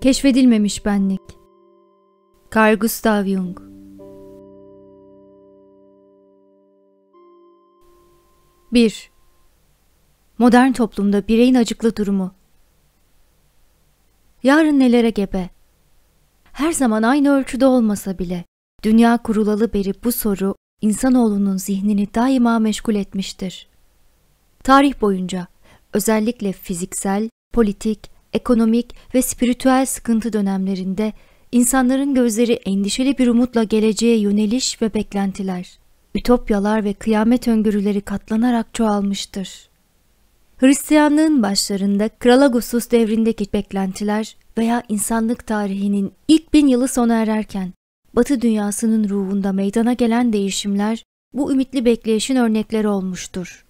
Keşfedilmemiş benlik. Carl Gustav Jung Bir Modern toplumda bireyin acıklı durumu. Yarın nelere gebe? Her zaman aynı ölçüde olmasa bile, dünya kurulalı beri bu soru insanoğlunun zihnini daima meşgul etmiştir. Tarih boyunca özellikle fiziksel, politik, ekonomik ve spiritüel sıkıntı dönemlerinde insanların gözleri endişeli bir umutla geleceğe yöneliş ve beklentiler, ütopyalar ve kıyamet öngörüleri katlanarak çoğalmıştır. Hristiyanlığın başlarında Kral Augustus devrindeki beklentiler veya insanlık tarihinin ilk bin yılı sona ererken Batı dünyasının ruhunda meydana gelen değişimler bu ümitli bekleyişin örnekleri olmuştur.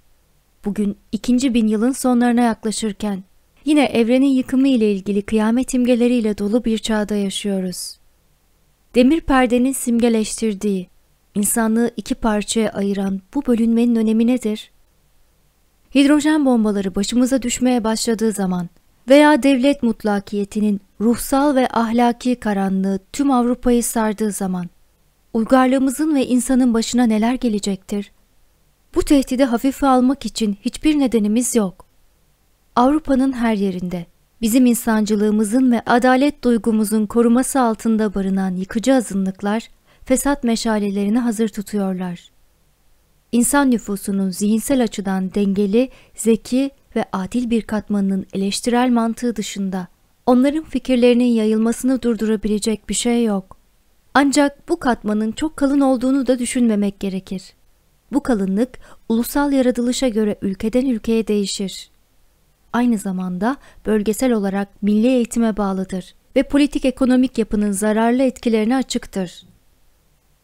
Bugün ikinci bin yılın sonlarına yaklaşırken Yine evrenin yıkımı ile ilgili kıyamet imgeleriyle dolu bir çağda yaşıyoruz. Demir perdenin simgeleştirdiği, insanlığı iki parçaya ayıran bu bölünmenin önemi nedir? Hidrojen bombaları başımıza düşmeye başladığı zaman veya devlet mutlakiyetinin ruhsal ve ahlaki karanlığı tüm Avrupa'yı sardığı zaman uygarlığımızın ve insanın başına neler gelecektir? Bu tehdidi hafife almak için hiçbir nedenimiz yok. Avrupa'nın her yerinde bizim insancılığımızın ve adalet duygumuzun koruması altında barınan yıkıcı azınlıklar fesat meşalelerini hazır tutuyorlar. İnsan nüfusunun zihinsel açıdan dengeli, zeki ve adil bir katmanının eleştirel mantığı dışında onların fikirlerinin yayılmasını durdurabilecek bir şey yok. Ancak bu katmanın çok kalın olduğunu da düşünmemek gerekir. Bu kalınlık ulusal yaratılışa göre ülkeden ülkeye değişir aynı zamanda bölgesel olarak milli eğitime bağlıdır ve politik ekonomik yapının zararlı etkilerine açıktır.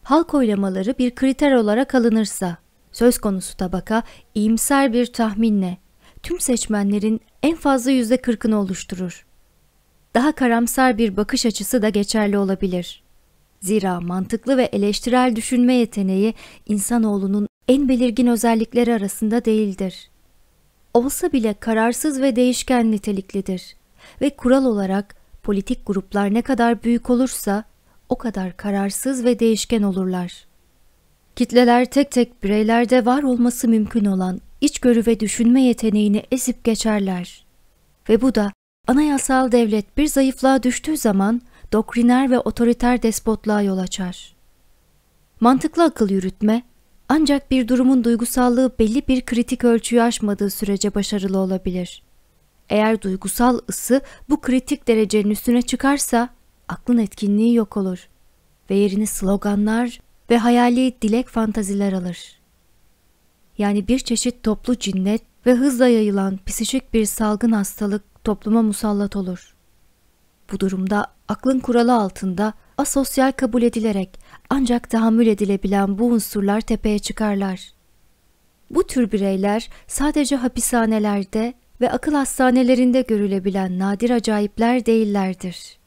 Halk oylamaları bir kriter olarak alınırsa, söz konusu tabaka iyimser bir tahminle tüm seçmenlerin en fazla yüzde %40'ını oluşturur. Daha karamsar bir bakış açısı da geçerli olabilir. Zira mantıklı ve eleştirel düşünme yeteneği insanoğlunun en belirgin özellikleri arasında değildir olsa bile kararsız ve değişken niteliklidir ve kural olarak politik gruplar ne kadar büyük olursa o kadar kararsız ve değişken olurlar. Kitleler tek tek bireylerde var olması mümkün olan içgörü ve düşünme yeteneğini ezip geçerler. Ve bu da anayasal devlet bir zayıflığa düştüğü zaman doktriner ve otoriter despotluğa yol açar. Mantıklı akıl yürütme, ancak bir durumun duygusallığı belli bir kritik ölçüyü aşmadığı sürece başarılı olabilir. Eğer duygusal ısı bu kritik derecenin üstüne çıkarsa aklın etkinliği yok olur ve yerini sloganlar ve hayali dilek fantaziler alır. Yani bir çeşit toplu cinnet ve hızla yayılan psişik bir salgın hastalık topluma musallat olur. Bu durumda aklın kuralı altında asosyal kabul edilerek ancak tahammül edilebilen bu unsurlar tepeye çıkarlar. Bu tür bireyler sadece hapishanelerde ve akıl hastanelerinde görülebilen nadir acayipler değillerdir.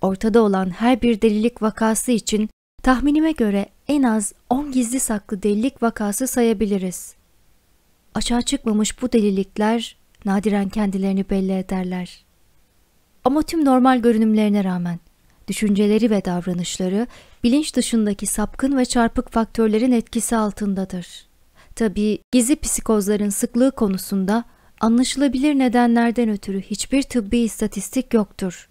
Ortada olan her bir delilik vakası için tahminime göre en az 10 gizli saklı delilik vakası sayabiliriz. Açığa çıkmamış bu delilikler nadiren kendilerini belli ederler. Ama tüm normal görünümlerine rağmen düşünceleri ve davranışları bilinç dışındaki sapkın ve çarpık faktörlerin etkisi altındadır. Tabi gizli psikozların sıklığı konusunda anlaşılabilir nedenlerden ötürü hiçbir tıbbi istatistik yoktur.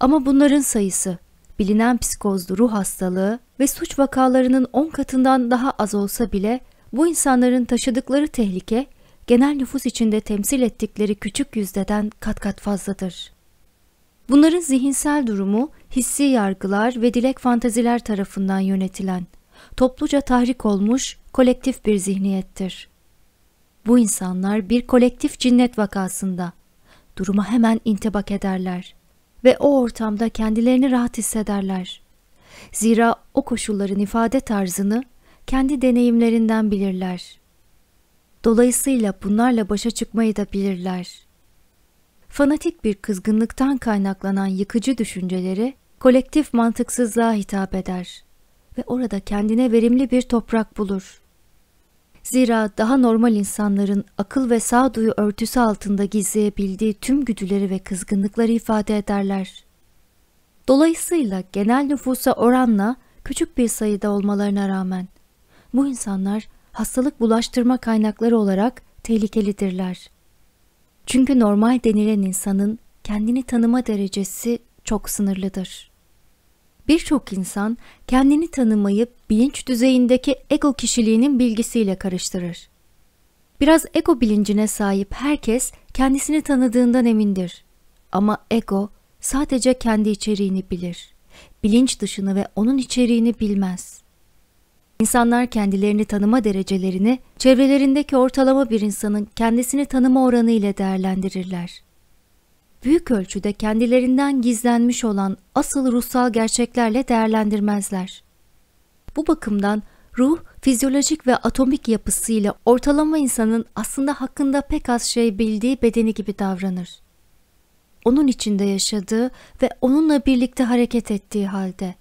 Ama bunların sayısı bilinen psikozlu ruh hastalığı ve suç vakalarının 10 katından daha az olsa bile bu insanların taşıdıkları tehlike genel nüfus içinde temsil ettikleri küçük yüzdeden kat kat fazladır. Bunların zihinsel durumu hissi yargılar ve dilek fantaziler tarafından yönetilen, topluca tahrik olmuş kolektif bir zihniyettir. Bu insanlar bir kolektif cinnet vakasında duruma hemen intibak ederler ve o ortamda kendilerini rahat hissederler. Zira o koşulların ifade tarzını kendi deneyimlerinden bilirler. Dolayısıyla bunlarla başa çıkmayı da bilirler fanatik bir kızgınlıktan kaynaklanan yıkıcı düşünceleri kolektif mantıksızlığa hitap eder ve orada kendine verimli bir toprak bulur. Zira daha normal insanların akıl ve sağduyu örtüsü altında gizleyebildiği tüm güdüleri ve kızgınlıkları ifade ederler. Dolayısıyla genel nüfusa oranla küçük bir sayıda olmalarına rağmen bu insanlar hastalık bulaştırma kaynakları olarak tehlikelidirler. Çünkü normal denilen insanın kendini tanıma derecesi çok sınırlıdır. Birçok insan kendini tanımayı bilinç düzeyindeki ego kişiliğinin bilgisiyle karıştırır. Biraz ego bilincine sahip herkes kendisini tanıdığından emindir. Ama ego sadece kendi içeriğini bilir. Bilinç dışını ve onun içeriğini bilmez. İnsanlar kendilerini tanıma derecelerini çevrelerindeki ortalama bir insanın kendisini tanıma oranı ile değerlendirirler. Büyük ölçüde kendilerinden gizlenmiş olan asıl ruhsal gerçeklerle değerlendirmezler. Bu bakımdan ruh fizyolojik ve atomik yapısıyla ortalama insanın aslında hakkında pek az şey bildiği bedeni gibi davranır. Onun içinde yaşadığı ve onunla birlikte hareket ettiği halde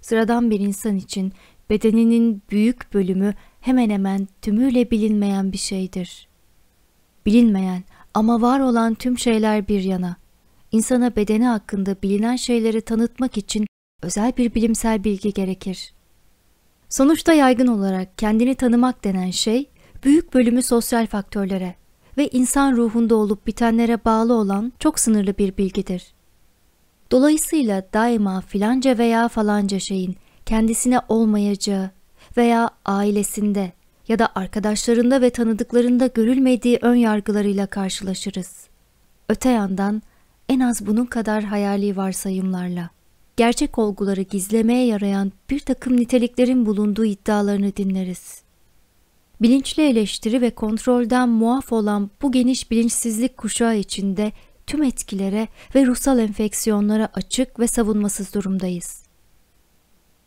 sıradan bir insan için bedeninin büyük bölümü hemen hemen tümüyle bilinmeyen bir şeydir. Bilinmeyen ama var olan tüm şeyler bir yana. insana bedeni hakkında bilinen şeyleri tanıtmak için özel bir bilimsel bilgi gerekir. Sonuçta yaygın olarak kendini tanımak denen şey, büyük bölümü sosyal faktörlere ve insan ruhunda olup bitenlere bağlı olan çok sınırlı bir bilgidir. Dolayısıyla daima filanca veya falanca şeyin kendisine olmayacağı veya ailesinde ya da arkadaşlarında ve tanıdıklarında görülmediği ön yargılarıyla karşılaşırız. Öte yandan en az bunun kadar hayali varsayımlarla, gerçek olguları gizlemeye yarayan bir takım niteliklerin bulunduğu iddialarını dinleriz. Bilinçli eleştiri ve kontrolden muaf olan bu geniş bilinçsizlik kuşağı içinde tüm etkilere ve ruhsal enfeksiyonlara açık ve savunmasız durumdayız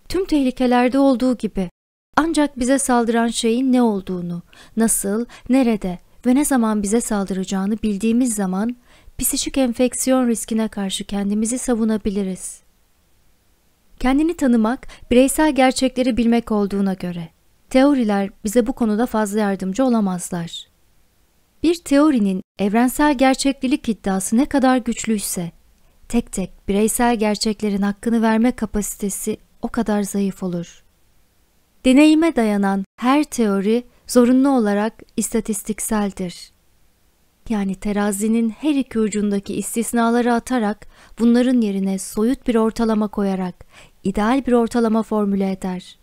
tüm tehlikelerde olduğu gibi ancak bize saldıran şeyin ne olduğunu, nasıl, nerede ve ne zaman bize saldıracağını bildiğimiz zaman psişik enfeksiyon riskine karşı kendimizi savunabiliriz. Kendini tanımak, bireysel gerçekleri bilmek olduğuna göre teoriler bize bu konuda fazla yardımcı olamazlar. Bir teorinin evrensel gerçeklilik iddiası ne kadar güçlüyse, tek tek bireysel gerçeklerin hakkını verme kapasitesi o kadar zayıf olur. Deneyime dayanan her teori zorunlu olarak istatistikseldir. Yani terazinin her iki ucundaki istisnaları atarak bunların yerine soyut bir ortalama koyarak ideal bir ortalama formüle eder.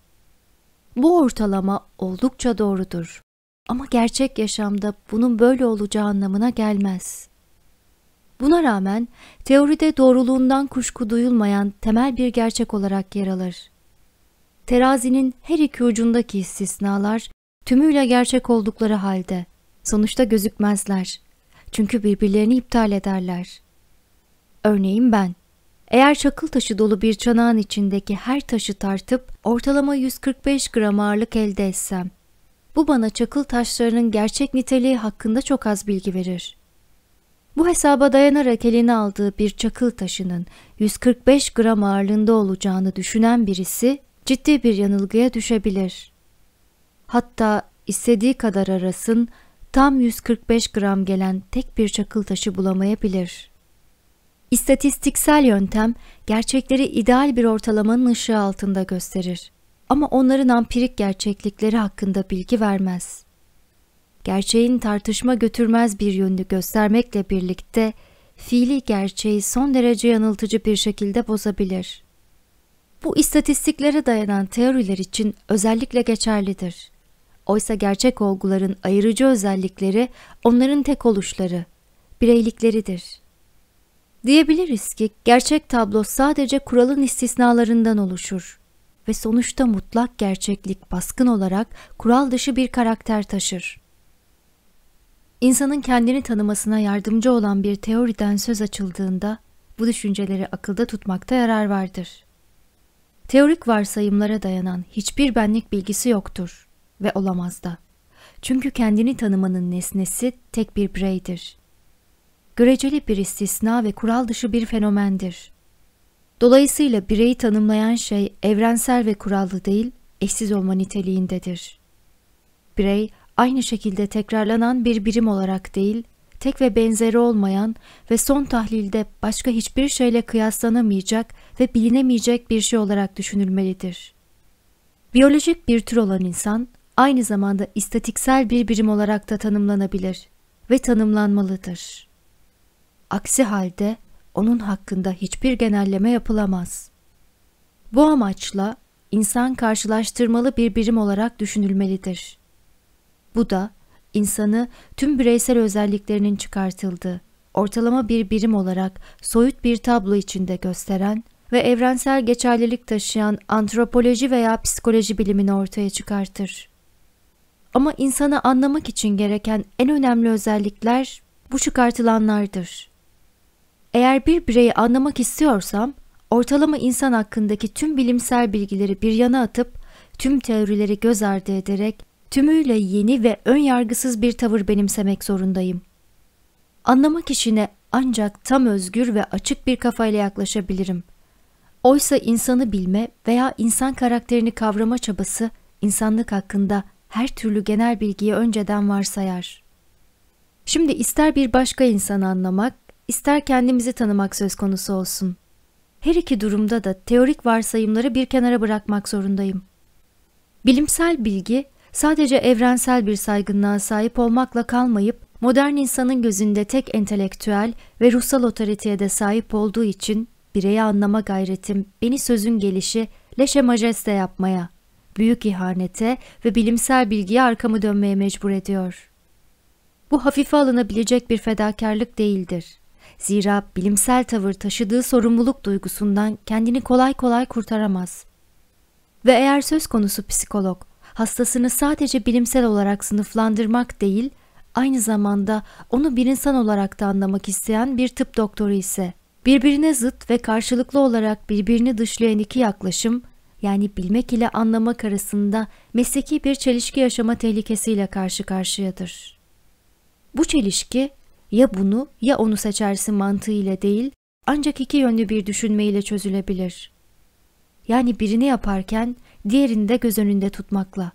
Bu ortalama oldukça doğrudur. Ama gerçek yaşamda bunun böyle olacağı anlamına gelmez. Buna rağmen teoride doğruluğundan kuşku duyulmayan temel bir gerçek olarak yer alır. Terazinin her iki ucundaki istisnalar tümüyle gerçek oldukları halde sonuçta gözükmezler. Çünkü birbirlerini iptal ederler. Örneğin ben. Eğer çakıl taşı dolu bir çanağın içindeki her taşı tartıp ortalama 145 gram ağırlık elde etsem, bu bana çakıl taşlarının gerçek niteliği hakkında çok az bilgi verir. Bu hesaba dayanarak eline aldığı bir çakıl taşının 145 gram ağırlığında olacağını düşünen birisi ciddi bir yanılgıya düşebilir. Hatta istediği kadar arasın tam 145 gram gelen tek bir çakıl taşı bulamayabilir. İstatistiksel yöntem gerçekleri ideal bir ortalamanın ışığı altında gösterir ama onların ampirik gerçeklikleri hakkında bilgi vermez gerçeğin tartışma götürmez bir yönünü göstermekle birlikte fiili gerçeği son derece yanıltıcı bir şekilde bozabilir. Bu istatistiklere dayanan teoriler için özellikle geçerlidir. Oysa gerçek olguların ayırıcı özellikleri onların tek oluşları, bireylikleridir. Diyebiliriz ki gerçek tablo sadece kuralın istisnalarından oluşur ve sonuçta mutlak gerçeklik baskın olarak kural dışı bir karakter taşır. İnsanın kendini tanımasına yardımcı olan bir teoriden söz açıldığında bu düşünceleri akılda tutmakta yarar vardır. Teorik varsayımlara dayanan hiçbir benlik bilgisi yoktur ve olamaz da. Çünkü kendini tanımanın nesnesi tek bir bireydir. Göreceli bir istisna ve kural dışı bir fenomendir. Dolayısıyla bireyi tanımlayan şey evrensel ve kurallı değil, eşsiz olma niteliğindedir. Birey aynı şekilde tekrarlanan bir birim olarak değil, tek ve benzeri olmayan ve son tahlilde başka hiçbir şeyle kıyaslanamayacak ve bilinemeyecek bir şey olarak düşünülmelidir. Biyolojik bir tür olan insan, aynı zamanda istatiksel bir birim olarak da tanımlanabilir ve tanımlanmalıdır. Aksi halde onun hakkında hiçbir genelleme yapılamaz. Bu amaçla insan karşılaştırmalı bir birim olarak düşünülmelidir. Bu da insanı tüm bireysel özelliklerinin çıkartıldığı, ortalama bir birim olarak soyut bir tablo içinde gösteren ve evrensel geçerlilik taşıyan antropoloji veya psikoloji bilimini ortaya çıkartır. Ama insanı anlamak için gereken en önemli özellikler bu çıkartılanlardır. Eğer bir bireyi anlamak istiyorsam, ortalama insan hakkındaki tüm bilimsel bilgileri bir yana atıp, tüm teorileri göz ardı ederek tümüyle yeni ve ön yargısız bir tavır benimsemek zorundayım. Anlamak işine ancak tam özgür ve açık bir kafayla yaklaşabilirim. Oysa insanı bilme veya insan karakterini kavrama çabası insanlık hakkında her türlü genel bilgiyi önceden varsayar. Şimdi ister bir başka insanı anlamak, ister kendimizi tanımak söz konusu olsun. Her iki durumda da teorik varsayımları bir kenara bırakmak zorundayım. Bilimsel bilgi sadece evrensel bir saygınlığa sahip olmakla kalmayıp modern insanın gözünde tek entelektüel ve ruhsal otoriteye de sahip olduğu için bireyi anlama gayretim beni sözün gelişi leşe majeste yapmaya, büyük ihanete ve bilimsel bilgiye arkamı dönmeye mecbur ediyor. Bu hafife alınabilecek bir fedakarlık değildir. Zira bilimsel tavır taşıdığı sorumluluk duygusundan kendini kolay kolay kurtaramaz. Ve eğer söz konusu psikolog, hastasını sadece bilimsel olarak sınıflandırmak değil, aynı zamanda onu bir insan olarak da anlamak isteyen bir tıp doktoru ise birbirine zıt ve karşılıklı olarak birbirini dışlayan iki yaklaşım yani bilmek ile anlamak arasında mesleki bir çelişki yaşama tehlikesiyle karşı karşıyadır. Bu çelişki ya bunu ya onu seçersin ile değil ancak iki yönlü bir düşünme ile çözülebilir yani birini yaparken diğerini de göz önünde tutmakla.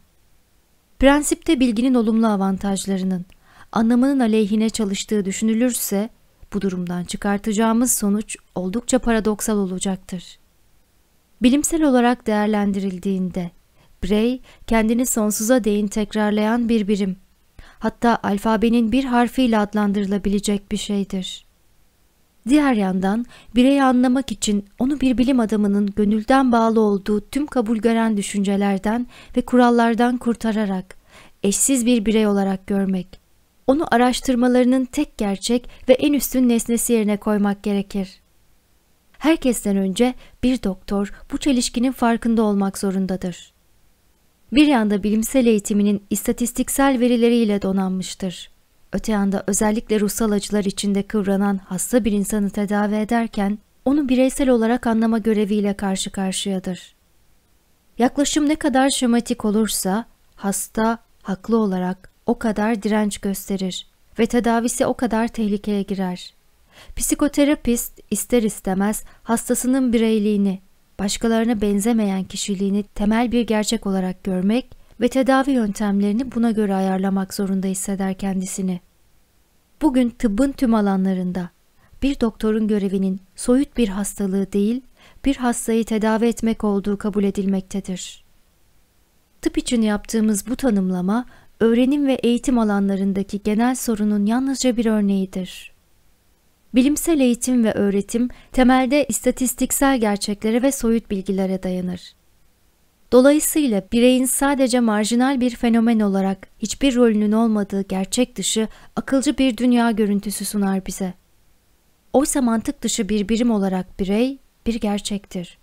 Prensipte bilginin olumlu avantajlarının anlamının aleyhine çalıştığı düşünülürse bu durumdan çıkartacağımız sonuç oldukça paradoksal olacaktır. Bilimsel olarak değerlendirildiğinde Bray kendini sonsuza değin tekrarlayan bir birim, hatta alfabenin bir harfiyle adlandırılabilecek bir şeydir. Diğer yandan bireyi anlamak için onu bir bilim adamının gönülden bağlı olduğu tüm kabul gören düşüncelerden ve kurallardan kurtararak eşsiz bir birey olarak görmek. Onu araştırmalarının tek gerçek ve en üstün nesnesi yerine koymak gerekir. Herkesten önce bir doktor bu çelişkinin farkında olmak zorundadır. Bir yanda bilimsel eğitiminin istatistiksel verileriyle donanmıştır Öte yanda özellikle ruhsal acılar içinde kıvranan hasta bir insanı tedavi ederken onu bireysel olarak anlama göreviyle karşı karşıyadır. Yaklaşım ne kadar şematik olursa hasta haklı olarak o kadar direnç gösterir ve tedavisi o kadar tehlikeye girer. Psikoterapist ister istemez hastasının bireyliğini, başkalarına benzemeyen kişiliğini temel bir gerçek olarak görmek ve tedavi yöntemlerini buna göre ayarlamak zorunda hisseder kendisini. Bugün tıbbın tüm alanlarında bir doktorun görevinin soyut bir hastalığı değil, bir hastayı tedavi etmek olduğu kabul edilmektedir. Tıp için yaptığımız bu tanımlama, öğrenim ve eğitim alanlarındaki genel sorunun yalnızca bir örneğidir. Bilimsel eğitim ve öğretim temelde istatistiksel gerçeklere ve soyut bilgilere dayanır. Dolayısıyla bireyin sadece marjinal bir fenomen olarak hiçbir rolünün olmadığı gerçek dışı akılcı bir dünya görüntüsü sunar bize. Oysa mantık dışı bir birim olarak birey bir gerçektir.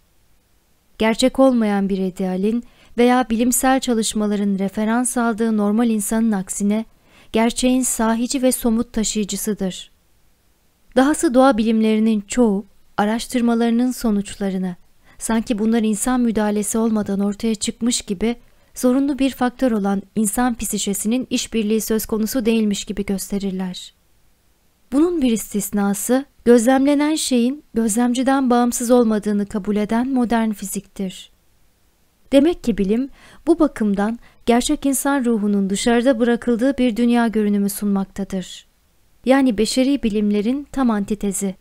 Gerçek olmayan bir idealin veya bilimsel çalışmaların referans aldığı normal insanın aksine gerçeğin sahici ve somut taşıyıcısıdır. Dahası doğa bilimlerinin çoğu araştırmalarının sonuçlarını sanki bunlar insan müdahalesi olmadan ortaya çıkmış gibi zorunlu bir faktör olan insan psikolojisinin işbirliği söz konusu değilmiş gibi gösterirler. Bunun bir istisnası gözlemlenen şeyin gözlemciden bağımsız olmadığını kabul eden modern fiziktir. Demek ki bilim bu bakımdan gerçek insan ruhunun dışarıda bırakıldığı bir dünya görünümü sunmaktadır. Yani beşeri bilimlerin tam antitezi.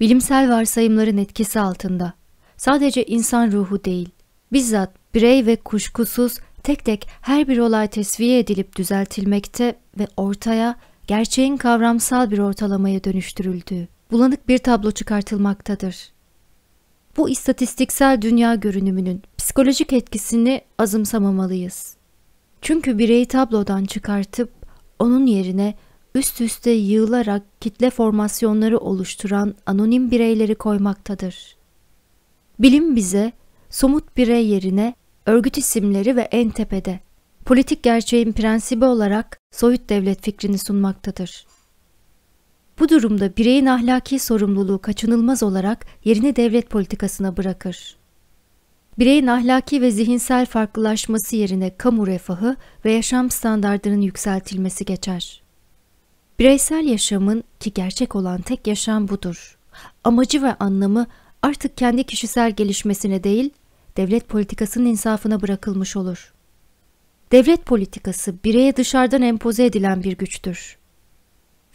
Bilimsel varsayımların etkisi altında sadece insan ruhu değil, bizzat birey ve kuşkusuz tek tek her bir olay tesviye edilip düzeltilmekte ve ortaya gerçeğin kavramsal bir ortalamaya dönüştürüldüğü, bulanık bir tablo çıkartılmaktadır. Bu istatistiksel dünya görünümünün psikolojik etkisini azımsamamalıyız. Çünkü bireyi tablodan çıkartıp onun yerine üst üste yığılarak kitle formasyonları oluşturan anonim bireyleri koymaktadır. Bilim bize somut birey yerine örgüt isimleri ve en tepede politik gerçeğin prensibi olarak soyut devlet fikrini sunmaktadır. Bu durumda bireyin ahlaki sorumluluğu kaçınılmaz olarak yerini devlet politikasına bırakır. Bireyin ahlaki ve zihinsel farklılaşması yerine kamu refahı ve yaşam standartlarının yükseltilmesi geçer. Bireysel yaşamın ki gerçek olan tek yaşam budur. Amacı ve anlamı artık kendi kişisel gelişmesine değil, devlet politikasının insafına bırakılmış olur. Devlet politikası bireye dışarıdan empoze edilen bir güçtür.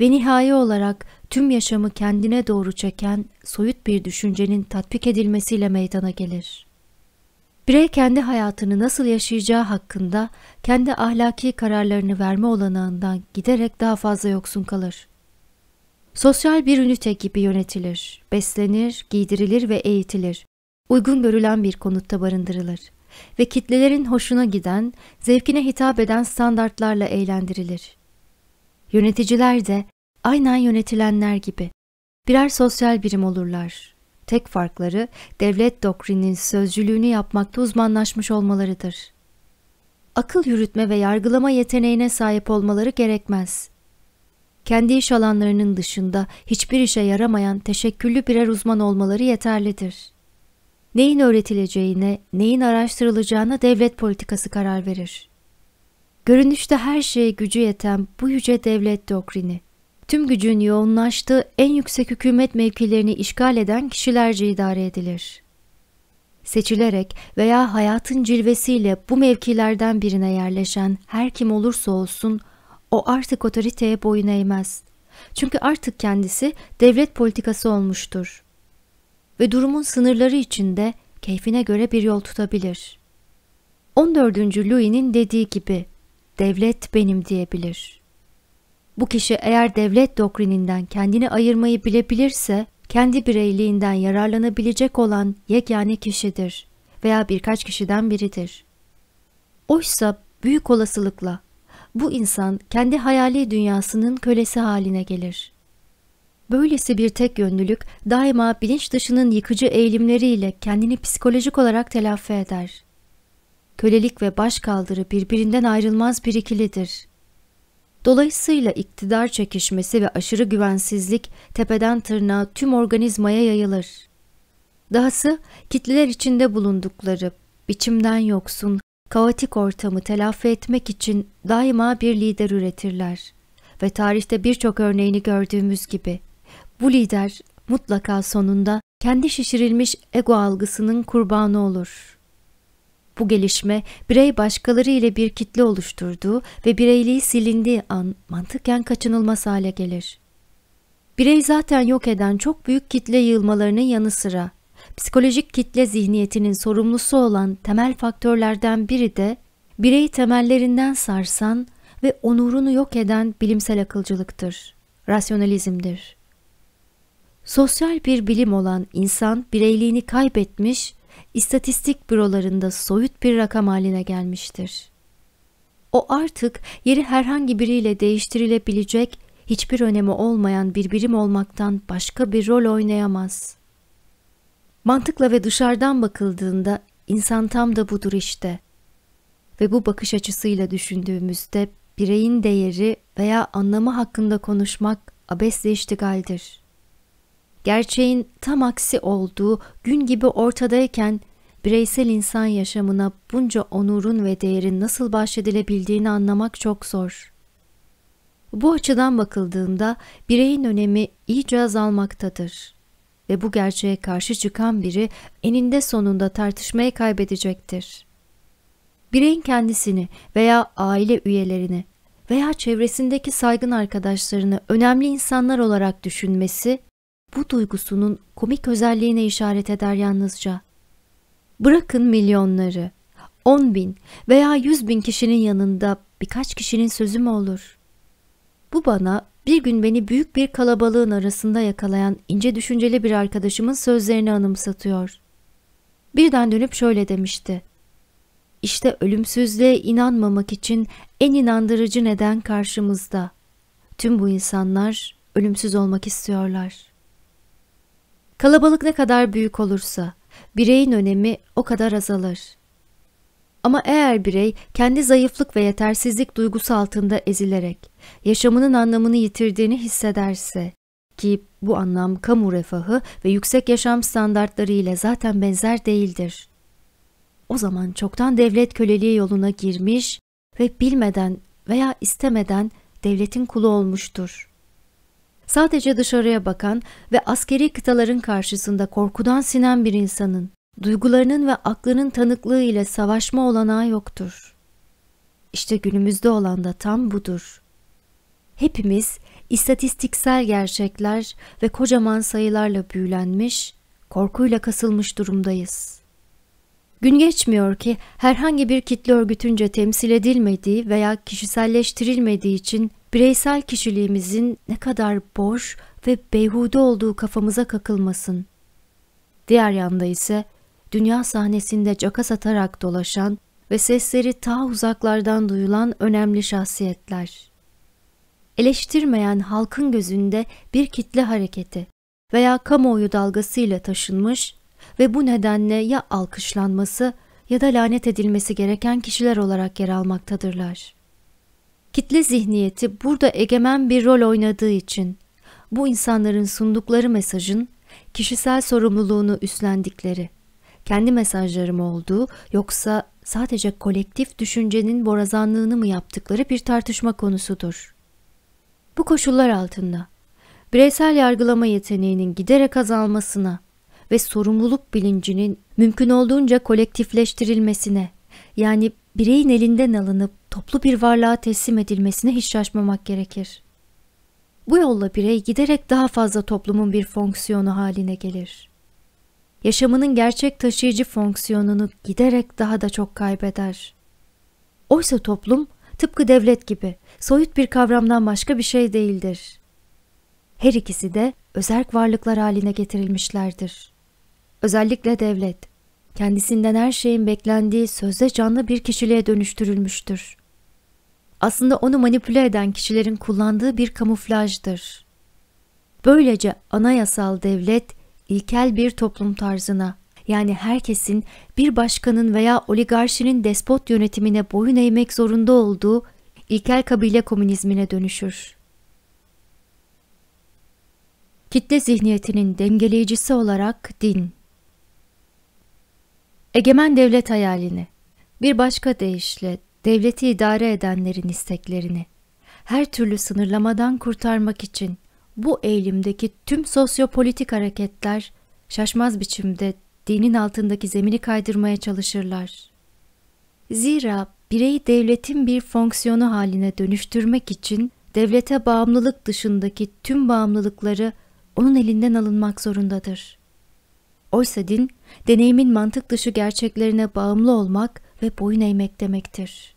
Ve nihai olarak tüm yaşamı kendine doğru çeken soyut bir düşüncenin tatbik edilmesiyle meydana gelir. Birey kendi hayatını nasıl yaşayacağı hakkında kendi ahlaki kararlarını verme olanağından giderek daha fazla yoksun kalır. Sosyal bir ünite gibi yönetilir, beslenir, giydirilir ve eğitilir. Uygun görülen bir konutta barındırılır ve kitlelerin hoşuna giden, zevkine hitap eden standartlarla eğlendirilir. Yöneticiler de aynen yönetilenler gibi birer sosyal birim olurlar. Tek farkları devlet doktrinin sözcülüğünü yapmakta uzmanlaşmış olmalarıdır. Akıl yürütme ve yargılama yeteneğine sahip olmaları gerekmez kendi iş alanlarının dışında hiçbir işe yaramayan teşekküllü birer uzman olmaları yeterlidir. Neyin öğretileceğine, neyin araştırılacağına devlet politikası karar verir. Görünüşte her şeye gücü yeten bu yüce devlet doktrini, tüm gücün yoğunlaştığı en yüksek hükümet mevkilerini işgal eden kişilerce idare edilir. Seçilerek veya hayatın cilvesiyle bu mevkilerden birine yerleşen her kim olursa olsun o artık otoriteye boyun eğmez. Çünkü artık kendisi devlet politikası olmuştur. Ve durumun sınırları içinde keyfine göre bir yol tutabilir. 14. Louis'nin dediği gibi devlet benim diyebilir. Bu kişi eğer devlet doktrininden kendini ayırmayı bilebilirse kendi bireyliğinden yararlanabilecek olan yegane kişidir veya birkaç kişiden biridir. Oysa büyük olasılıkla bu insan kendi hayali dünyasının kölesi haline gelir. Böylesi bir tek yönlülük daima bilinç dışının yıkıcı eğilimleriyle kendini psikolojik olarak telafi eder. Kölelik ve başkaldırı birbirinden ayrılmaz bir ikilidir. Dolayısıyla iktidar çekişmesi ve aşırı güvensizlik tepeden tırnağa tüm organizmaya yayılır. Dahası kitleler içinde bulundukları, biçimden yoksun, kaotik ortamı telafi etmek için daima bir lider üretirler. Ve tarihte birçok örneğini gördüğümüz gibi bu lider mutlaka sonunda kendi şişirilmiş ego algısının kurbanı olur. Bu gelişme birey başkaları ile bir kitle oluşturduğu ve bireyliği silindiği an mantıken kaçınılmaz hale gelir. Birey zaten yok eden çok büyük kitle yığılmalarının yanı sıra Psikolojik kitle zihniyetinin sorumlusu olan temel faktörlerden biri de bireyi temellerinden sarsan ve onurunu yok eden bilimsel akılcılıktır, rasyonalizmdir. Sosyal bir bilim olan insan bireyliğini kaybetmiş, istatistik bürolarında soyut bir rakam haline gelmiştir. O artık yeri herhangi biriyle değiştirilebilecek hiçbir önemi olmayan bir birim olmaktan başka bir rol oynayamaz. Mantıkla ve dışarıdan bakıldığında insan tam da budur işte. Ve bu bakış açısıyla düşündüğümüzde bireyin değeri veya anlamı hakkında konuşmak abesle iştigaldir. Gerçeğin tam aksi olduğu gün gibi ortadayken bireysel insan yaşamına bunca onurun ve değerin nasıl bahşedilebildiğini anlamak çok zor. Bu açıdan bakıldığında bireyin önemi iyice azalmaktadır.'' ve bu gerçeğe karşı çıkan biri eninde sonunda tartışmayı kaybedecektir. Bireyin kendisini veya aile üyelerini veya çevresindeki saygın arkadaşlarını önemli insanlar olarak düşünmesi bu duygusunun komik özelliğine işaret eder yalnızca. Bırakın milyonları, on bin veya yüz bin kişinin yanında birkaç kişinin sözü mü olur? Bu bana bir gün beni büyük bir kalabalığın arasında yakalayan ince düşünceli bir arkadaşımın sözlerini anımsatıyor. Birden dönüp şöyle demişti. İşte ölümsüzlüğe inanmamak için en inandırıcı neden karşımızda. Tüm bu insanlar ölümsüz olmak istiyorlar. Kalabalık ne kadar büyük olursa, bireyin önemi o kadar azalır. Ama eğer birey kendi zayıflık ve yetersizlik duygusu altında ezilerek, yaşamının anlamını yitirdiğini hissederse ki bu anlam kamu refahı ve yüksek yaşam standartları ile zaten benzer değildir. O zaman çoktan devlet köleliği yoluna girmiş ve bilmeden veya istemeden devletin kulu olmuştur. Sadece dışarıya bakan ve askeri kıtaların karşısında korkudan sinen bir insanın, duygularının ve aklının tanıklığı ile savaşma olanağı yoktur. İşte günümüzde olan da tam budur hepimiz istatistiksel gerçekler ve kocaman sayılarla büyülenmiş, korkuyla kasılmış durumdayız. Gün geçmiyor ki herhangi bir kitle örgütünce temsil edilmediği veya kişiselleştirilmediği için bireysel kişiliğimizin ne kadar boş ve beyhude olduğu kafamıza kakılmasın. Diğer yanda ise dünya sahnesinde caka satarak dolaşan ve sesleri ta uzaklardan duyulan önemli şahsiyetler eleştirmeyen halkın gözünde bir kitle hareketi veya kamuoyu dalgasıyla taşınmış ve bu nedenle ya alkışlanması ya da lanet edilmesi gereken kişiler olarak yer almaktadırlar. Kitle zihniyeti burada egemen bir rol oynadığı için bu insanların sundukları mesajın kişisel sorumluluğunu üstlendikleri, kendi mesajlarım olduğu yoksa sadece kolektif düşüncenin borazanlığını mı yaptıkları bir tartışma konusudur. Bu koşullar altında bireysel yargılama yeteneğinin giderek azalmasına ve sorumluluk bilincinin mümkün olduğunca kolektifleştirilmesine yani bireyin elinden alınıp toplu bir varlığa teslim edilmesine hiç şaşmamak gerekir. Bu yolla birey giderek daha fazla toplumun bir fonksiyonu haline gelir. Yaşamının gerçek taşıyıcı fonksiyonunu giderek daha da çok kaybeder. Oysa toplum tıpkı devlet gibi soyut bir kavramdan başka bir şey değildir. Her ikisi de özerk varlıklar haline getirilmişlerdir. Özellikle devlet, kendisinden her şeyin beklendiği sözde canlı bir kişiliğe dönüştürülmüştür. Aslında onu manipüle eden kişilerin kullandığı bir kamuflajdır. Böylece anayasal devlet ilkel bir toplum tarzına yani herkesin bir başkanın veya oligarşinin despot yönetimine boyun eğmek zorunda olduğu ilkel kabile komünizmine dönüşür. Kitle zihniyetinin dengeleyicisi olarak din. Egemen devlet hayalini, bir başka deyişle devleti idare edenlerin isteklerini, her türlü sınırlamadan kurtarmak için bu eğilimdeki tüm sosyopolitik hareketler şaşmaz biçimde dinin altındaki zemini kaydırmaya çalışırlar. Zira bireyi devletin bir fonksiyonu haline dönüştürmek için devlete bağımlılık dışındaki tüm bağımlılıkları onun elinden alınmak zorundadır. Oysa din, deneyimin mantık dışı gerçeklerine bağımlı olmak ve boyun eğmek demektir.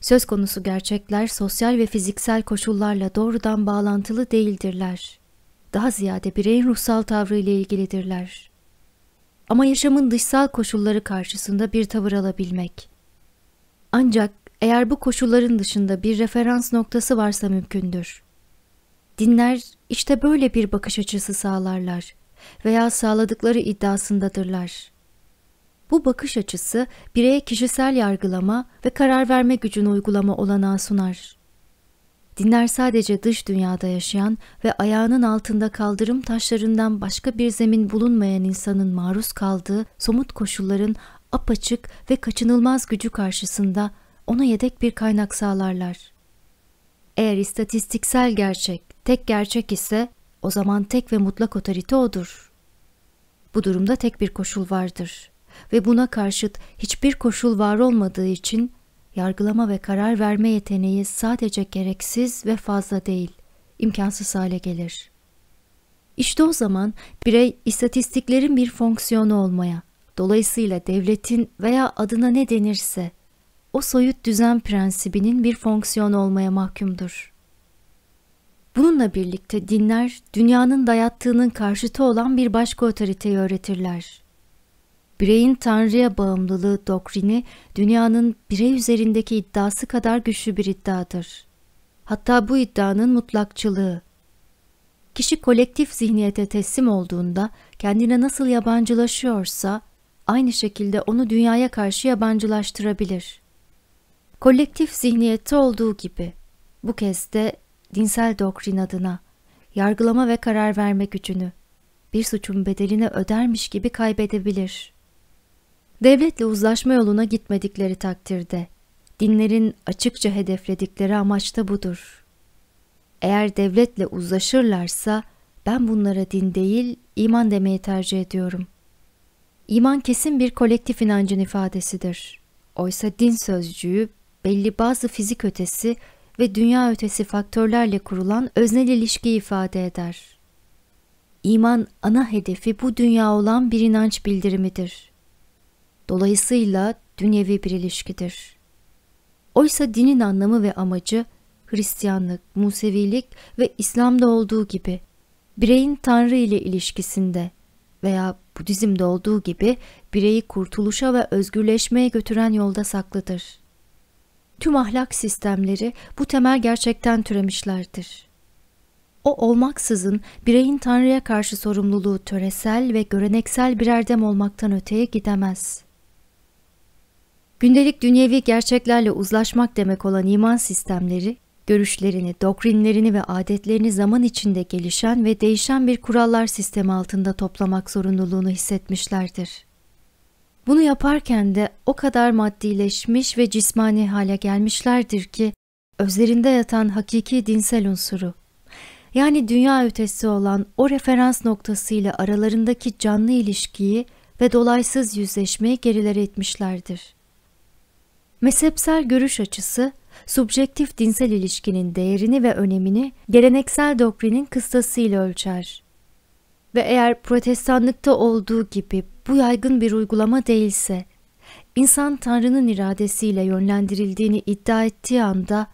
Söz konusu gerçekler sosyal ve fiziksel koşullarla doğrudan bağlantılı değildirler. Daha ziyade bireyin ruhsal tavrı ile ilgilidirler. Ama yaşamın dışsal koşulları karşısında bir tavır alabilmek, ancak eğer bu koşulların dışında bir referans noktası varsa mümkündür. Dinler işte böyle bir bakış açısı sağlarlar veya sağladıkları iddiasındadırlar. Bu bakış açısı bireye kişisel yargılama ve karar verme gücünü uygulama olanağı sunar. Dinler sadece dış dünyada yaşayan ve ayağının altında kaldırım taşlarından başka bir zemin bulunmayan insanın maruz kaldığı somut koşulların apaçık ve kaçınılmaz gücü karşısında ona yedek bir kaynak sağlarlar. Eğer istatistiksel gerçek tek gerçek ise o zaman tek ve mutlak otorite odur. Bu durumda tek bir koşul vardır ve buna karşıt hiçbir koşul var olmadığı için yargılama ve karar verme yeteneği sadece gereksiz ve fazla değil, imkansız hale gelir. İşte o zaman birey istatistiklerin bir fonksiyonu olmaya, Dolayısıyla devletin veya adına ne denirse o soyut düzen prensibinin bir fonksiyon olmaya mahkumdur. Bununla birlikte dinler dünyanın dayattığının karşıtı olan bir başka otoriteyi öğretirler. Bireyin tanrıya bağımlılığı doktrini dünyanın birey üzerindeki iddiası kadar güçlü bir iddiadır. Hatta bu iddianın mutlakçılığı. Kişi kolektif zihniyete teslim olduğunda kendine nasıl yabancılaşıyorsa aynı şekilde onu dünyaya karşı yabancılaştırabilir. Kolektif zihniyette olduğu gibi bu kez de dinsel doktrin adına yargılama ve karar verme gücünü bir suçun bedelini ödermiş gibi kaybedebilir. Devletle uzlaşma yoluna gitmedikleri takdirde dinlerin açıkça hedefledikleri amaç da budur. Eğer devletle uzlaşırlarsa ben bunlara din değil iman demeyi tercih ediyorum.'' İman kesin bir kolektif inancın ifadesidir. Oysa din sözcüğü belli bazı fizik ötesi ve dünya ötesi faktörlerle kurulan öznel ilişki ifade eder. İman ana hedefi bu dünya olan bir inanç bildirimidir. Dolayısıyla dünyevi bir ilişkidir. Oysa dinin anlamı ve amacı Hristiyanlık, Musevilik ve İslam'da olduğu gibi bireyin Tanrı ile ilişkisinde veya Budizm'de olduğu gibi bireyi kurtuluşa ve özgürleşmeye götüren yolda saklıdır. Tüm ahlak sistemleri bu temel gerçekten türemişlerdir. O olmaksızın bireyin Tanrı'ya karşı sorumluluğu töresel ve göreneksel bir erdem olmaktan öteye gidemez. Gündelik dünyevi gerçeklerle uzlaşmak demek olan iman sistemleri görüşlerini, doktrinlerini ve adetlerini zaman içinde gelişen ve değişen bir kurallar sistemi altında toplamak zorunluluğunu hissetmişlerdir. Bunu yaparken de o kadar maddileşmiş ve cismani hale gelmişlerdir ki özlerinde yatan hakiki dinsel unsuru yani dünya ötesi olan o referans noktası ile aralarındaki canlı ilişkiyi ve dolaysız yüzleşmeyi geriler etmişlerdir. Mezhepsel görüş açısı subjektif dinsel ilişkinin değerini ve önemini geleneksel doktrinin kıstasıyla ölçer. Ve eğer protestanlıkta olduğu gibi bu yaygın bir uygulama değilse, insan Tanrı'nın iradesiyle yönlendirildiğini iddia ettiği anda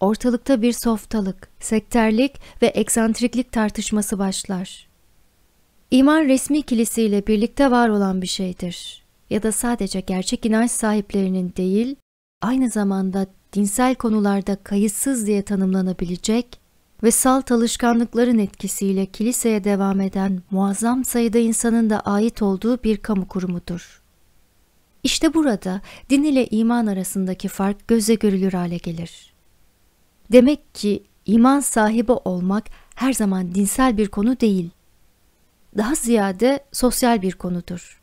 ortalıkta bir softalık, sekterlik ve eksantriklik tartışması başlar. İman resmi kilisiyle birlikte var olan bir şeydir ya da sadece gerçek inanç sahiplerinin değil, aynı zamanda dinsel konularda kayıtsız diye tanımlanabilecek ve salt alışkanlıkların etkisiyle kiliseye devam eden muazzam sayıda insanın da ait olduğu bir kamu kurumudur. İşte burada din ile iman arasındaki fark göze görülür hale gelir. Demek ki iman sahibi olmak her zaman dinsel bir konu değil. Daha ziyade sosyal bir konudur.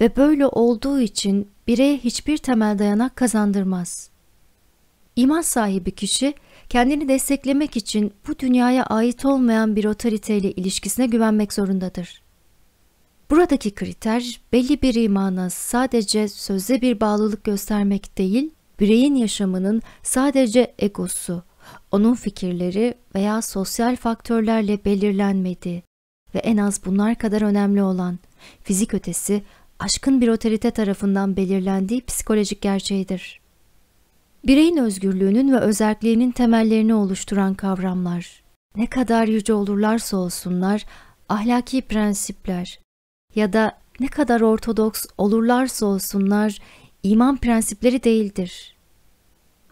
Ve böyle olduğu için bireye hiçbir temel dayanak kazandırmaz. İman sahibi kişi kendini desteklemek için bu dünyaya ait olmayan bir otoriteyle ilişkisine güvenmek zorundadır. Buradaki kriter belli bir imana sadece sözde bir bağlılık göstermek değil, bireyin yaşamının sadece egosu, onun fikirleri veya sosyal faktörlerle belirlenmediği ve en az bunlar kadar önemli olan fizik ötesi aşkın bir otorite tarafından belirlendiği psikolojik gerçeğidir bireyin özgürlüğünün ve özerkliğinin temellerini oluşturan kavramlar. Ne kadar yüce olurlarsa olsunlar, ahlaki prensipler ya da ne kadar ortodoks olurlarsa olsunlar, iman prensipleri değildir.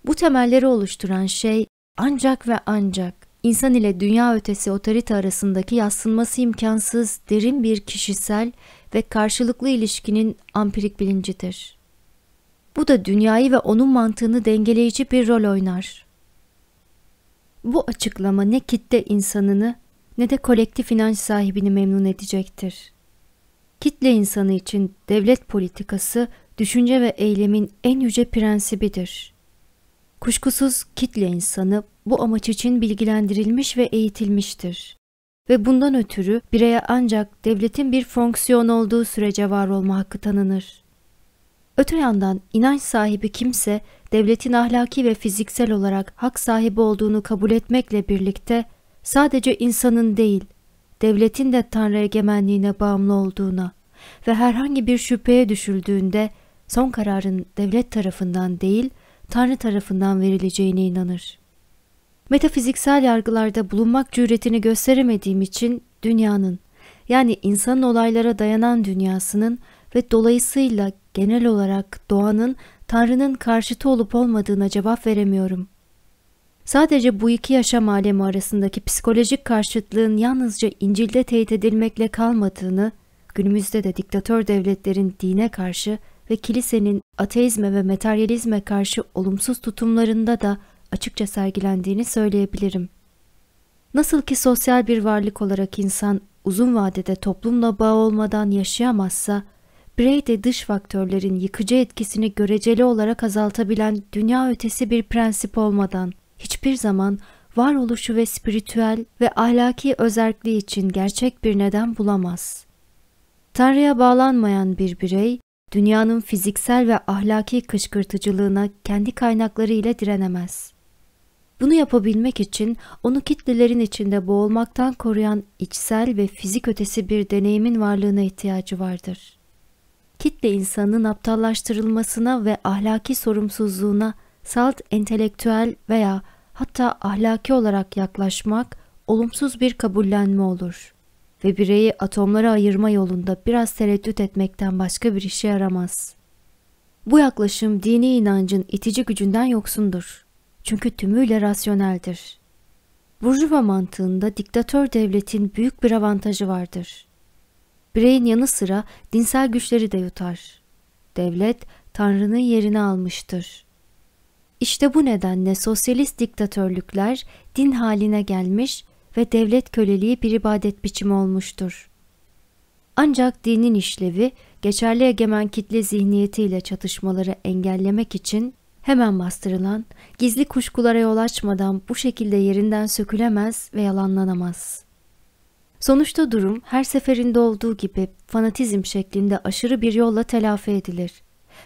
Bu temelleri oluşturan şey ancak ve ancak insan ile dünya ötesi otorite arasındaki yassınması imkansız derin bir kişisel ve karşılıklı ilişkinin ampirik bilincidir.'' Bu da dünyayı ve onun mantığını dengeleyici bir rol oynar. Bu açıklama ne kitle insanını ne de kolektif inanç sahibini memnun edecektir. Kitle insanı için devlet politikası düşünce ve eylemin en yüce prensibidir. Kuşkusuz kitle insanı bu amaç için bilgilendirilmiş ve eğitilmiştir ve bundan ötürü bireye ancak devletin bir fonksiyon olduğu sürece var olma hakkı tanınır. Öte yandan inanç sahibi kimse devletin ahlaki ve fiziksel olarak hak sahibi olduğunu kabul etmekle birlikte sadece insanın değil, devletin de Tanrı egemenliğine bağımlı olduğuna ve herhangi bir şüpheye düşüldüğünde son kararın devlet tarafından değil, Tanrı tarafından verileceğine inanır. Metafiziksel yargılarda bulunmak cüretini gösteremediğim için dünyanın, yani insanın olaylara dayanan dünyasının ve dolayısıyla genel olarak doğanın Tanrı'nın karşıtı olup olmadığına cevap veremiyorum. Sadece bu iki yaşam alemi arasındaki psikolojik karşıtlığın yalnızca İncil'de teyit edilmekle kalmadığını, günümüzde de diktatör devletlerin dine karşı ve kilisenin ateizme ve materyalizme karşı olumsuz tutumlarında da açıkça sergilendiğini söyleyebilirim. Nasıl ki sosyal bir varlık olarak insan uzun vadede toplumla bağ olmadan yaşayamazsa, bireyde dış faktörlerin yıkıcı etkisini göreceli olarak azaltabilen dünya ötesi bir prensip olmadan hiçbir zaman varoluşu ve spiritüel ve ahlaki özerkliği için gerçek bir neden bulamaz. Tanrı'ya bağlanmayan bir birey, dünyanın fiziksel ve ahlaki kışkırtıcılığına kendi kaynakları ile direnemez. Bunu yapabilmek için onu kitlelerin içinde boğulmaktan koruyan içsel ve fizik ötesi bir deneyimin varlığına ihtiyacı vardır.'' kitle insanının aptallaştırılmasına ve ahlaki sorumsuzluğuna salt entelektüel veya hatta ahlaki olarak yaklaşmak olumsuz bir kabullenme olur ve bireyi atomlara ayırma yolunda biraz tereddüt etmekten başka bir işe yaramaz. Bu yaklaşım dini inancın itici gücünden yoksundur. Çünkü tümüyle rasyoneldir. Burjuva mantığında diktatör devletin büyük bir avantajı vardır. Bireyin yanı sıra dinsel güçleri de yutar. Devlet Tanrı'nın yerini almıştır. İşte bu nedenle sosyalist diktatörlükler din haline gelmiş ve devlet köleliği bir ibadet biçimi olmuştur. Ancak dinin işlevi geçerli egemen kitle zihniyetiyle çatışmaları engellemek için hemen bastırılan, gizli kuşkulara yol açmadan bu şekilde yerinden sökülemez ve yalanlanamaz.'' Sonuçta durum her seferinde olduğu gibi fanatizm şeklinde aşırı bir yolla telafi edilir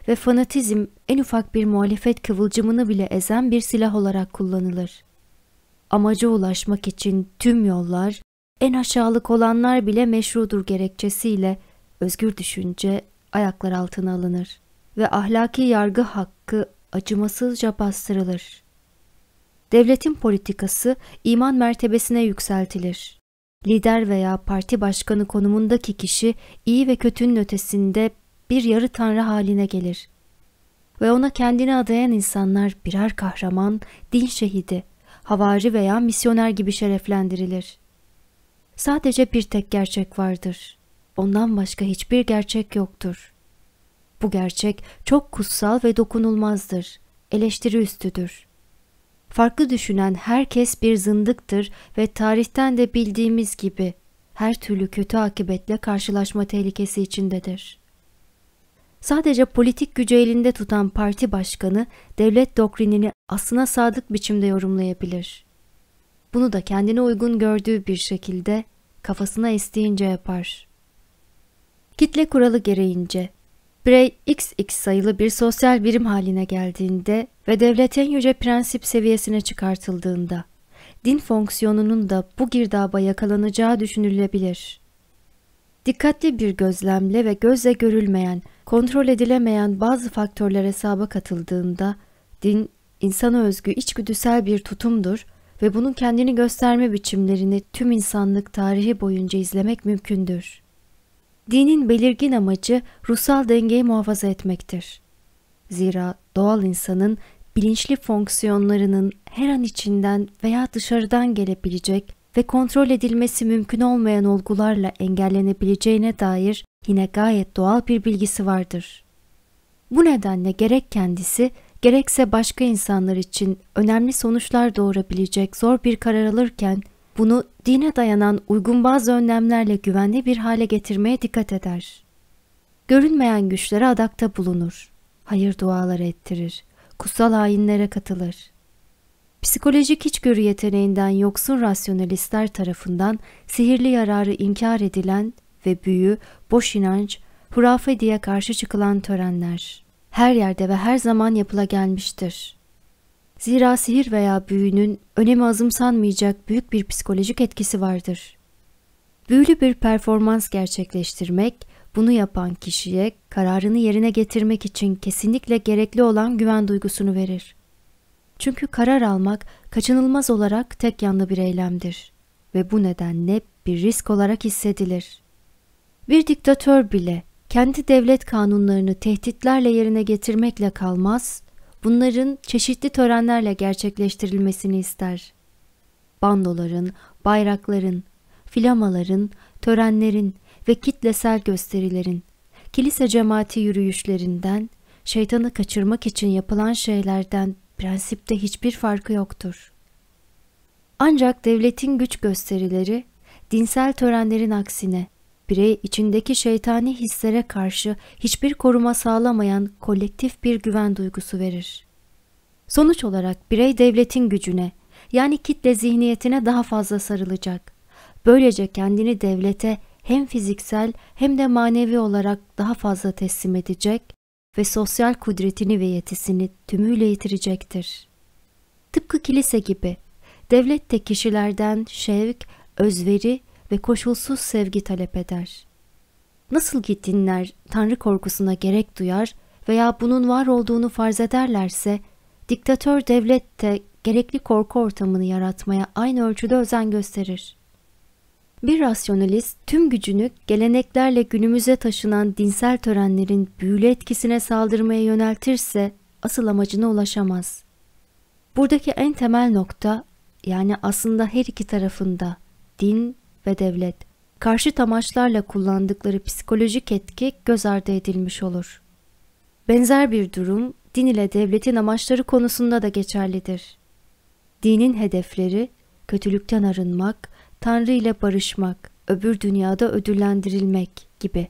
ve fanatizm en ufak bir muhalefet kıvılcımını bile ezen bir silah olarak kullanılır. Amaca ulaşmak için tüm yollar, en aşağılık olanlar bile meşrudur gerekçesiyle özgür düşünce ayaklar altına alınır ve ahlaki yargı hakkı acımasızca bastırılır. Devletin politikası iman mertebesine yükseltilir lider veya parti başkanı konumundaki kişi iyi ve kötünün ötesinde bir yarı tanrı haline gelir. Ve ona kendini adayan insanlar birer kahraman, din şehidi, havari veya misyoner gibi şereflendirilir. Sadece bir tek gerçek vardır. Ondan başka hiçbir gerçek yoktur. Bu gerçek çok kutsal ve dokunulmazdır. Eleştiri üstüdür.'' farklı düşünen herkes bir zındıktır ve tarihten de bildiğimiz gibi her türlü kötü akibetle karşılaşma tehlikesi içindedir. Sadece politik gücü elinde tutan parti başkanı devlet doktrinini aslına sadık biçimde yorumlayabilir. Bunu da kendine uygun gördüğü bir şekilde kafasına estiğince yapar. Kitle kuralı gereğince Birey XX sayılı bir sosyal birim haline geldiğinde ve devletin yüce prensip seviyesine çıkartıldığında, din fonksiyonunun da bu girdaba yakalanacağı düşünülebilir. Dikkatli bir gözlemle ve gözle görülmeyen, kontrol edilemeyen bazı faktörler hesaba katıldığında, din insana özgü içgüdüsel bir tutumdur ve bunun kendini gösterme biçimlerini tüm insanlık tarihi boyunca izlemek mümkündür. Dinin belirgin amacı ruhsal dengeyi muhafaza etmektir. Zira doğal insanın bilinçli fonksiyonlarının her an içinden veya dışarıdan gelebilecek ve kontrol edilmesi mümkün olmayan olgularla engellenebileceğine dair yine gayet doğal bir bilgisi vardır. Bu nedenle gerek kendisi gerekse başka insanlar için önemli sonuçlar doğurabilecek zor bir karar alırken bunu dine dayanan uygun bazı önlemlerle güvenli bir hale getirmeye dikkat eder. Görünmeyen güçlere adakta bulunur, hayır duaları ettirir, kutsal ayinlere katılır. Psikolojik içgörü yeteneğinden yoksun rasyonelistler tarafından sihirli yararı inkar edilen ve büyü, boş inanç, hurafe diye karşı çıkılan törenler her yerde ve her zaman yapıla gelmiştir. Zira sihir veya büyünün önemi azımsanmayacak büyük bir psikolojik etkisi vardır. Büyülü bir performans gerçekleştirmek, bunu yapan kişiye kararını yerine getirmek için kesinlikle gerekli olan güven duygusunu verir. Çünkü karar almak kaçınılmaz olarak tek yanlı bir eylemdir ve bu nedenle bir risk olarak hissedilir. Bir diktatör bile kendi devlet kanunlarını tehditlerle yerine getirmekle kalmaz, bunların çeşitli törenlerle gerçekleştirilmesini ister. Bandoların, bayrakların, filamaların, törenlerin ve kitlesel gösterilerin, kilise cemaati yürüyüşlerinden, şeytanı kaçırmak için yapılan şeylerden prensipte hiçbir farkı yoktur. Ancak devletin güç gösterileri, dinsel törenlerin aksine birey içindeki şeytani hislere karşı hiçbir koruma sağlamayan kolektif bir güven duygusu verir. Sonuç olarak birey devletin gücüne yani kitle zihniyetine daha fazla sarılacak. Böylece kendini devlete hem fiziksel hem de manevi olarak daha fazla teslim edecek ve sosyal kudretini ve yetisini tümüyle yitirecektir. Tıpkı kilise gibi devlette kişilerden şevk, özveri ve koşulsuz sevgi talep eder. Nasıl ki dinler tanrı korkusuna gerek duyar veya bunun var olduğunu farz ederlerse, diktatör devlet de gerekli korku ortamını yaratmaya aynı ölçüde özen gösterir. Bir rasyonalist tüm gücünü geleneklerle günümüze taşınan dinsel törenlerin büyülü etkisine saldırmaya yöneltirse asıl amacına ulaşamaz. Buradaki en temel nokta yani aslında her iki tarafında din ve devlet karşıt amaçlarla kullandıkları psikolojik etki göz ardı edilmiş olur. Benzer bir durum din ile devletin amaçları konusunda da geçerlidir. Dinin hedefleri kötülükten arınmak, Tanrı ile barışmak, öbür dünyada ödüllendirilmek gibi.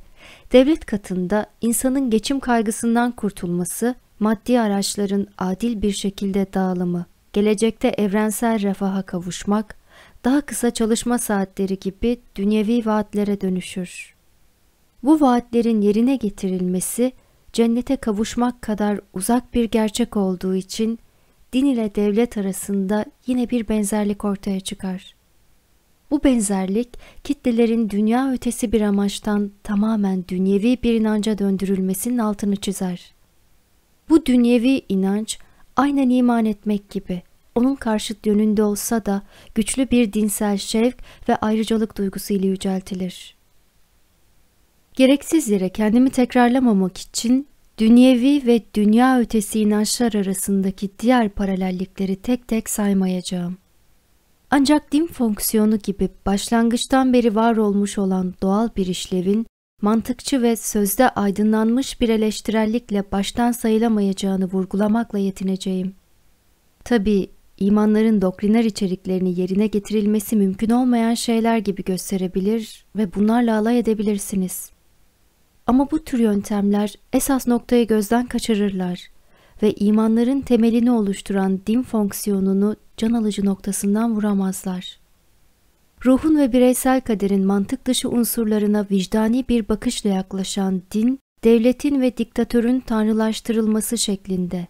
Devlet katında insanın geçim kaygısından kurtulması, maddi araçların adil bir şekilde dağılımı, gelecekte evrensel refaha kavuşmak, daha kısa çalışma saatleri gibi dünyevi vaatlere dönüşür. Bu vaatlerin yerine getirilmesi cennete kavuşmak kadar uzak bir gerçek olduğu için din ile devlet arasında yine bir benzerlik ortaya çıkar. Bu benzerlik kitlelerin dünya ötesi bir amaçtan tamamen dünyevi bir inanca döndürülmesinin altını çizer. Bu dünyevi inanç aynen iman etmek gibi onun karşıt yönünde olsa da güçlü bir dinsel şevk ve ayrıcalık duygusu ile yüceltilir. Gereksiz yere kendimi tekrarlamamak için dünyevi ve dünya ötesi inançlar arasındaki diğer paralellikleri tek tek saymayacağım. Ancak din fonksiyonu gibi başlangıçtan beri var olmuş olan doğal bir işlevin mantıkçı ve sözde aydınlanmış bir eleştirellikle baştan sayılamayacağını vurgulamakla yetineceğim. Tabii imanların doktriner içeriklerini yerine getirilmesi mümkün olmayan şeyler gibi gösterebilir ve bunlarla alay edebilirsiniz. Ama bu tür yöntemler esas noktayı gözden kaçırırlar ve imanların temelini oluşturan din fonksiyonunu can alıcı noktasından vuramazlar. Ruhun ve bireysel kaderin mantık dışı unsurlarına vicdani bir bakışla yaklaşan din, devletin ve diktatörün tanrılaştırılması şeklinde,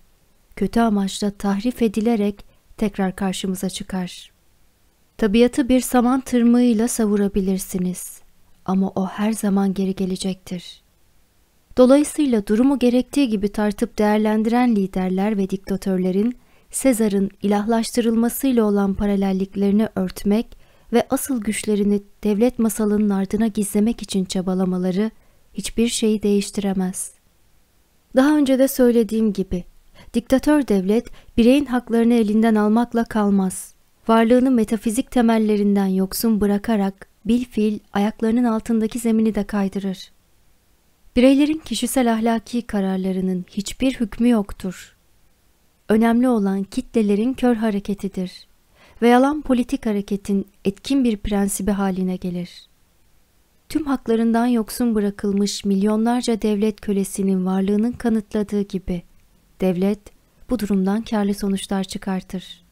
kötü amaçla tahrif edilerek tekrar karşımıza çıkar. Tabiatı bir saman tırmığıyla savurabilirsiniz ama o her zaman geri gelecektir. Dolayısıyla durumu gerektiği gibi tartıp değerlendiren liderler ve diktatörlerin Sezar'ın ilahlaştırılmasıyla olan paralelliklerini örtmek ve asıl güçlerini devlet masalının ardına gizlemek için çabalamaları hiçbir şeyi değiştiremez. Daha önce de söylediğim gibi Diktatör devlet bireyin haklarını elinden almakla kalmaz. Varlığını metafizik temellerinden yoksun bırakarak bilfiil ayaklarının altındaki zemini de kaydırır. Bireylerin kişisel ahlaki kararlarının hiçbir hükmü yoktur. Önemli olan kitlelerin kör hareketidir ve yalan politik hareketin etkin bir prensibi haline gelir. Tüm haklarından yoksun bırakılmış milyonlarca devlet kölesinin varlığının kanıtladığı gibi Devlet bu durumdan karlı sonuçlar çıkartır.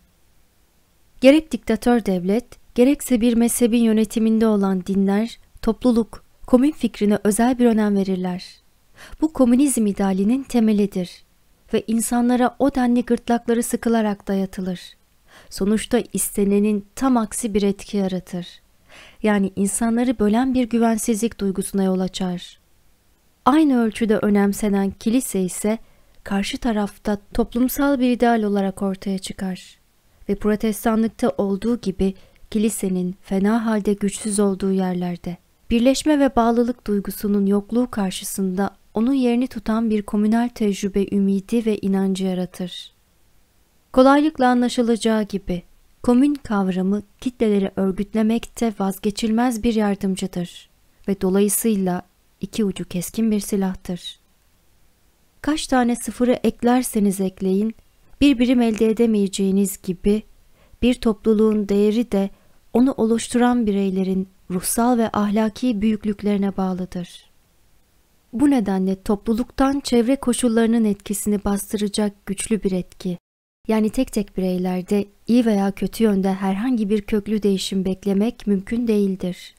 Gerek diktatör devlet, gerekse bir mezhebin yönetiminde olan dinler, topluluk, komün fikrine özel bir önem verirler. Bu komünizm idealinin temelidir ve insanlara o denli gırtlakları sıkılarak dayatılır. Sonuçta istenenin tam aksi bir etki yaratır. Yani insanları bölen bir güvensizlik duygusuna yol açar. Aynı ölçüde önemsenen kilise ise karşı tarafta toplumsal bir ideal olarak ortaya çıkar ve protestanlıkta olduğu gibi kilisenin fena halde güçsüz olduğu yerlerde birleşme ve bağlılık duygusunun yokluğu karşısında onun yerini tutan bir komünel tecrübe ümidi ve inancı yaratır. Kolaylıkla anlaşılacağı gibi komün kavramı kitleleri örgütlemekte vazgeçilmez bir yardımcıdır ve dolayısıyla iki ucu keskin bir silahtır kaç tane sıfırı eklerseniz ekleyin, bir birim elde edemeyeceğiniz gibi bir topluluğun değeri de onu oluşturan bireylerin ruhsal ve ahlaki büyüklüklerine bağlıdır. Bu nedenle topluluktan çevre koşullarının etkisini bastıracak güçlü bir etki, yani tek tek bireylerde iyi veya kötü yönde herhangi bir köklü değişim beklemek mümkün değildir.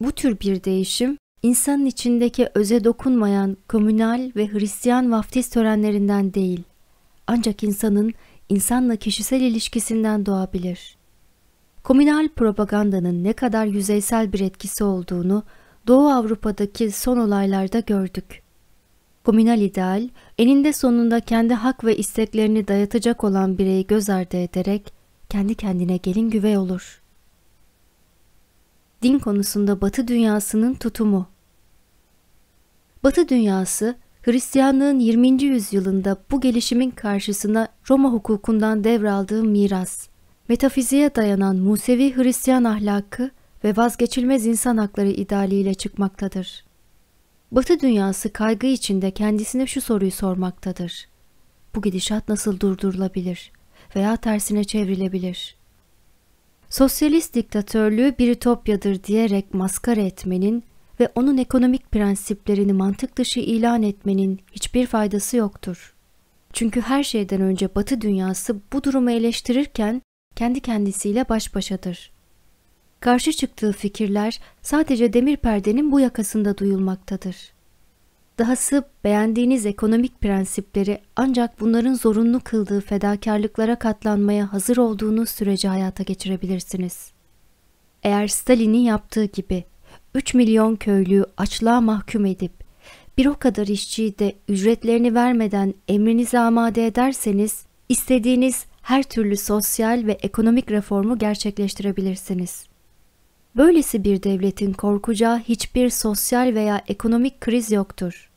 Bu tür bir değişim insanın içindeki öze dokunmayan komünal ve Hristiyan vaftiz törenlerinden değil, ancak insanın insanla kişisel ilişkisinden doğabilir. Komünal propagandanın ne kadar yüzeysel bir etkisi olduğunu Doğu Avrupa'daki son olaylarda gördük. Komünal ideal, eninde sonunda kendi hak ve isteklerini dayatacak olan bireyi göz ardı ederek kendi kendine gelin güvey olur din konusunda Batı dünyasının tutumu. Batı dünyası, Hristiyanlığın 20. yüzyılında bu gelişimin karşısına Roma hukukundan devraldığı miras, metafiziğe dayanan Musevi Hristiyan ahlakı ve vazgeçilmez insan hakları idealiyle çıkmaktadır. Batı dünyası kaygı içinde kendisine şu soruyu sormaktadır. Bu gidişat nasıl durdurulabilir veya tersine çevrilebilir?'' sosyalist diktatörlüğü bir ütopyadır diyerek maskara etmenin ve onun ekonomik prensiplerini mantık dışı ilan etmenin hiçbir faydası yoktur. Çünkü her şeyden önce Batı dünyası bu durumu eleştirirken kendi kendisiyle baş başadır. Karşı çıktığı fikirler sadece demir perdenin bu yakasında duyulmaktadır. Dahası beğendiğiniz ekonomik prensipleri ancak bunların zorunlu kıldığı fedakarlıklara katlanmaya hazır olduğunuz sürece hayata geçirebilirsiniz. Eğer Stalin'in yaptığı gibi 3 milyon köylüyü açlığa mahkum edip bir o kadar işçiyi de ücretlerini vermeden emrinize amade ederseniz istediğiniz her türlü sosyal ve ekonomik reformu gerçekleştirebilirsiniz. Böylesi bir devletin korkacağı hiçbir sosyal veya ekonomik kriz yoktur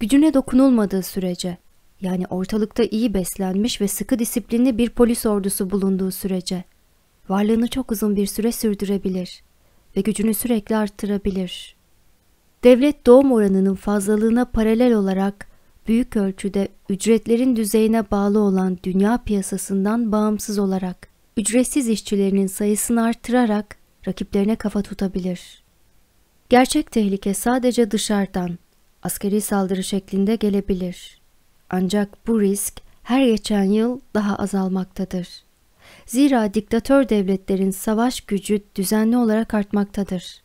gücüne dokunulmadığı sürece, yani ortalıkta iyi beslenmiş ve sıkı disiplinli bir polis ordusu bulunduğu sürece, varlığını çok uzun bir süre sürdürebilir ve gücünü sürekli arttırabilir. Devlet doğum oranının fazlalığına paralel olarak büyük ölçüde ücretlerin düzeyine bağlı olan dünya piyasasından bağımsız olarak ücretsiz işçilerinin sayısını artırarak rakiplerine kafa tutabilir. Gerçek tehlike sadece dışarıdan, askeri saldırı şeklinde gelebilir. Ancak bu risk her geçen yıl daha azalmaktadır. Zira diktatör devletlerin savaş gücü düzenli olarak artmaktadır.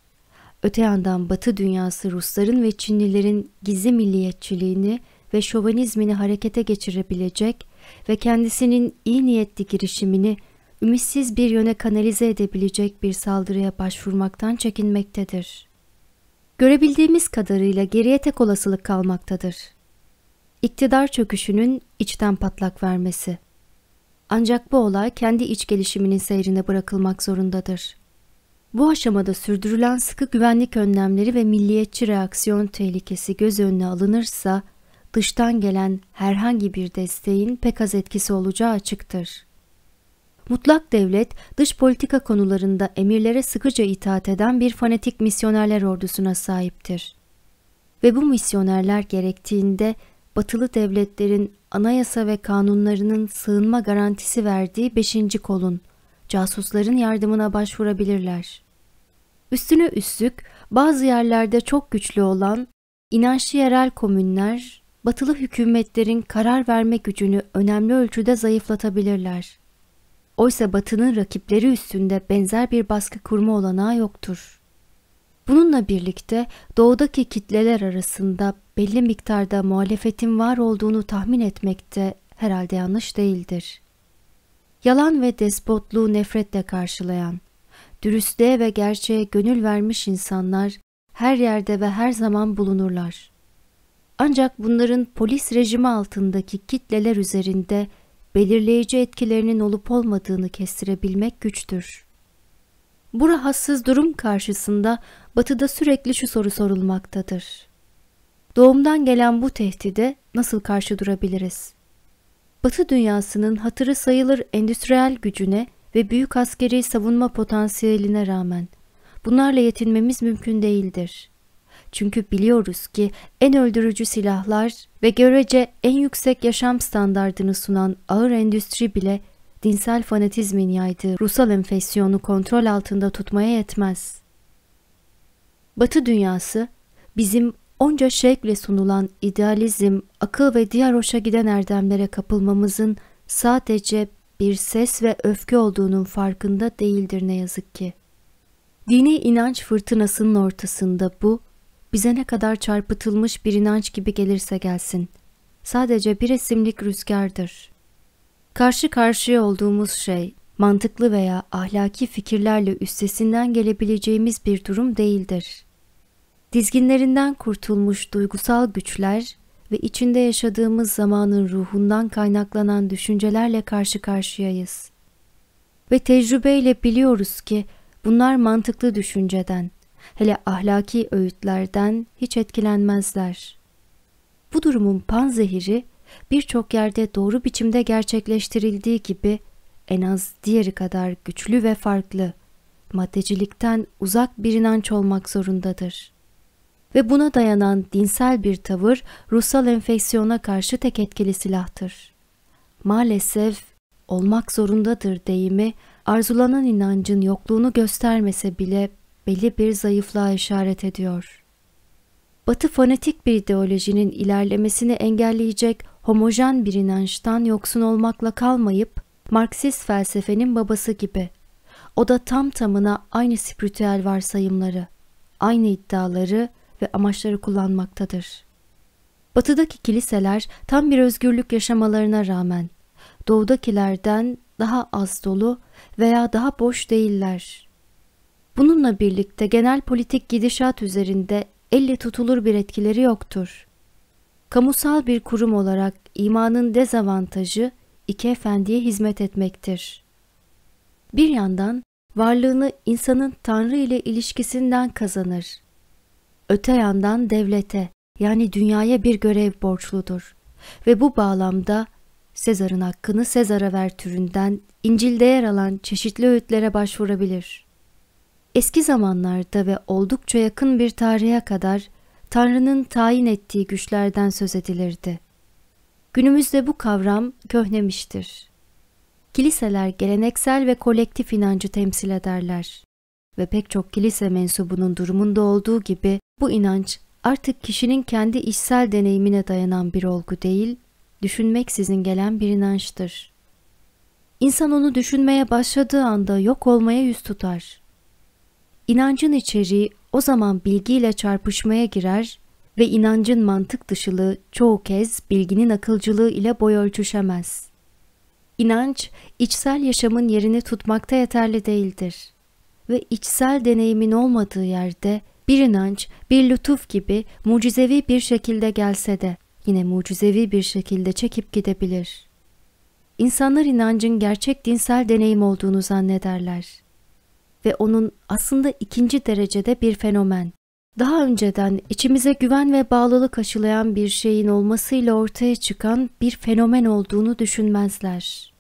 Öte yandan Batı dünyası Rusların ve Çinlilerin gizli milliyetçiliğini ve şovenizmini harekete geçirebilecek ve kendisinin iyi niyetli girişimini ümitsiz bir yöne kanalize edebilecek bir saldırıya başvurmaktan çekinmektedir görebildiğimiz kadarıyla geriye tek olasılık kalmaktadır. İktidar çöküşünün içten patlak vermesi. Ancak bu olay kendi iç gelişiminin seyrine bırakılmak zorundadır. Bu aşamada sürdürülen sıkı güvenlik önlemleri ve milliyetçi reaksiyon tehlikesi göz önüne alınırsa, dıştan gelen herhangi bir desteğin pek az etkisi olacağı açıktır. Mutlak devlet, dış politika konularında emirlere sıkıca itaat eden bir fanatik misyonerler ordusuna sahiptir. Ve bu misyonerler gerektiğinde batılı devletlerin anayasa ve kanunlarının sığınma garantisi verdiği beşinci kolun, casusların yardımına başvurabilirler. Üstüne üstlük bazı yerlerde çok güçlü olan inançlı yerel komünler, batılı hükümetlerin karar verme gücünü önemli ölçüde zayıflatabilirler. Oysa Batı'nın rakipleri üstünde benzer bir baskı kurma olanağı yoktur. Bununla birlikte doğudaki kitleler arasında belli miktarda muhalefetin var olduğunu tahmin etmekte herhalde yanlış değildir. Yalan ve despotluğu nefretle karşılayan, dürüstlüğe ve gerçeğe gönül vermiş insanlar her yerde ve her zaman bulunurlar. Ancak bunların polis rejimi altındaki kitleler üzerinde belirleyici etkilerinin olup olmadığını kestirebilmek güçtür. Bu rahatsız durum karşısında batıda sürekli şu soru sorulmaktadır. Doğumdan gelen bu tehdide nasıl karşı durabiliriz? Batı dünyasının hatırı sayılır endüstriyel gücüne ve büyük askeri savunma potansiyeline rağmen bunlarla yetinmemiz mümkün değildir. Çünkü biliyoruz ki en öldürücü silahlar ve görece en yüksek yaşam standartını sunan ağır endüstri bile dinsel fanatizmin yaydığı ruhsal enfeksiyonu kontrol altında tutmaya yetmez. Batı dünyası bizim onca şekle sunulan idealizm, akıl ve diğer hoşa giden erdemlere kapılmamızın sadece bir ses ve öfke olduğunun farkında değildir ne yazık ki. Dini inanç fırtınasının ortasında bu, bize ne kadar çarpıtılmış bir inanç gibi gelirse gelsin. Sadece bir esimlik rüzgardır. Karşı karşıya olduğumuz şey, mantıklı veya ahlaki fikirlerle üstesinden gelebileceğimiz bir durum değildir. Dizginlerinden kurtulmuş duygusal güçler ve içinde yaşadığımız zamanın ruhundan kaynaklanan düşüncelerle karşı karşıyayız. Ve tecrübeyle biliyoruz ki bunlar mantıklı düşünceden, Hele ahlaki öğütlerden hiç etkilenmezler. Bu durumun pan zehiri birçok yerde doğru biçimde gerçekleştirildiği gibi en az diğeri kadar güçlü ve farklı, maddecilikten uzak bir inanç olmak zorundadır. Ve buna dayanan dinsel bir tavır ruhsal enfeksiyona karşı tek etkili silahtır. Maalesef olmak zorundadır deyimi arzulanan inancın yokluğunu göstermese bile belli bir zayıflığa işaret ediyor. Batı fanatik bir ideolojinin ilerlemesini engelleyecek homojen bir inançtan yoksun olmakla kalmayıp Marksist felsefenin babası gibi. O da tam tamına aynı spiritüel varsayımları, aynı iddiaları ve amaçları kullanmaktadır. Batıdaki kiliseler tam bir özgürlük yaşamalarına rağmen doğudakilerden daha az dolu veya daha boş değiller. Bununla birlikte genel politik gidişat üzerinde elle tutulur bir etkileri yoktur. Kamusal bir kurum olarak imanın dezavantajı iki efendiye hizmet etmektir. Bir yandan varlığını insanın Tanrı ile ilişkisinden kazanır. Öte yandan devlete yani dünyaya bir görev borçludur ve bu bağlamda Sezar'ın hakkını Sezar'a ver türünden İncil'de yer alan çeşitli öğütlere başvurabilir.'' Eski zamanlarda ve oldukça yakın bir tarihe kadar Tanrı'nın tayin ettiği güçlerden söz edilirdi. Günümüzde bu kavram köhnemiştir. Kiliseler geleneksel ve kolektif inancı temsil ederler ve pek çok kilise mensubunun durumunda olduğu gibi bu inanç artık kişinin kendi işsel deneyimine dayanan bir olgu değil, düşünmeksizin gelen bir inançtır. İnsan onu düşünmeye başladığı anda yok olmaya yüz tutar. İnancın içeriği o zaman bilgiyle çarpışmaya girer ve inancın mantık dışılığı çoğu kez bilginin akılcılığı ile boy ölçüşemez. İnanç, içsel yaşamın yerini tutmakta yeterli değildir ve içsel deneyimin olmadığı yerde bir inanç, bir lütuf gibi mucizevi bir şekilde gelse de yine mucizevi bir şekilde çekip gidebilir. İnsanlar inancın gerçek dinsel deneyim olduğunu zannederler ve onun aslında ikinci derecede bir fenomen. Daha önceden içimize güven ve bağlılık aşılayan bir şeyin olmasıyla ortaya çıkan bir fenomen olduğunu düşünmezler.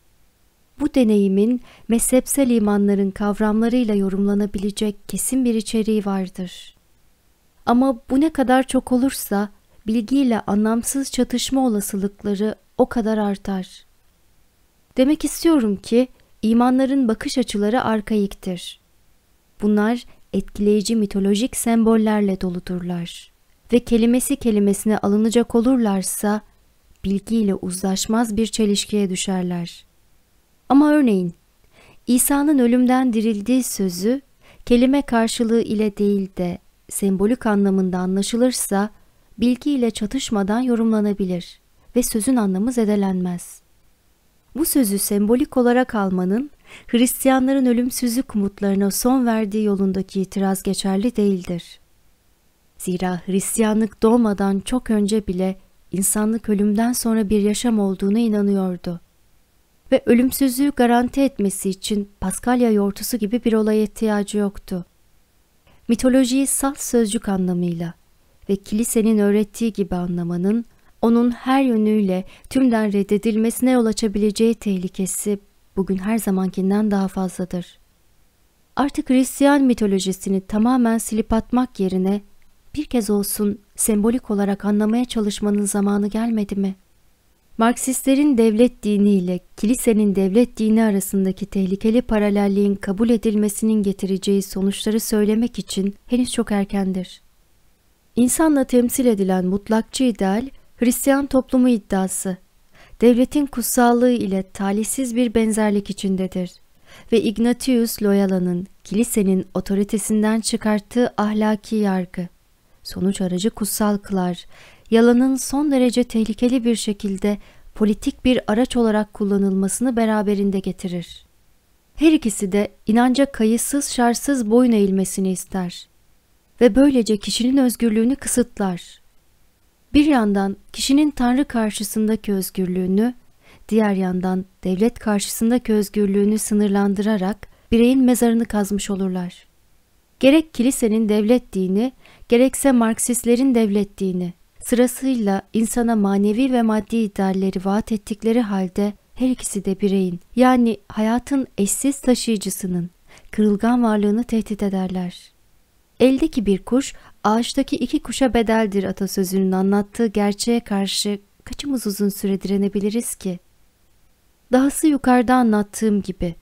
Bu deneyimin mezhepsel imanların kavramlarıyla yorumlanabilecek kesin bir içeriği vardır. Ama bu ne kadar çok olursa bilgiyle anlamsız çatışma olasılıkları o kadar artar. Demek istiyorum ki imanların bakış açıları arkaiktir. Bunlar etkileyici mitolojik sembollerle doludurlar ve kelimesi kelimesine alınacak olurlarsa bilgiyle uzlaşmaz bir çelişkiye düşerler. Ama örneğin İsa'nın ölümden dirildiği sözü kelime karşılığı ile değil de sembolik anlamında anlaşılırsa bilgi ile çatışmadan yorumlanabilir ve sözün anlamı zedelenmez. Bu sözü sembolik olarak almanın Hristiyanların ölümsüzlük umutlarına son verdiği yolundaki itiraz geçerli değildir. Zira Hristiyanlık doğmadan çok önce bile insanlık ölümden sonra bir yaşam olduğuna inanıyordu. Ve ölümsüzlüğü garanti etmesi için Paskalya yortusu gibi bir olaya ihtiyacı yoktu. Mitolojiyi saf sözcük anlamıyla ve kilisenin öğrettiği gibi anlamanın onun her yönüyle tümden reddedilmesine yol açabileceği tehlikesi bugün her zamankinden daha fazladır. Artık Hristiyan mitolojisini tamamen silip atmak yerine bir kez olsun sembolik olarak anlamaya çalışmanın zamanı gelmedi mi? Marksistlerin devlet dini ile kilisenin devlet dini arasındaki tehlikeli paralelliğin kabul edilmesinin getireceği sonuçları söylemek için henüz çok erkendir. İnsanla temsil edilen mutlakçı ideal, Hristiyan toplumu iddiası devletin kutsallığı ile talihsiz bir benzerlik içindedir ve Ignatius Loyola'nın kilisenin otoritesinden çıkarttığı ahlaki yargı, sonuç aracı kutsal kılar, yalanın son derece tehlikeli bir şekilde politik bir araç olarak kullanılmasını beraberinde getirir. Her ikisi de inanca kayıtsız şartsız boyun eğilmesini ister ve böylece kişinin özgürlüğünü kısıtlar. Bir yandan kişinin Tanrı karşısındaki özgürlüğünü, diğer yandan devlet karşısındaki özgürlüğünü sınırlandırarak bireyin mezarını kazmış olurlar. Gerek kilisenin devlet dini, gerekse Marksistlerin devlet dini, sırasıyla insana manevi ve maddi idealleri vaat ettikleri halde her ikisi de bireyin, yani hayatın eşsiz taşıyıcısının, kırılgan varlığını tehdit ederler. Eldeki bir kuş Ağaçtaki iki kuşa bedeldir atasözünün anlattığı gerçeğe karşı kaçımız uzun süre direnebiliriz ki? Dahası yukarıda anlattığım gibi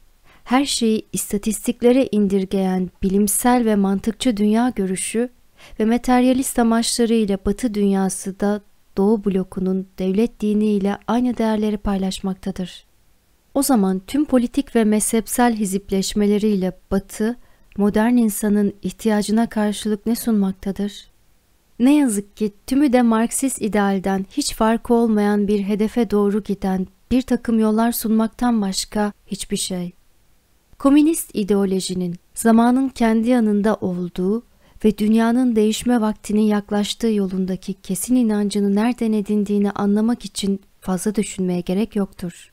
her şeyi istatistiklere indirgeyen bilimsel ve mantıkçı dünya görüşü ve materyalist amaçlarıyla Batı dünyası da Doğu blokunun devlet diniyle aynı değerleri paylaşmaktadır. O zaman tüm politik ve mezhepsel hizipleşmeleriyle Batı, modern insanın ihtiyacına karşılık ne sunmaktadır? Ne yazık ki tümü de Marksist idealden hiç farkı olmayan bir hedefe doğru giden bir takım yollar sunmaktan başka hiçbir şey. Komünist ideolojinin zamanın kendi yanında olduğu ve dünyanın değişme vaktinin yaklaştığı yolundaki kesin inancını nereden edindiğini anlamak için fazla düşünmeye gerek yoktur.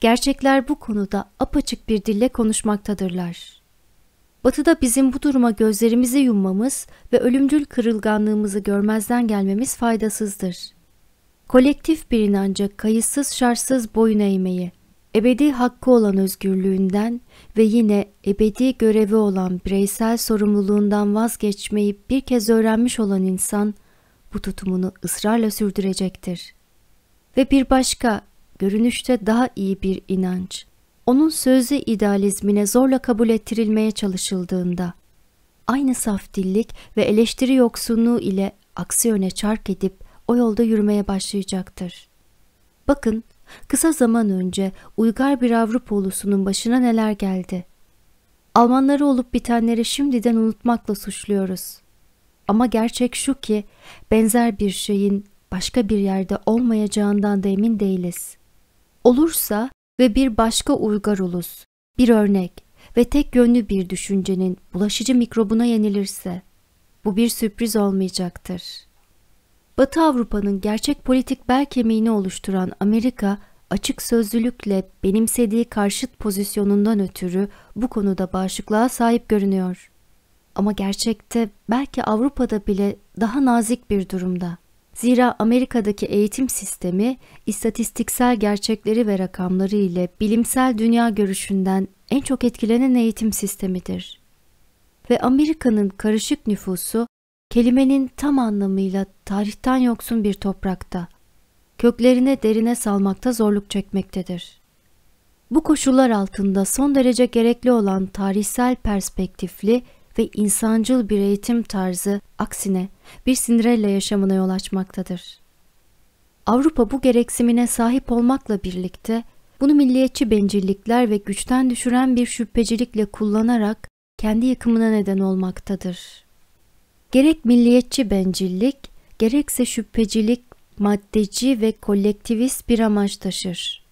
Gerçekler bu konuda apaçık bir dille konuşmaktadırlar. Batı'da bizim bu duruma gözlerimizi yummamız ve ölümcül kırılganlığımızı görmezden gelmemiz faydasızdır. Kolektif bir inancı kayıtsız şartsız boyun eğmeyi, ebedi hakkı olan özgürlüğünden ve yine ebedi görevi olan bireysel sorumluluğundan vazgeçmeyi bir kez öğrenmiş olan insan bu tutumunu ısrarla sürdürecektir. Ve bir başka, görünüşte daha iyi bir inanç, onun sözlü idealizmine zorla kabul ettirilmeye çalışıldığında, aynı saf dillik ve eleştiri yoksunluğu ile aksi yöne çark edip o yolda yürümeye başlayacaktır. Bakın, kısa zaman önce uygar bir Avrupa ulusunun başına neler geldi. Almanları olup bitenleri şimdiden unutmakla suçluyoruz. Ama gerçek şu ki, benzer bir şeyin başka bir yerde olmayacağından da emin değiliz. Olursa ve bir başka uygar ulus, bir örnek ve tek yönlü bir düşüncenin bulaşıcı mikrobuna yenilirse bu bir sürpriz olmayacaktır. Batı Avrupa'nın gerçek politik bel kemiğini oluşturan Amerika, açık sözlülükle benimsediği karşıt pozisyonundan ötürü bu konuda bağışıklığa sahip görünüyor. Ama gerçekte belki Avrupa'da bile daha nazik bir durumda. Zira Amerika'daki eğitim sistemi istatistiksel gerçekleri ve rakamları ile bilimsel dünya görüşünden en çok etkilenen eğitim sistemidir. Ve Amerika'nın karışık nüfusu kelimenin tam anlamıyla tarihten yoksun bir toprakta, köklerine derine salmakta zorluk çekmektedir. Bu koşullar altında son derece gerekli olan tarihsel perspektifli ve insancıl bir eğitim tarzı aksine bir Cinderella yaşamına yol açmaktadır. Avrupa bu gereksimine sahip olmakla birlikte bunu milliyetçi bencillikler ve güçten düşüren bir şüphecilikle kullanarak kendi yıkımına neden olmaktadır. Gerek milliyetçi bencillik, gerekse şüphecilik maddeci ve kolektivist bir amaç taşır.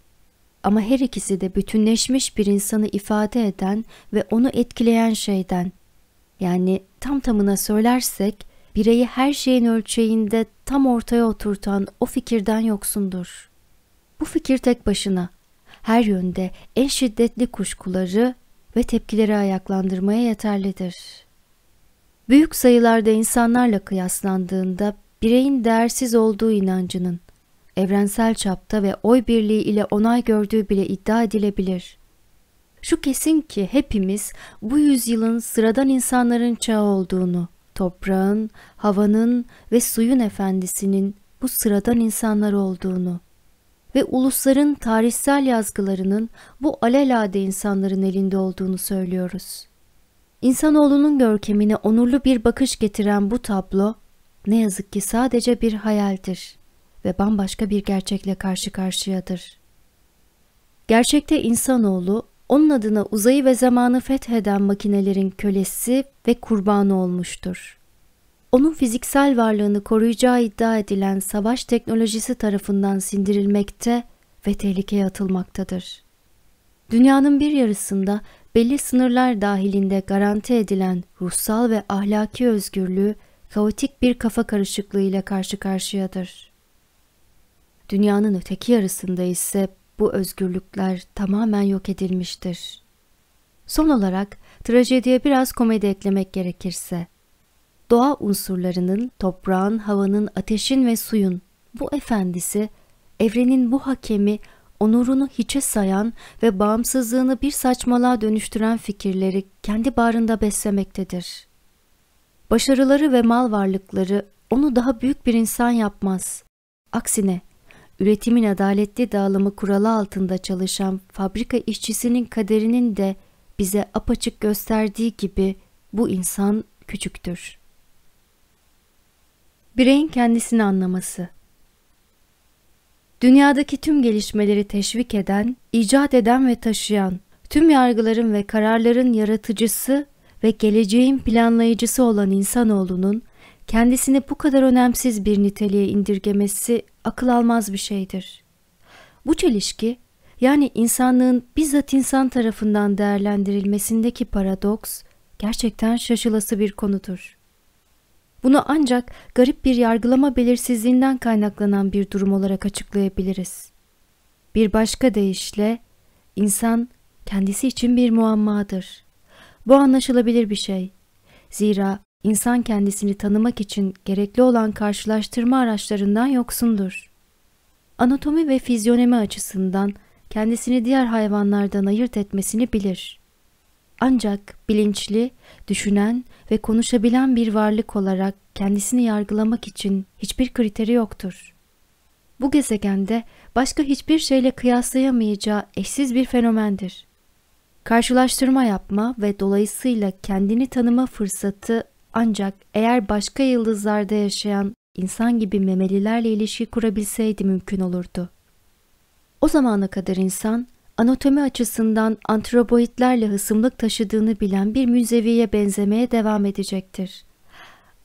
Ama her ikisi de bütünleşmiş bir insanı ifade eden ve onu etkileyen şeyden, yani tam tamına söylersek bireyi her şeyin ölçeğinde tam ortaya oturtan o fikirden yoksundur. Bu fikir tek başına her yönde en şiddetli kuşkuları ve tepkileri ayaklandırmaya yeterlidir. Büyük sayılarda insanlarla kıyaslandığında bireyin değersiz olduğu inancının evrensel çapta ve oy birliği ile onay gördüğü bile iddia edilebilir. Şu kesin ki hepimiz bu yüzyılın sıradan insanların çağı olduğunu, toprağın, havanın ve suyun efendisinin bu sıradan insanlar olduğunu ve ulusların tarihsel yazgılarının bu alelade insanların elinde olduğunu söylüyoruz. İnsanoğlunun görkemine onurlu bir bakış getiren bu tablo ne yazık ki sadece bir hayaldir ve bambaşka bir gerçekle karşı karşıyadır. Gerçekte insanoğlu onun adına uzayı ve zamanı fetheden makinelerin kölesi ve kurbanı olmuştur. Onun fiziksel varlığını koruyacağı iddia edilen savaş teknolojisi tarafından sindirilmekte ve tehlikeye atılmaktadır. Dünyanın bir yarısında belli sınırlar dahilinde garanti edilen ruhsal ve ahlaki özgürlüğü kaotik bir kafa karışıklığı ile karşı karşıyadır. Dünyanın öteki yarısında ise bu özgürlükler tamamen yok edilmiştir. Son olarak trajediye biraz komedi eklemek gerekirse. Doğa unsurlarının, toprağın, havanın, ateşin ve suyun bu efendisi, evrenin bu hakemi, onurunu hiçe sayan ve bağımsızlığını bir saçmalığa dönüştüren fikirleri kendi bağrında beslemektedir. Başarıları ve mal varlıkları onu daha büyük bir insan yapmaz. Aksine üretimin adaletli dağılımı kuralı altında çalışan fabrika işçisinin kaderinin de bize apaçık gösterdiği gibi bu insan küçüktür. Bireyin kendisini anlaması Dünyadaki tüm gelişmeleri teşvik eden, icat eden ve taşıyan, tüm yargıların ve kararların yaratıcısı ve geleceğin planlayıcısı olan insanoğlunun kendisini bu kadar önemsiz bir niteliğe indirgemesi akıl almaz bir şeydir. Bu çelişki, yani insanlığın bizzat insan tarafından değerlendirilmesindeki paradoks, gerçekten şaşılası bir konudur. Bunu ancak garip bir yargılama belirsizliğinden kaynaklanan bir durum olarak açıklayabiliriz. Bir başka deyişle, insan kendisi için bir muammadır. Bu anlaşılabilir bir şey. Zira İnsan kendisini tanımak için gerekli olan karşılaştırma araçlarından yoksundur. Anatomi ve fizyonomi açısından kendisini diğer hayvanlardan ayırt etmesini bilir. Ancak bilinçli, düşünen ve konuşabilen bir varlık olarak kendisini yargılamak için hiçbir kriteri yoktur. Bu gezegende başka hiçbir şeyle kıyaslayamayacağı eşsiz bir fenomendir. Karşılaştırma yapma ve dolayısıyla kendini tanıma fırsatı ancak eğer başka yıldızlarda yaşayan insan gibi memelilerle ilişki kurabilseydi mümkün olurdu. O zamana kadar insan anatomi açısından antropoidlerle hısımlık taşıdığını bilen bir müzeviye benzemeye devam edecektir.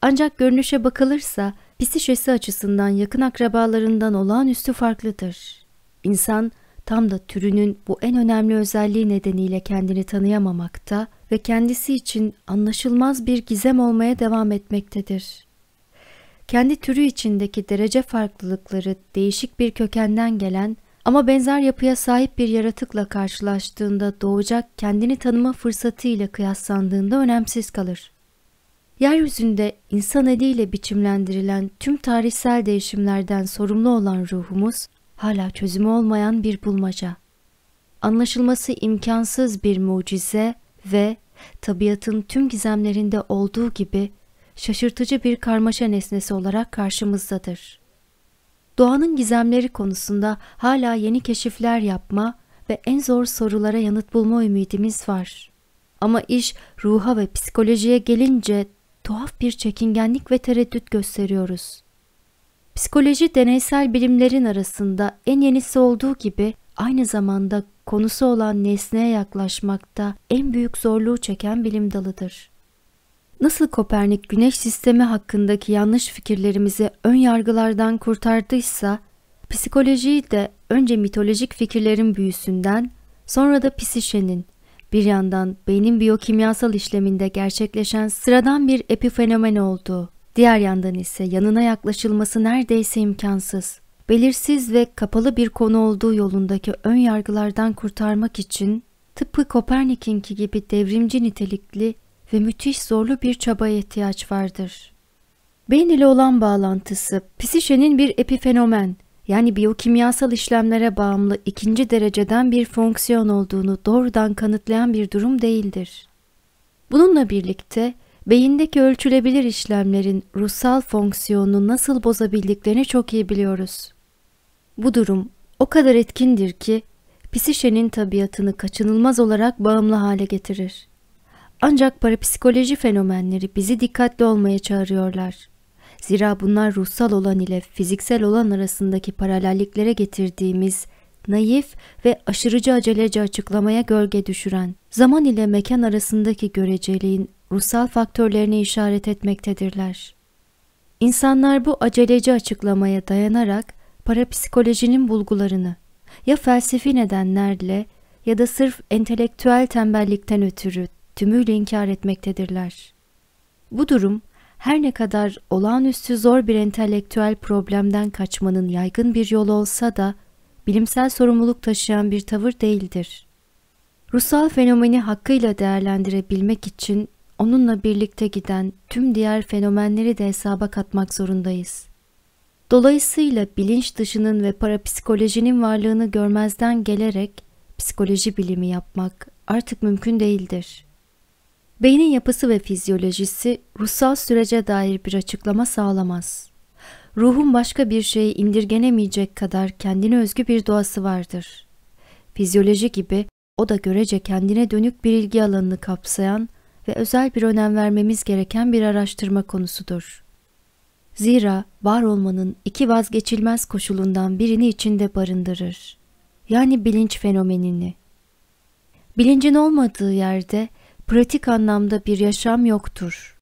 Ancak görünüşe bakılırsa psişesi açısından yakın akrabalarından olağanüstü farklıdır. İnsan tam da türünün bu en önemli özelliği nedeniyle kendini tanıyamamakta ve kendisi için anlaşılmaz bir gizem olmaya devam etmektedir. Kendi türü içindeki derece farklılıkları değişik bir kökenden gelen ama benzer yapıya sahip bir yaratıkla karşılaştığında doğacak kendini tanıma fırsatı ile kıyaslandığında önemsiz kalır. Yeryüzünde insan eliyle biçimlendirilen tüm tarihsel değişimlerden sorumlu olan ruhumuz, hala çözümü olmayan bir bulmaca. Anlaşılması imkansız bir mucize ve tabiatın tüm gizemlerinde olduğu gibi şaşırtıcı bir karmaşa nesnesi olarak karşımızdadır. Doğanın gizemleri konusunda hala yeni keşifler yapma ve en zor sorulara yanıt bulma ümidimiz var. Ama iş ruha ve psikolojiye gelince tuhaf bir çekingenlik ve tereddüt gösteriyoruz. Psikoloji deneysel bilimlerin arasında en yenisi olduğu gibi aynı zamanda konusu olan nesneye yaklaşmakta en büyük zorluğu çeken bilim dalıdır. Nasıl Kopernik güneş sistemi hakkındaki yanlış fikirlerimizi ön yargılardan kurtardıysa, psikolojiyi de önce mitolojik fikirlerin büyüsünden, sonra da psişenin, bir yandan beynin biyokimyasal işleminde gerçekleşen sıradan bir epifenomen olduğu, Diğer yandan ise yanına yaklaşılması neredeyse imkansız. Belirsiz ve kapalı bir konu olduğu yolundaki ön yargılardan kurtarmak için tıpkı Kopernik'inki gibi devrimci nitelikli ve müthiş zorlu bir çabaya ihtiyaç vardır. Beyin ile olan bağlantısı, psişenin bir epifenomen, yani biyokimyasal işlemlere bağımlı ikinci dereceden bir fonksiyon olduğunu doğrudan kanıtlayan bir durum değildir. Bununla birlikte beyindeki ölçülebilir işlemlerin ruhsal fonksiyonunu nasıl bozabildiklerini çok iyi biliyoruz. Bu durum o kadar etkindir ki psişenin tabiatını kaçınılmaz olarak bağımlı hale getirir. Ancak parapsikoloji fenomenleri bizi dikkatli olmaya çağırıyorlar. Zira bunlar ruhsal olan ile fiziksel olan arasındaki paralelliklere getirdiğimiz naif ve aşırıcı aceleci açıklamaya gölge düşüren, zaman ile mekan arasındaki göreceliğin ruhsal faktörlerine işaret etmektedirler. İnsanlar bu aceleci açıklamaya dayanarak parapsikolojinin bulgularını ya felsefi nedenlerle ya da sırf entelektüel tembellikten ötürü tümüyle inkar etmektedirler. Bu durum her ne kadar olağanüstü zor bir entelektüel problemden kaçmanın yaygın bir yol olsa da bilimsel sorumluluk taşıyan bir tavır değildir. Rusal fenomeni hakkıyla değerlendirebilmek için onunla birlikte giden tüm diğer fenomenleri de hesaba katmak zorundayız. Dolayısıyla bilinç dışının ve parapsikolojinin varlığını görmezden gelerek psikoloji bilimi yapmak artık mümkün değildir. Beynin yapısı ve fizyolojisi ruhsal sürece dair bir açıklama sağlamaz. Ruhun başka bir şeyi indirgenemeyecek kadar kendine özgü bir doğası vardır. Fizyoloji gibi o da görece kendine dönük bir ilgi alanını kapsayan ve özel bir önem vermemiz gereken bir araştırma konusudur. Zira var olmanın iki vazgeçilmez koşulundan birini içinde barındırır. Yani bilinç fenomenini. Bilincin olmadığı yerde pratik anlamda bir yaşam yoktur.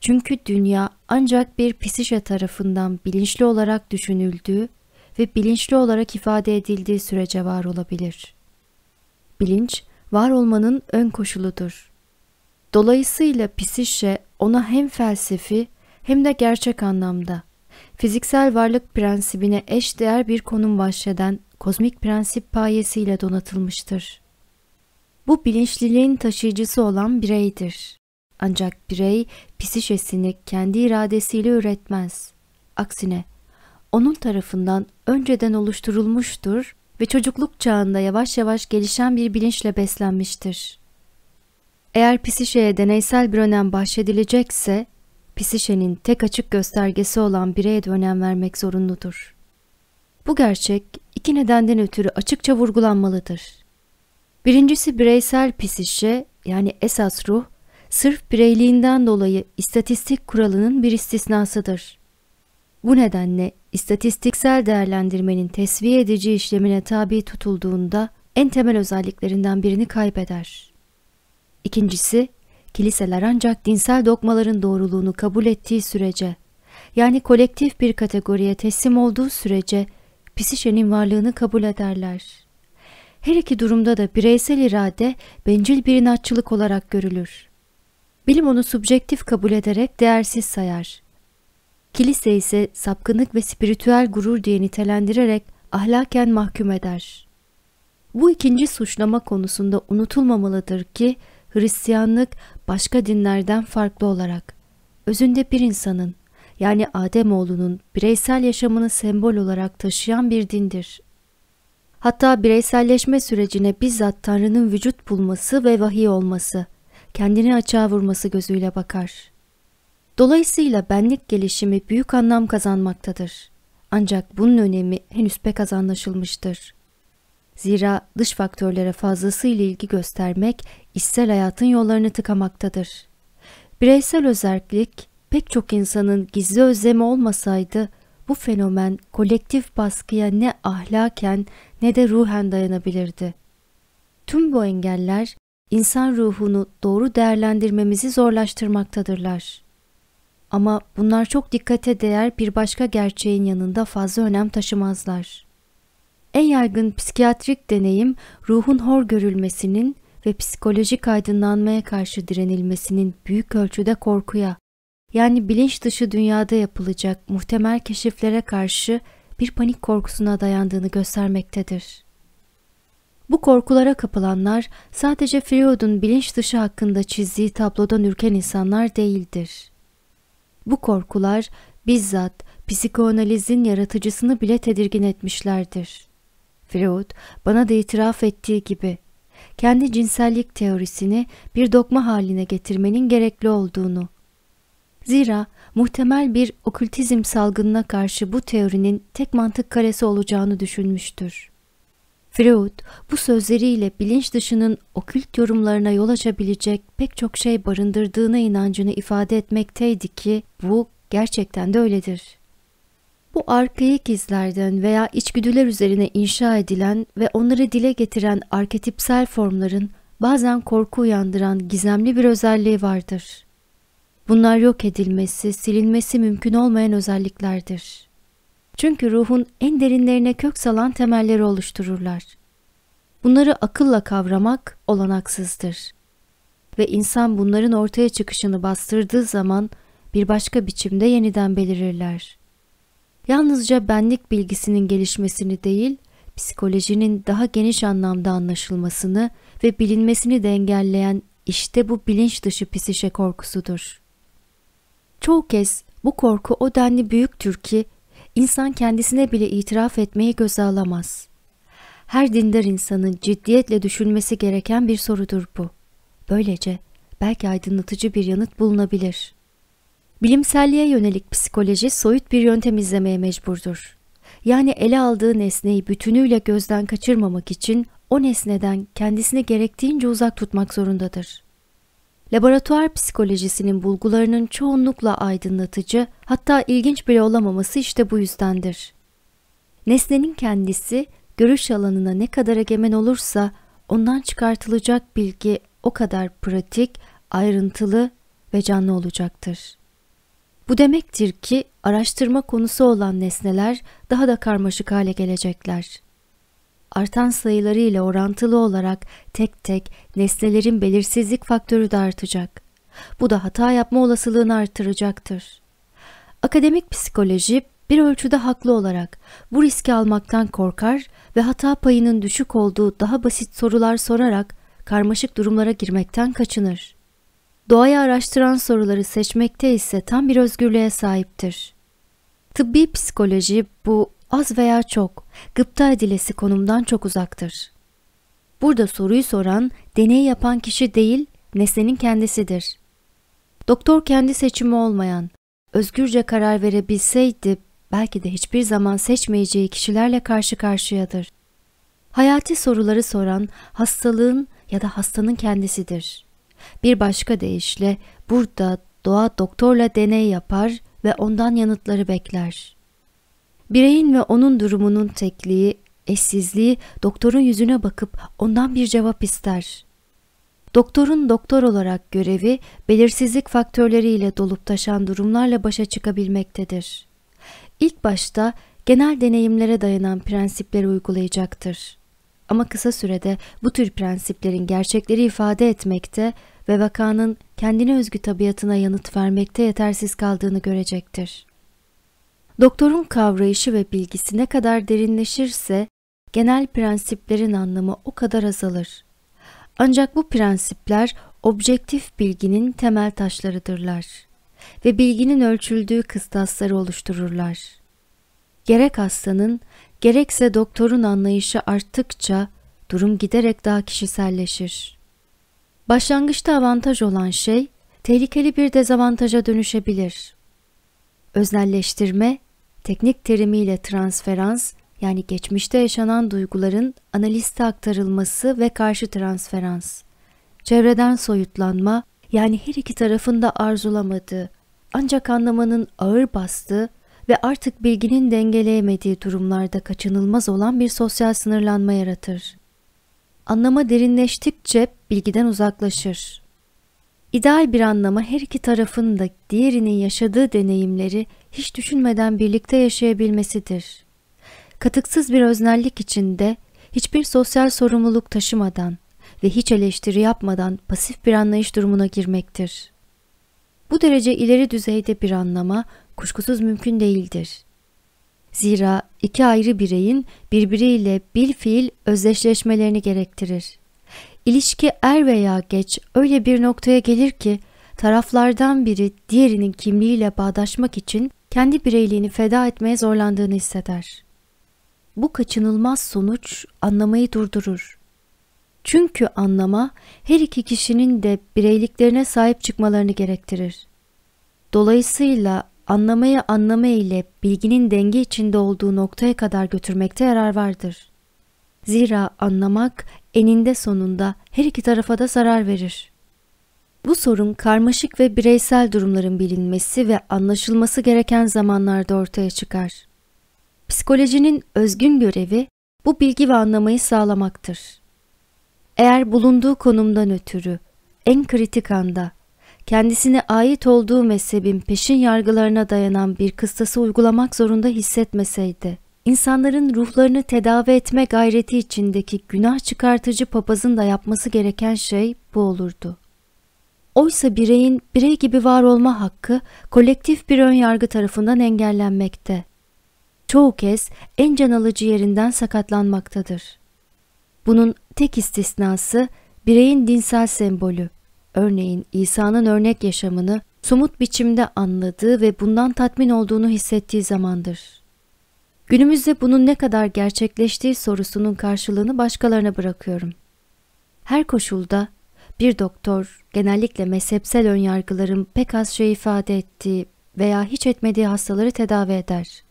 Çünkü dünya ancak bir psişe tarafından bilinçli olarak düşünüldüğü ve bilinçli olarak ifade edildiği sürece var olabilir. Bilinç, var olmanın ön koşuludur. Dolayısıyla Pisişe ona hem felsefi hem de gerçek anlamda fiziksel varlık prensibine eş değer bir konum bahşeden kozmik prensip payesiyle donatılmıştır. Bu bilinçliliğin taşıyıcısı olan bireydir. Ancak birey pisişesini kendi iradesiyle üretmez. Aksine onun tarafından önceden oluşturulmuştur ve çocukluk çağında yavaş yavaş gelişen bir bilinçle beslenmiştir. Eğer pisişeye deneysel bir önem bahşedilecekse, pisişenin tek açık göstergesi olan bireye de önem vermek zorunludur. Bu gerçek iki nedenden ötürü açıkça vurgulanmalıdır. Birincisi bireysel pisişe yani esas ruh, sırf bireyliğinden dolayı istatistik kuralının bir istisnasıdır. Bu nedenle istatistiksel değerlendirmenin tesviye edici işlemine tabi tutulduğunda en temel özelliklerinden birini kaybeder. İkincisi, kiliseler ancak dinsel dogmaların doğruluğunu kabul ettiği sürece, yani kolektif bir kategoriye teslim olduğu sürece pisişenin varlığını kabul ederler. Her iki durumda da bireysel irade bencil bir inatçılık olarak görülür. Bilim onu subjektif kabul ederek değersiz sayar. Kilise ise sapkınlık ve spiritüel gurur diye nitelendirerek ahlaken mahkum eder. Bu ikinci suçlama konusunda unutulmamalıdır ki Hristiyanlık başka dinlerden farklı olarak özünde bir insanın yani Ademoğlunun bireysel yaşamını sembol olarak taşıyan bir dindir. Hatta bireyselleşme sürecine bizzat Tanrı'nın vücut bulması ve vahiy olması, kendini açığa vurması gözüyle bakar. Dolayısıyla benlik gelişimi büyük anlam kazanmaktadır. Ancak bunun önemi henüz pek az anlaşılmıştır. Zira dış faktörlere fazlasıyla ilgi göstermek içsel hayatın yollarını tıkamaktadır. Bireysel özellik pek çok insanın gizli özlemi olmasaydı bu fenomen kolektif baskıya ne ahlaken ne de ruhen dayanabilirdi. Tüm bu engeller insan ruhunu doğru değerlendirmemizi zorlaştırmaktadırlar. Ama bunlar çok dikkate değer bir başka gerçeğin yanında fazla önem taşımazlar. En yaygın psikiyatrik deneyim ruhun hor görülmesinin ve psikolojik aydınlanmaya karşı direnilmesinin büyük ölçüde korkuya, yani bilinç dışı dünyada yapılacak muhtemel keşiflere karşı bir panik korkusuna dayandığını göstermektedir. Bu korkulara kapılanlar sadece Freud'un bilinç dışı hakkında çizdiği tablodan ürken insanlar değildir. Bu korkular bizzat psikoanalizin yaratıcısını bile tedirgin etmişlerdir. Freud bana da itiraf ettiği gibi kendi cinsellik teorisini bir dokma haline getirmenin gerekli olduğunu. Zira muhtemel bir okültizm salgınına karşı bu teorinin tek mantık karesi olacağını düşünmüştür. Freud bu sözleriyle bilinç dışının okült yorumlarına yol açabilecek pek çok şey barındırdığına inancını ifade etmekteydi ki bu gerçekten de öyledir. Bu arkaik izlerden veya içgüdüler üzerine inşa edilen ve onları dile getiren arketipsel formların bazen korku uyandıran gizemli bir özelliği vardır. Bunlar yok edilmesi, silinmesi mümkün olmayan özelliklerdir. Çünkü ruhun en derinlerine kök salan temelleri oluştururlar. Bunları akılla kavramak olanaksızdır. Ve insan bunların ortaya çıkışını bastırdığı zaman bir başka biçimde yeniden belirirler yalnızca benlik bilgisinin gelişmesini değil, psikolojinin daha geniş anlamda anlaşılmasını ve bilinmesini de engelleyen işte bu bilinç dışı psişe korkusudur. Çoğu kez bu korku o denli büyüktür ki insan kendisine bile itiraf etmeyi göze alamaz. Her dindar insanın ciddiyetle düşünmesi gereken bir sorudur bu. Böylece belki aydınlatıcı bir yanıt bulunabilir.'' Bilimselliğe yönelik psikoloji soyut bir yöntem izlemeye mecburdur. Yani ele aldığı nesneyi bütünüyle gözden kaçırmamak için o nesneden kendisini gerektiğince uzak tutmak zorundadır. Laboratuvar psikolojisinin bulgularının çoğunlukla aydınlatıcı, hatta ilginç bile olamaması işte bu yüzdendir. Nesnenin kendisi görüş alanına ne kadar egemen olursa ondan çıkartılacak bilgi o kadar pratik, ayrıntılı ve canlı olacaktır. Bu demektir ki araştırma konusu olan nesneler daha da karmaşık hale gelecekler. Artan sayıları ile orantılı olarak tek tek nesnelerin belirsizlik faktörü de artacak. Bu da hata yapma olasılığını artıracaktır. Akademik psikoloji bir ölçüde haklı olarak bu riski almaktan korkar ve hata payının düşük olduğu daha basit sorular sorarak karmaşık durumlara girmekten kaçınır doğayı araştıran soruları seçmekte ise tam bir özgürlüğe sahiptir. Tıbbi psikoloji bu az veya çok gıpta edilesi konumdan çok uzaktır. Burada soruyu soran, deneyi yapan kişi değil, nesnenin kendisidir. Doktor kendi seçimi olmayan, özgürce karar verebilseydi belki de hiçbir zaman seçmeyeceği kişilerle karşı karşıyadır. Hayati soruları soran hastalığın ya da hastanın kendisidir.'' Bir başka deyişle burada doğa doktorla deney yapar ve ondan yanıtları bekler. Bireyin ve onun durumunun tekliği, eşsizliği doktorun yüzüne bakıp ondan bir cevap ister. Doktorun doktor olarak görevi belirsizlik faktörleriyle dolup taşan durumlarla başa çıkabilmektedir. İlk başta genel deneyimlere dayanan prensipleri uygulayacaktır. Ama kısa sürede bu tür prensiplerin gerçekleri ifade etmekte ve vakanın kendine özgü tabiatına yanıt vermekte yetersiz kaldığını görecektir. Doktorun kavrayışı ve bilgisi ne kadar derinleşirse genel prensiplerin anlamı o kadar azalır. Ancak bu prensipler objektif bilginin temel taşlarıdırlar ve bilginin ölçüldüğü kıstasları oluştururlar. Gerek hastanın gerekse doktorun anlayışı arttıkça durum giderek daha kişiselleşir. Başlangıçta avantaj olan şey, tehlikeli bir dezavantaja dönüşebilir. Öznelleştirme, teknik terimiyle transferans yani geçmişte yaşanan duyguların analiste aktarılması ve karşı transferans. Çevreden soyutlanma yani her iki tarafın da arzulamadığı ancak anlamanın ağır bastığı ve artık bilginin dengeleyemediği durumlarda kaçınılmaz olan bir sosyal sınırlanma yaratır anlama derinleştikçe bilgiden uzaklaşır. İdeal bir anlama her iki tarafın da diğerinin yaşadığı deneyimleri hiç düşünmeden birlikte yaşayabilmesidir. Katıksız bir öznellik içinde hiçbir sosyal sorumluluk taşımadan ve hiç eleştiri yapmadan pasif bir anlayış durumuna girmektir. Bu derece ileri düzeyde bir anlama kuşkusuz mümkün değildir. Zira iki ayrı bireyin birbiriyle bil fiil özdeşleşmelerini gerektirir. İlişki er veya geç öyle bir noktaya gelir ki taraflardan biri diğerinin kimliğiyle bağdaşmak için kendi bireyliğini feda etmeye zorlandığını hisseder. Bu kaçınılmaz sonuç anlamayı durdurur. Çünkü anlama her iki kişinin de bireyliklerine sahip çıkmalarını gerektirir. Dolayısıyla anlamaya anlama ile bilginin denge içinde olduğu noktaya kadar götürmekte yarar vardır. Zira anlamak eninde sonunda her iki tarafa da zarar verir. Bu sorun karmaşık ve bireysel durumların bilinmesi ve anlaşılması gereken zamanlarda ortaya çıkar. Psikolojinin özgün görevi bu bilgi ve anlamayı sağlamaktır. Eğer bulunduğu konumdan ötürü en kritik anda kendisine ait olduğu mezhebin peşin yargılarına dayanan bir kıstası uygulamak zorunda hissetmeseydi, insanların ruhlarını tedavi etme gayreti içindeki günah çıkartıcı papazın da yapması gereken şey bu olurdu. Oysa bireyin birey gibi var olma hakkı kolektif bir önyargı tarafından engellenmekte. Çoğu kez en can alıcı yerinden sakatlanmaktadır. Bunun tek istisnası bireyin dinsel sembolü, örneğin İsa'nın örnek yaşamını somut biçimde anladığı ve bundan tatmin olduğunu hissettiği zamandır. Günümüzde bunun ne kadar gerçekleştiği sorusunun karşılığını başkalarına bırakıyorum. Her koşulda bir doktor genellikle mezhepsel önyargıların pek az şey ifade ettiği veya hiç etmediği hastaları tedavi eder.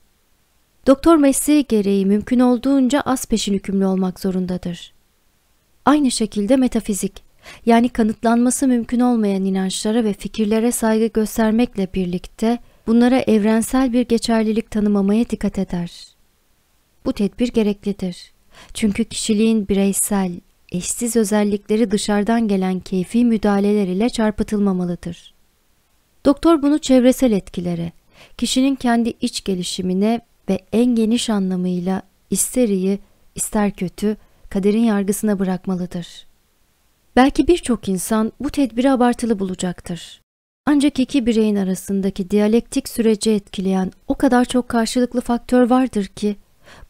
Doktor mesleği gereği mümkün olduğunca az peşin hükümlü olmak zorundadır. Aynı şekilde metafizik yani kanıtlanması mümkün olmayan inançlara ve fikirlere saygı göstermekle birlikte bunlara evrensel bir geçerlilik tanımamaya dikkat eder. Bu tedbir gereklidir. Çünkü kişiliğin bireysel, eşsiz özellikleri dışarıdan gelen keyfi müdahaleler ile çarpıtılmamalıdır. Doktor bunu çevresel etkilere, kişinin kendi iç gelişimine ve en geniş anlamıyla ister iyi, ister kötü kaderin yargısına bırakmalıdır. Belki birçok insan bu tedbiri abartılı bulacaktır. Ancak iki bireyin arasındaki diyalektik süreci etkileyen o kadar çok karşılıklı faktör vardır ki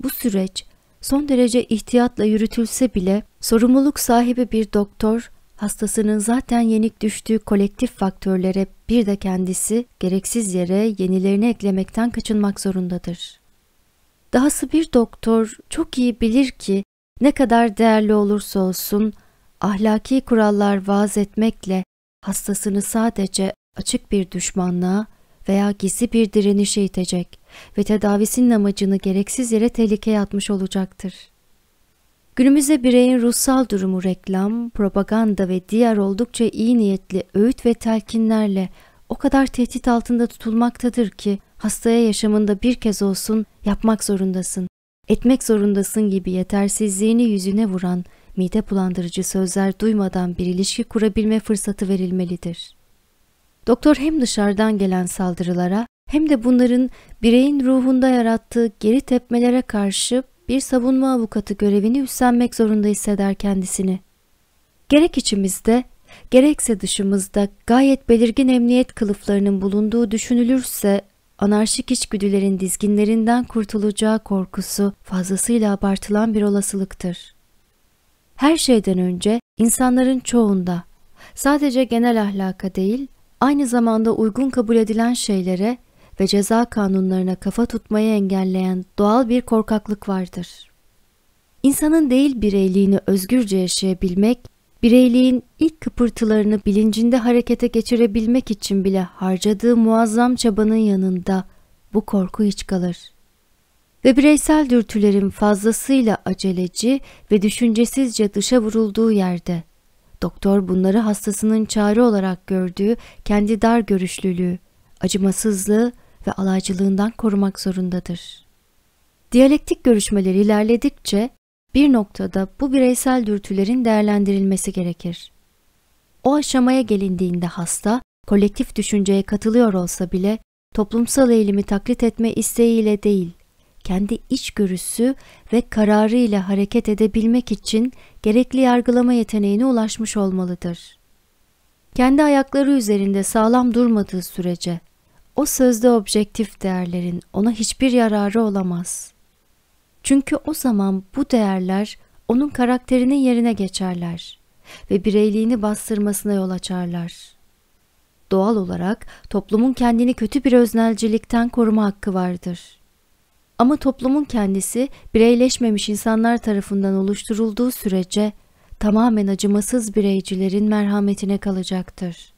bu süreç son derece ihtiyatla yürütülse bile sorumluluk sahibi bir doktor hastasının zaten yenik düştüğü kolektif faktörlere bir de kendisi gereksiz yere yenilerini eklemekten kaçınmak zorundadır. Dahası bir doktor çok iyi bilir ki ne kadar değerli olursa olsun ahlaki kurallar vaaz etmekle hastasını sadece açık bir düşmanlığa veya gizli bir direnişe itecek ve tedavisinin amacını gereksiz yere tehlikeye atmış olacaktır. Günümüzde bireyin ruhsal durumu reklam, propaganda ve diğer oldukça iyi niyetli öğüt ve telkinlerle o kadar tehdit altında tutulmaktadır ki hastaya yaşamında bir kez olsun yapmak zorundasın, etmek zorundasın gibi yetersizliğini yüzüne vuran mide bulandırıcı sözler duymadan bir ilişki kurabilme fırsatı verilmelidir. Doktor hem dışarıdan gelen saldırılara hem de bunların bireyin ruhunda yarattığı geri tepmelere karşı bir savunma avukatı görevini üstlenmek zorunda hisseder kendisini. Gerek içimizde, gerekse dışımızda gayet belirgin emniyet kılıflarının bulunduğu düşünülürse anarşik içgüdülerin dizginlerinden kurtulacağı korkusu fazlasıyla abartılan bir olasılıktır her şeyden önce insanların çoğunda sadece genel ahlaka değil, aynı zamanda uygun kabul edilen şeylere ve ceza kanunlarına kafa tutmayı engelleyen doğal bir korkaklık vardır. İnsanın değil bireyliğini özgürce yaşayabilmek, bireyliğin ilk kıpırtılarını bilincinde harekete geçirebilmek için bile harcadığı muazzam çabanın yanında bu korku hiç kalır.'' ve bireysel dürtülerin fazlasıyla aceleci ve düşüncesizce dışa vurulduğu yerde. Doktor bunları hastasının çare olarak gördüğü kendi dar görüşlülüğü, acımasızlığı ve alaycılığından korumak zorundadır. Diyalektik görüşmeler ilerledikçe bir noktada bu bireysel dürtülerin değerlendirilmesi gerekir. O aşamaya gelindiğinde hasta, kolektif düşünceye katılıyor olsa bile toplumsal eğilimi taklit etme isteğiyle değil, kendi içgörüsü ve kararı ile hareket edebilmek için gerekli yargılama yeteneğine ulaşmış olmalıdır. Kendi ayakları üzerinde sağlam durmadığı sürece o sözde objektif değerlerin ona hiçbir yararı olamaz. Çünkü o zaman bu değerler onun karakterinin yerine geçerler ve bireyliğini bastırmasına yol açarlar. Doğal olarak toplumun kendini kötü bir öznelcilikten koruma hakkı vardır. Ama toplumun kendisi bireyleşmemiş insanlar tarafından oluşturulduğu sürece tamamen acımasız bireycilerin merhametine kalacaktır.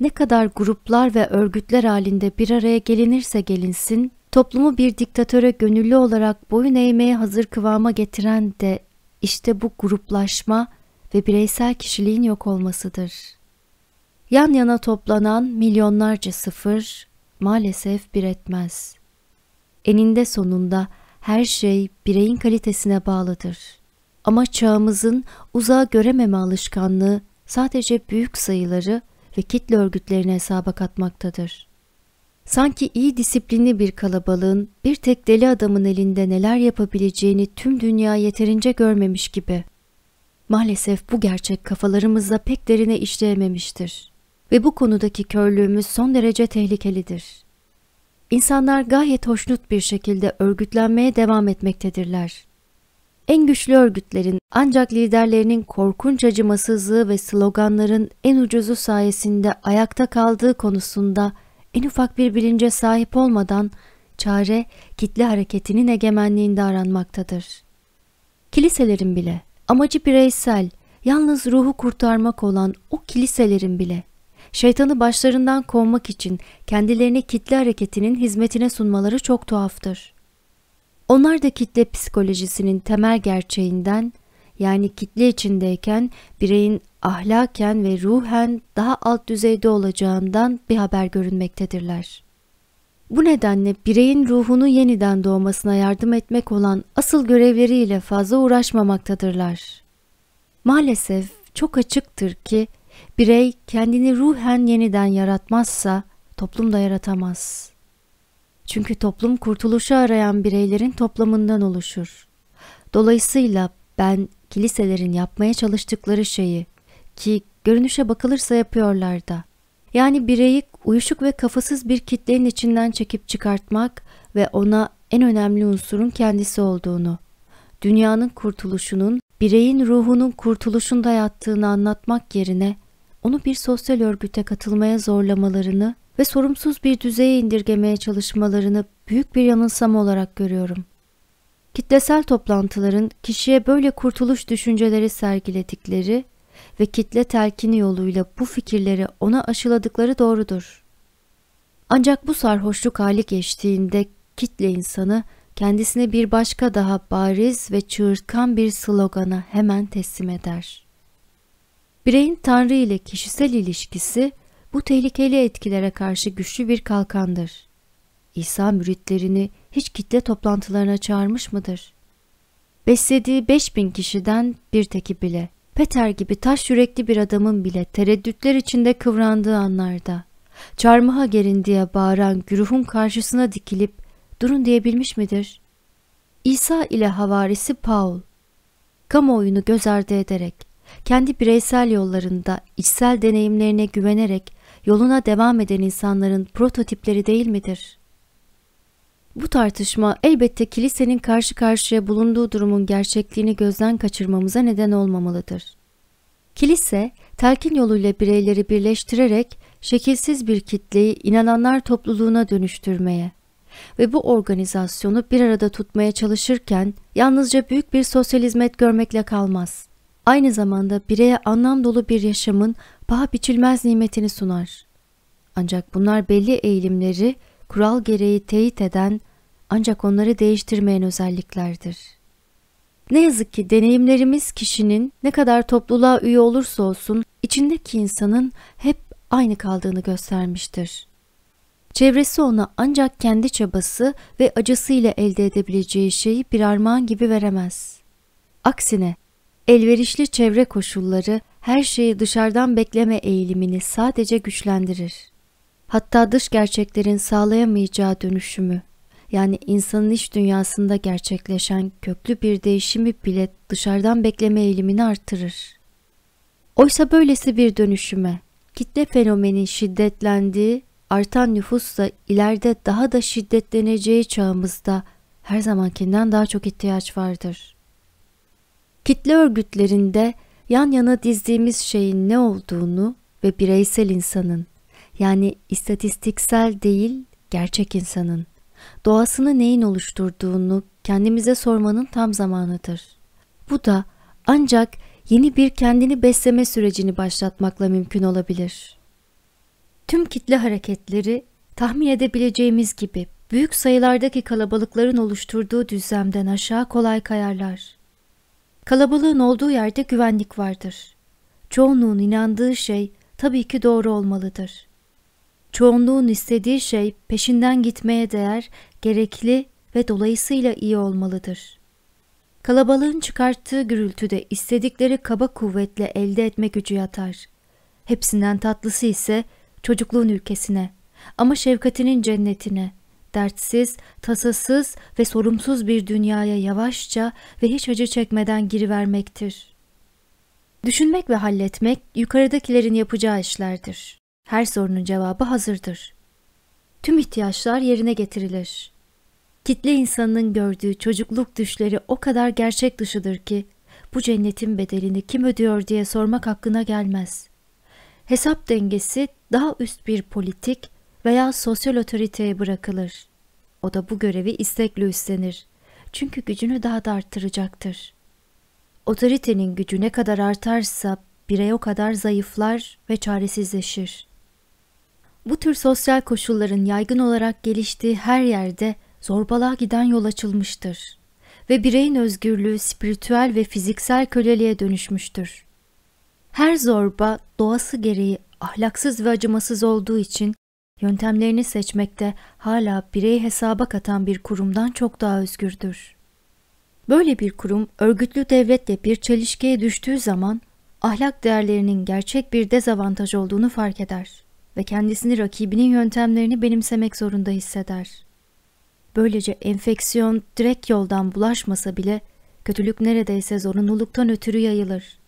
Ne kadar gruplar ve örgütler halinde bir araya gelinirse gelinsin, toplumu bir diktatöre gönüllü olarak boyun eğmeye hazır kıvama getiren de işte bu gruplaşma ve bireysel kişiliğin yok olmasıdır. Yan yana toplanan milyonlarca sıfır maalesef bir etmez.'' Eninde sonunda her şey bireyin kalitesine bağlıdır. Ama çağımızın uzağa görememe alışkanlığı sadece büyük sayıları ve kitle örgütlerini hesaba katmaktadır. Sanki iyi disiplinli bir kalabalığın bir tek deli adamın elinde neler yapabileceğini tüm dünya yeterince görmemiş gibi. Maalesef bu gerçek kafalarımızda pek derine işleyememiştir ve bu konudaki körlüğümüz son derece tehlikelidir. İnsanlar gayet hoşnut bir şekilde örgütlenmeye devam etmektedirler. En güçlü örgütlerin ancak liderlerinin korkunç acımasızlığı ve sloganların en ucuzu sayesinde ayakta kaldığı konusunda en ufak bir bilince sahip olmadan çare kitle hareketinin egemenliğinde aranmaktadır. Kiliselerin bile amacı bireysel, yalnız ruhu kurtarmak olan o kiliselerin bile Şeytanı başlarından kovmak için kendilerini kitle hareketinin hizmetine sunmaları çok tuhaftır. Onlar da kitle psikolojisinin temel gerçeğinden yani kitle içindeyken bireyin ahlaken ve ruhen daha alt düzeyde olacağından bir haber görünmektedirler. Bu nedenle bireyin ruhunu yeniden doğmasına yardım etmek olan asıl görevleriyle fazla uğraşmamaktadırlar. Maalesef çok açıktır ki Birey kendini ruhen yeniden yaratmazsa toplum da yaratamaz. Çünkü toplum kurtuluşu arayan bireylerin toplamından oluşur. Dolayısıyla ben kiliselerin yapmaya çalıştıkları şeyi ki görünüşe bakılırsa yapıyorlar da. Yani bireyi uyuşuk ve kafasız bir kitlenin içinden çekip çıkartmak ve ona en önemli unsurun kendisi olduğunu, dünyanın kurtuluşunun, bireyin ruhunun kurtuluşunda yattığını anlatmak yerine onu bir sosyal örgüte katılmaya zorlamalarını ve sorumsuz bir düzeye indirgemeye çalışmalarını büyük bir yanılsama olarak görüyorum. Kitlesel toplantıların kişiye böyle kurtuluş düşünceleri sergiledikleri ve kitle telkini yoluyla bu fikirleri ona aşıladıkları doğrudur. Ancak bu sarhoşluk hali geçtiğinde kitle insanı kendisine bir başka daha bariz ve çığırtkan bir slogana hemen teslim eder.'' Bireyin Tanrı ile kişisel ilişkisi bu tehlikeli etkilere karşı güçlü bir kalkandır. İsa müritlerini hiç kitle toplantılarına çağırmış mıdır? Beslediği 5000 kişiden bir teki bile, Peter gibi taş yürekli bir adamın bile tereddütler içinde kıvrandığı anlarda, çarmıha gerin diye bağıran güruhun karşısına dikilip durun diyebilmiş midir? İsa ile havarisi Paul, kamuoyunu göz ardı ederek kendi bireysel yollarında içsel deneyimlerine güvenerek yoluna devam eden insanların prototipleri değil midir? Bu tartışma elbette kilisenin karşı karşıya bulunduğu durumun gerçekliğini gözden kaçırmamıza neden olmamalıdır. Kilise, telkin yoluyla bireyleri birleştirerek şekilsiz bir kitleyi inananlar topluluğuna dönüştürmeye ve bu organizasyonu bir arada tutmaya çalışırken yalnızca büyük bir sosyal hizmet görmekle kalmaz aynı zamanda bireye anlam dolu bir yaşamın paha biçilmez nimetini sunar. Ancak bunlar belli eğilimleri kural gereği teyit eden ancak onları değiştirmeyen özelliklerdir. Ne yazık ki deneyimlerimiz kişinin ne kadar topluluğa üye olursa olsun içindeki insanın hep aynı kaldığını göstermiştir. Çevresi ona ancak kendi çabası ve acısıyla elde edebileceği şeyi bir armağan gibi veremez. Aksine Elverişli çevre koşulları her şeyi dışarıdan bekleme eğilimini sadece güçlendirir. Hatta dış gerçeklerin sağlayamayacağı dönüşümü, yani insanın iç dünyasında gerçekleşen köklü bir değişimi bile dışarıdan bekleme eğilimini artırır. Oysa böylesi bir dönüşüme, kitle fenomenin şiddetlendiği, artan nüfusla ileride daha da şiddetleneceği çağımızda her zamankinden daha çok ihtiyaç vardır.'' kitle örgütlerinde yan yana dizdiğimiz şeyin ne olduğunu ve bireysel insanın yani istatistiksel değil gerçek insanın doğasını neyin oluşturduğunu kendimize sormanın tam zamanıdır. Bu da ancak yeni bir kendini besleme sürecini başlatmakla mümkün olabilir. Tüm kitle hareketleri tahmin edebileceğimiz gibi büyük sayılardaki kalabalıkların oluşturduğu düzlemden aşağı kolay kayarlar. Kalabalığın olduğu yerde güvenlik vardır. Çoğunluğun inandığı şey tabii ki doğru olmalıdır. Çoğunluğun istediği şey peşinden gitmeye değer, gerekli ve dolayısıyla iyi olmalıdır. Kalabalığın çıkarttığı gürültüde istedikleri kaba kuvvetle elde etme gücü yatar. Hepsinden tatlısı ise çocukluğun ülkesine ama şefkatinin cennetine, dertsiz, tasasız ve sorumsuz bir dünyaya yavaşça ve hiç acı çekmeden girivermektir. Düşünmek ve halletmek yukarıdakilerin yapacağı işlerdir. Her sorunun cevabı hazırdır. Tüm ihtiyaçlar yerine getirilir. Kitle insanının gördüğü çocukluk düşleri o kadar gerçek dışıdır ki bu cennetin bedelini kim ödüyor diye sormak hakkına gelmez. Hesap dengesi daha üst bir politik veya sosyal otoriteye bırakılır. O da bu görevi istekle üstlenir. Çünkü gücünü daha da arttıracaktır. Otoritenin gücü ne kadar artarsa birey o kadar zayıflar ve çaresizleşir. Bu tür sosyal koşulların yaygın olarak geliştiği her yerde zorbalığa giden yol açılmıştır ve bireyin özgürlüğü spiritüel ve fiziksel köleliğe dönüşmüştür. Her zorba doğası gereği ahlaksız ve acımasız olduğu için yöntemlerini seçmekte hala bireyi hesaba katan bir kurumdan çok daha özgürdür. Böyle bir kurum örgütlü devletle bir çelişkiye düştüğü zaman ahlak değerlerinin gerçek bir dezavantaj olduğunu fark eder ve kendisini rakibinin yöntemlerini benimsemek zorunda hisseder. Böylece enfeksiyon direkt yoldan bulaşmasa bile kötülük neredeyse zorunluluktan ötürü yayılır.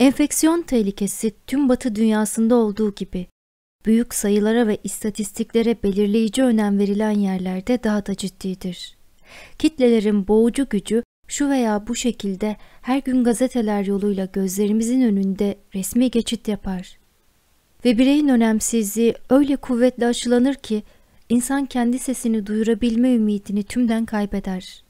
Enfeksiyon tehlikesi tüm batı dünyasında olduğu gibi büyük sayılara ve istatistiklere belirleyici önem verilen yerlerde daha da ciddidir. Kitlelerin boğucu gücü şu veya bu şekilde her gün gazeteler yoluyla gözlerimizin önünde resmi geçit yapar. Ve bireyin önemsizliği öyle kuvvetli aşılanır ki insan kendi sesini duyurabilme ümidini tümden kaybeder.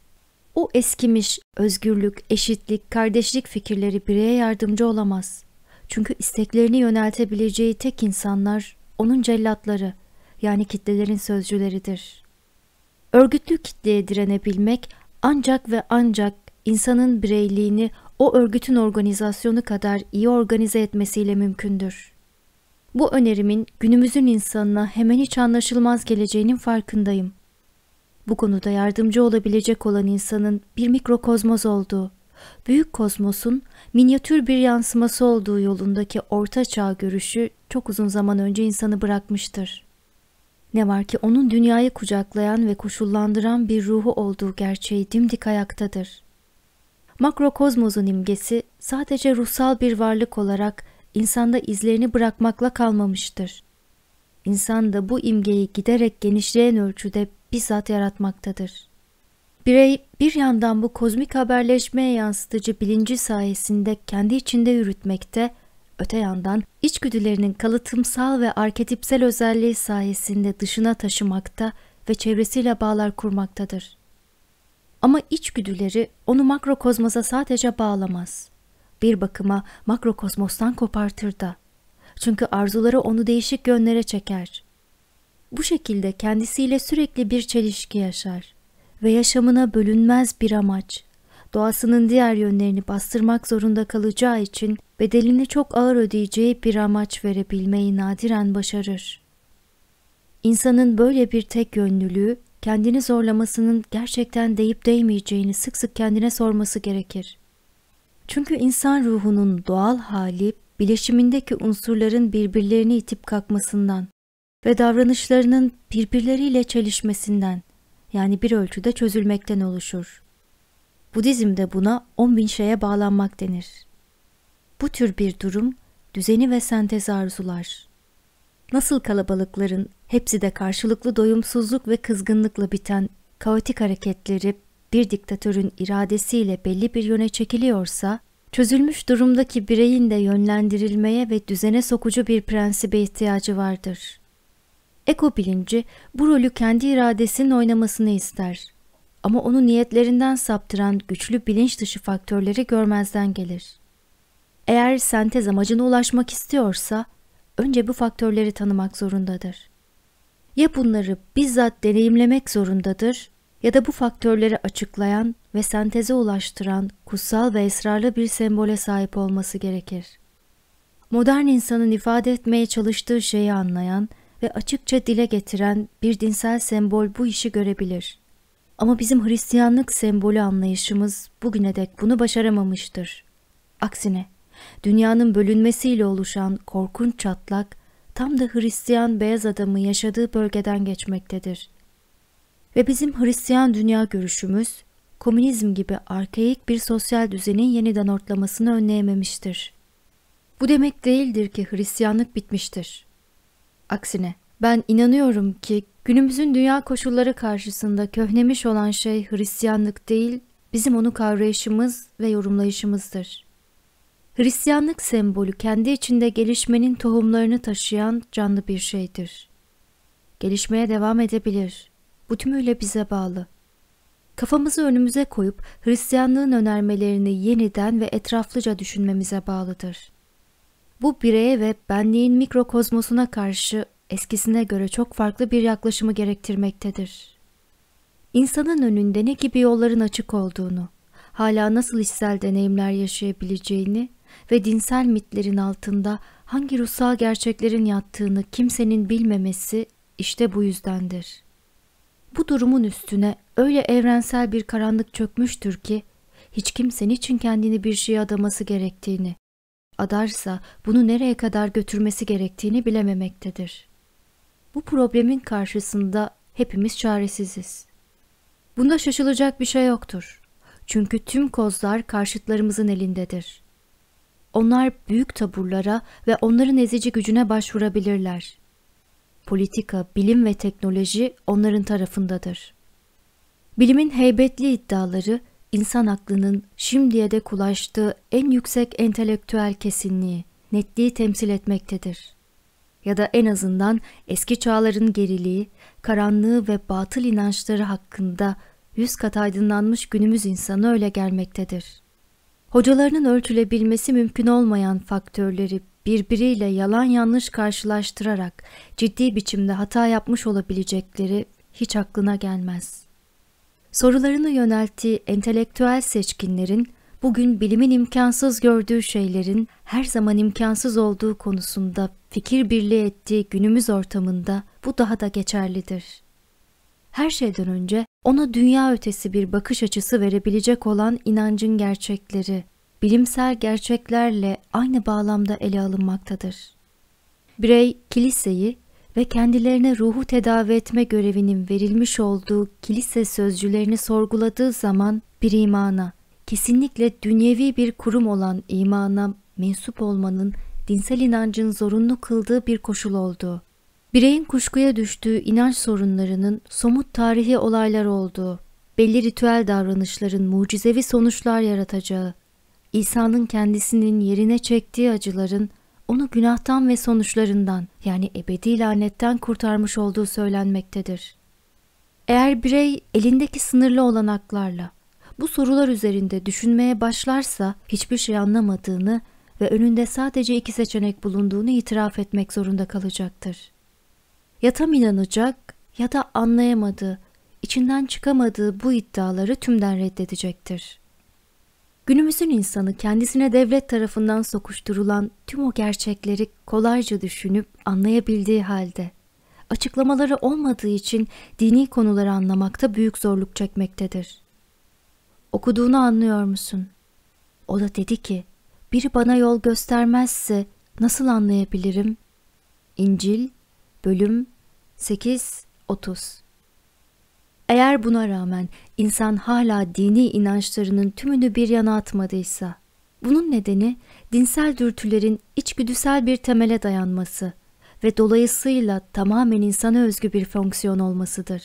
O eskimiş özgürlük, eşitlik, kardeşlik fikirleri bireye yardımcı olamaz. Çünkü isteklerini yöneltebileceği tek insanlar onun cellatları yani kitlelerin sözcüleridir. Örgütlü kitleye direnebilmek ancak ve ancak insanın bireyliğini o örgütün organizasyonu kadar iyi organize etmesiyle mümkündür. Bu önerimin günümüzün insanına hemen hiç anlaşılmaz geleceğinin farkındayım. Bu konuda yardımcı olabilecek olan insanın bir mikrokozmoz olduğu, büyük kozmosun minyatür bir yansıması olduğu yolundaki orta çağ görüşü çok uzun zaman önce insanı bırakmıştır. Ne var ki onun dünyayı kucaklayan ve koşullandıran bir ruhu olduğu gerçeği dimdik ayaktadır. Makrokozmozun imgesi sadece ruhsal bir varlık olarak insanda izlerini bırakmakla kalmamıştır. İnsan da bu imgeyi giderek genişleyen ölçüde bizzat yaratmaktadır. Birey bir yandan bu kozmik haberleşmeye yansıtıcı bilinci sayesinde kendi içinde yürütmekte, öte yandan içgüdülerinin kalıtımsal ve arketipsel özelliği sayesinde dışına taşımakta ve çevresiyle bağlar kurmaktadır. Ama içgüdüleri onu makrokozmosa sadece bağlamaz. Bir bakıma makrokozmostan kopartır da. Çünkü arzuları onu değişik yönlere çeker. Bu şekilde kendisiyle sürekli bir çelişki yaşar ve yaşamına bölünmez bir amaç. Doğasının diğer yönlerini bastırmak zorunda kalacağı için bedelini çok ağır ödeyeceği bir amaç verebilmeyi nadiren başarır. İnsanın böyle bir tek yönlülüğü kendini zorlamasının gerçekten değip değmeyeceğini sık sık kendine sorması gerekir. Çünkü insan ruhunun doğal hali bileşimindeki unsurların birbirlerini itip kalkmasından ve davranışlarının birbirleriyle çelişmesinden, yani bir ölçüde çözülmekten oluşur. Budizm'de buna on bin şeye bağlanmak denir. Bu tür bir durum düzeni ve sentez arzular. Nasıl kalabalıkların hepsi de karşılıklı doyumsuzluk ve kızgınlıkla biten kaotik hareketleri bir diktatörün iradesiyle belli bir yöne çekiliyorsa, çözülmüş durumdaki bireyin de yönlendirilmeye ve düzene sokucu bir prensibe ihtiyacı vardır. Eko bilinci bu rolü kendi iradesinin oynamasını ister. Ama onu niyetlerinden saptıran güçlü bilinç dışı faktörleri görmezden gelir. Eğer sentez amacına ulaşmak istiyorsa önce bu faktörleri tanımak zorundadır. Ya bunları bizzat deneyimlemek zorundadır ya da bu faktörleri açıklayan ve senteze ulaştıran kutsal ve esrarlı bir sembole sahip olması gerekir. Modern insanın ifade etmeye çalıştığı şeyi anlayan ve açıkça dile getiren bir dinsel sembol bu işi görebilir. Ama bizim Hristiyanlık sembolü anlayışımız bugüne dek bunu başaramamıştır. Aksine dünyanın bölünmesiyle oluşan korkunç çatlak tam da Hristiyan beyaz adamı yaşadığı bölgeden geçmektedir. Ve bizim Hristiyan dünya görüşümüz komünizm gibi arkaik bir sosyal düzenin yeniden ortlamasını önleyememiştir. Bu demek değildir ki Hristiyanlık bitmiştir. Aksine ben inanıyorum ki günümüzün dünya koşulları karşısında köhnemiş olan şey Hristiyanlık değil, bizim onu kavrayışımız ve yorumlayışımızdır. Hristiyanlık sembolü kendi içinde gelişmenin tohumlarını taşıyan canlı bir şeydir. Gelişmeye devam edebilir. Bu tümüyle bize bağlı. Kafamızı önümüze koyup Hristiyanlığın önermelerini yeniden ve etraflıca düşünmemize bağlıdır.'' bu bireye ve benliğin mikrokozmosuna karşı eskisine göre çok farklı bir yaklaşımı gerektirmektedir. İnsanın önünde ne gibi yolların açık olduğunu, hala nasıl içsel deneyimler yaşayabileceğini ve dinsel mitlerin altında hangi ruhsal gerçeklerin yattığını kimsenin bilmemesi işte bu yüzdendir. Bu durumun üstüne öyle evrensel bir karanlık çökmüştür ki hiç kimsenin için kendini bir şeye adaması gerektiğini, adarsa bunu nereye kadar götürmesi gerektiğini bilememektedir. Bu problemin karşısında hepimiz çaresiziz. Bunda şaşılacak bir şey yoktur. Çünkü tüm kozlar karşıtlarımızın elindedir. Onlar büyük taburlara ve onların ezici gücüne başvurabilirler. Politika, bilim ve teknoloji onların tarafındadır. Bilimin heybetli iddiaları insan aklının şimdiye dek ulaştığı en yüksek entelektüel kesinliği, netliği temsil etmektedir. Ya da en azından eski çağların geriliği, karanlığı ve batıl inançları hakkında yüz kat aydınlanmış günümüz insanı öyle gelmektedir. Hocalarının ölçülebilmesi mümkün olmayan faktörleri birbiriyle yalan yanlış karşılaştırarak ciddi biçimde hata yapmış olabilecekleri hiç aklına gelmez.'' sorularını yönelttiği entelektüel seçkinlerin bugün bilimin imkansız gördüğü şeylerin her zaman imkansız olduğu konusunda fikir birliği ettiği günümüz ortamında bu daha da geçerlidir. Her şeyden önce ona dünya ötesi bir bakış açısı verebilecek olan inancın gerçekleri, bilimsel gerçeklerle aynı bağlamda ele alınmaktadır. Birey kiliseyi ve kendilerine ruhu tedavi etme görevinin verilmiş olduğu kilise sözcülerini sorguladığı zaman bir imana, kesinlikle dünyevi bir kurum olan imana mensup olmanın dinsel inancın zorunlu kıldığı bir koşul olduğu, bireyin kuşkuya düştüğü inanç sorunlarının somut tarihi olaylar olduğu, belli ritüel davranışların mucizevi sonuçlar yaratacağı, İsa'nın kendisinin yerine çektiği acıların onu günahtan ve sonuçlarından yani ebedi lanetten kurtarmış olduğu söylenmektedir. Eğer birey elindeki sınırlı olanaklarla bu sorular üzerinde düşünmeye başlarsa hiçbir şey anlamadığını ve önünde sadece iki seçenek bulunduğunu itiraf etmek zorunda kalacaktır. Ya tam inanacak ya da anlayamadığı, içinden çıkamadığı bu iddiaları tümden reddedecektir. Günümüzün insanı kendisine devlet tarafından sokuşturulan tüm o gerçekleri kolayca düşünüp anlayabildiği halde açıklamaları olmadığı için dini konuları anlamakta büyük zorluk çekmektedir. Okuduğunu anlıyor musun? O da dedi ki, biri bana yol göstermezse nasıl anlayabilirim? İncil, bölüm 8, 30 eğer buna rağmen insan hala dini inançlarının tümünü bir yana atmadıysa, bunun nedeni dinsel dürtülerin içgüdüsel bir temele dayanması ve dolayısıyla tamamen insana özgü bir fonksiyon olmasıdır.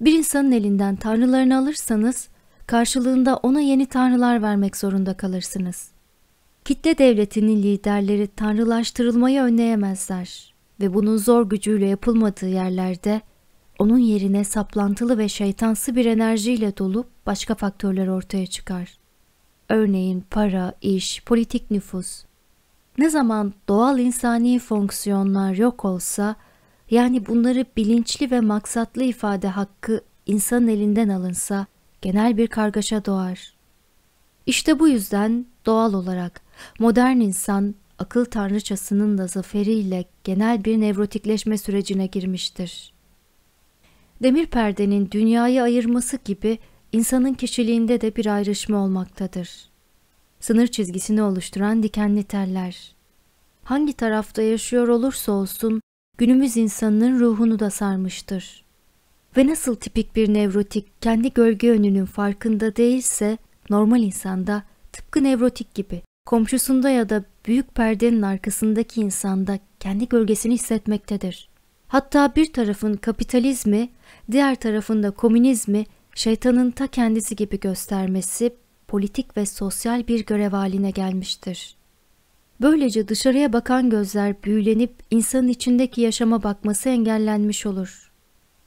Bir insanın elinden tanrılarını alırsanız, karşılığında ona yeni tanrılar vermek zorunda kalırsınız. Kitle devletinin liderleri tanrılaştırılmayı önleyemezler ve bunun zor gücüyle yapılmadığı yerlerde onun yerine saplantılı ve şeytansı bir enerjiyle dolup başka faktörler ortaya çıkar. Örneğin para, iş, politik nüfus. Ne zaman doğal insani fonksiyonlar yok olsa, yani bunları bilinçli ve maksatlı ifade hakkı insanın elinden alınsa, genel bir kargaşa doğar. İşte bu yüzden doğal olarak modern insan akıl tanrıçasının da zaferiyle genel bir nevrotikleşme sürecine girmiştir demir perdenin dünyayı ayırması gibi insanın kişiliğinde de bir ayrışma olmaktadır. Sınır çizgisini oluşturan dikenli teller. Hangi tarafta yaşıyor olursa olsun günümüz insanının ruhunu da sarmıştır. Ve nasıl tipik bir nevrotik kendi gölge önünün farkında değilse normal insanda tıpkı nevrotik gibi komşusunda ya da büyük perdenin arkasındaki insanda kendi gölgesini hissetmektedir. Hatta bir tarafın kapitalizmi diğer tarafında komünizmi şeytanın ta kendisi gibi göstermesi politik ve sosyal bir görev haline gelmiştir. Böylece dışarıya bakan gözler büyülenip insanın içindeki yaşama bakması engellenmiş olur.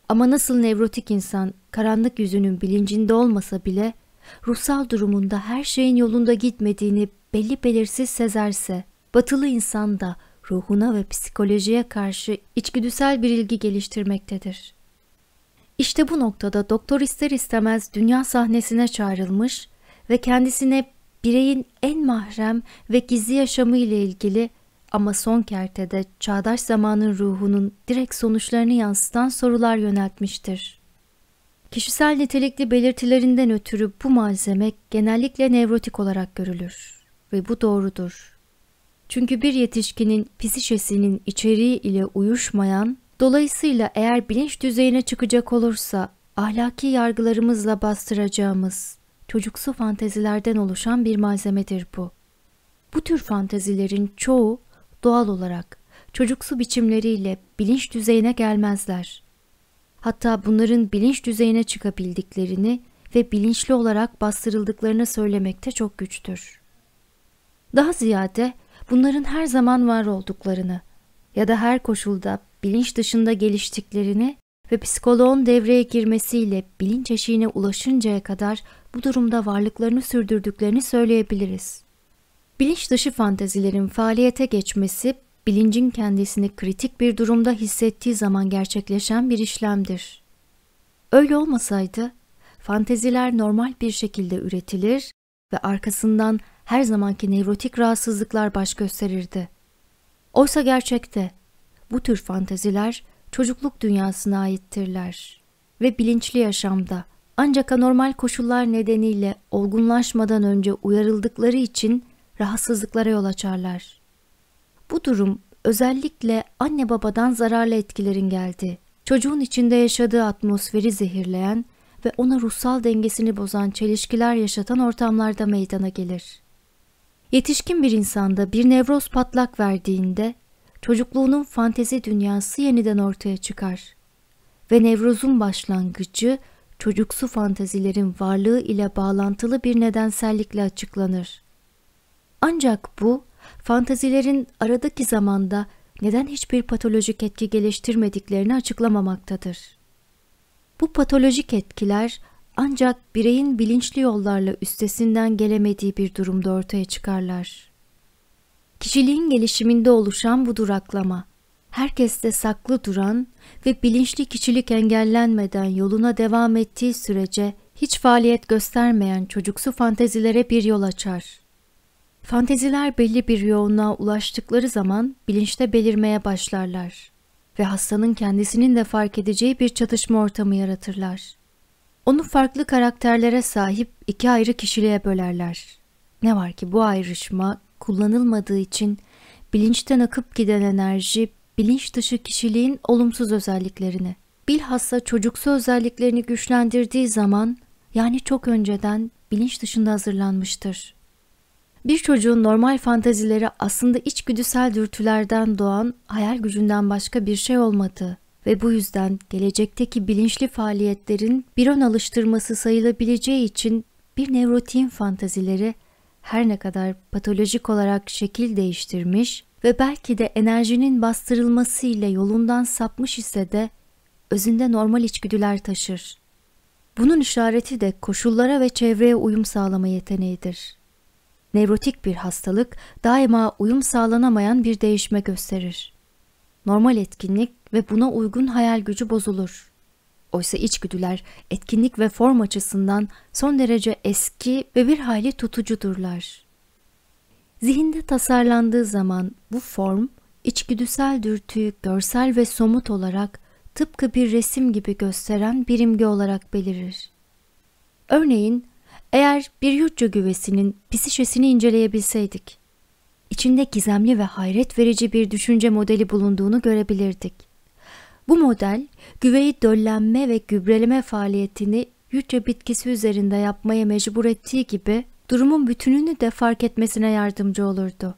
Ama nasıl nevrotik insan karanlık yüzünün bilincinde olmasa bile ruhsal durumunda her şeyin yolunda gitmediğini belli belirsiz sezerse, batılı insan da ruhuna ve psikolojiye karşı içgüdüsel bir ilgi geliştirmektedir. İşte bu noktada doktor ister istemez dünya sahnesine çağrılmış ve kendisine bireyin en mahrem ve gizli yaşamı ile ilgili ama son kertede çağdaş zamanın ruhunun direkt sonuçlarını yansıtan sorular yöneltmiştir. Kişisel nitelikli belirtilerinden ötürü bu malzeme genellikle nevrotik olarak görülür ve bu doğrudur. Çünkü bir yetişkinin psişesinin içeriği ile uyuşmayan Dolayısıyla eğer bilinç düzeyine çıkacak olursa ahlaki yargılarımızla bastıracağımız çocuksu fantezilerden oluşan bir malzemedir bu. Bu tür fantezilerin çoğu doğal olarak çocuksu biçimleriyle bilinç düzeyine gelmezler. Hatta bunların bilinç düzeyine çıkabildiklerini ve bilinçli olarak bastırıldıklarını söylemekte çok güçtür. Daha ziyade bunların her zaman var olduklarını ya da her koşulda bilinç dışında geliştiklerini ve psikoloğun devreye girmesiyle bilinç eşiğine ulaşıncaya kadar bu durumda varlıklarını sürdürdüklerini söyleyebiliriz. Bilinç dışı fantezilerin faaliyete geçmesi, bilincin kendisini kritik bir durumda hissettiği zaman gerçekleşen bir işlemdir. Öyle olmasaydı, fanteziler normal bir şekilde üretilir ve arkasından her zamanki nevrotik rahatsızlıklar baş gösterirdi. Oysa gerçekte bu tür fantaziler çocukluk dünyasına aittirler ve bilinçli yaşamda ancak anormal koşullar nedeniyle olgunlaşmadan önce uyarıldıkları için rahatsızlıklara yol açarlar. Bu durum özellikle anne babadan zararlı etkilerin geldi. Çocuğun içinde yaşadığı atmosferi zehirleyen ve ona ruhsal dengesini bozan çelişkiler yaşatan ortamlarda meydana gelir. Yetişkin bir insanda bir nevroz patlak verdiğinde çocukluğunun fantezi dünyası yeniden ortaya çıkar. Ve Nevruz'un başlangıcı çocuksu fantezilerin varlığı ile bağlantılı bir nedensellikle açıklanır. Ancak bu, fantezilerin aradaki zamanda neden hiçbir patolojik etki geliştirmediklerini açıklamamaktadır. Bu patolojik etkiler ancak bireyin bilinçli yollarla üstesinden gelemediği bir durumda ortaya çıkarlar. Kişiliğin gelişiminde oluşan bu duraklama, herkeste saklı duran ve bilinçli kişilik engellenmeden yoluna devam ettiği sürece hiç faaliyet göstermeyen çocuksu fantezilere bir yol açar. Fanteziler belli bir yoğunluğa ulaştıkları zaman bilinçte belirmeye başlarlar ve hastanın kendisinin de fark edeceği bir çatışma ortamı yaratırlar. Onu farklı karakterlere sahip iki ayrı kişiliğe bölerler. Ne var ki bu ayrışma kullanılmadığı için bilinçten akıp giden enerji bilinç dışı kişiliğin olumsuz özelliklerini, bilhassa çocuksu özelliklerini güçlendirdiği zaman yani çok önceden bilinç dışında hazırlanmıştır. Bir çocuğun normal fantazileri aslında içgüdüsel dürtülerden doğan hayal gücünden başka bir şey olmadığı ve bu yüzden gelecekteki bilinçli faaliyetlerin bir ön alıştırması sayılabileceği için bir nevrotiğin fantazileri her ne kadar patolojik olarak şekil değiştirmiş ve belki de enerjinin bastırılması ile yolundan sapmış ise de özünde normal içgüdüler taşır. Bunun işareti de koşullara ve çevreye uyum sağlama yeteneğidir. Nevrotik bir hastalık daima uyum sağlanamayan bir değişme gösterir. Normal etkinlik ve buna uygun hayal gücü bozulur. Oysa içgüdüler etkinlik ve form açısından son derece eski ve bir hali tutucudurlar. Zihinde tasarlandığı zaman bu form içgüdüsel dürtüyü görsel ve somut olarak tıpkı bir resim gibi gösteren bir imge olarak belirir. Örneğin eğer bir yurtça güvesinin pisişesini inceleyebilseydik, içinde gizemli ve hayret verici bir düşünce modeli bulunduğunu görebilirdik. Bu model güveyi döllenme ve gübreleme faaliyetini hücre bitkisi üzerinde yapmaya mecbur ettiği gibi durumun bütününü de fark etmesine yardımcı olurdu.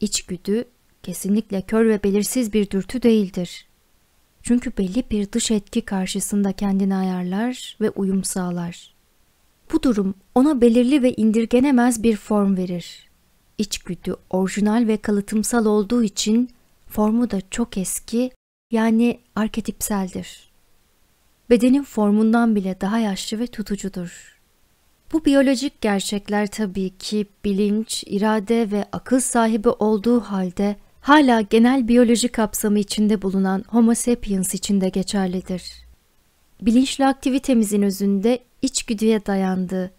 İçgüdü kesinlikle kör ve belirsiz bir dürtü değildir. Çünkü belli bir dış etki karşısında kendini ayarlar ve uyum sağlar. Bu durum ona belirli ve indirgenemez bir form verir. İçgüdü orijinal ve kalıtımsal olduğu için formu da çok eski yani arketipseldir. Bedenin formundan bile daha yaşlı ve tutucudur. Bu biyolojik gerçekler tabii ki bilinç, irade ve akıl sahibi olduğu halde hala genel biyoloji kapsamı içinde bulunan Homo sapiens içinde geçerlidir. Bilinçli aktivitemizin özünde içgüdüye dayandığı,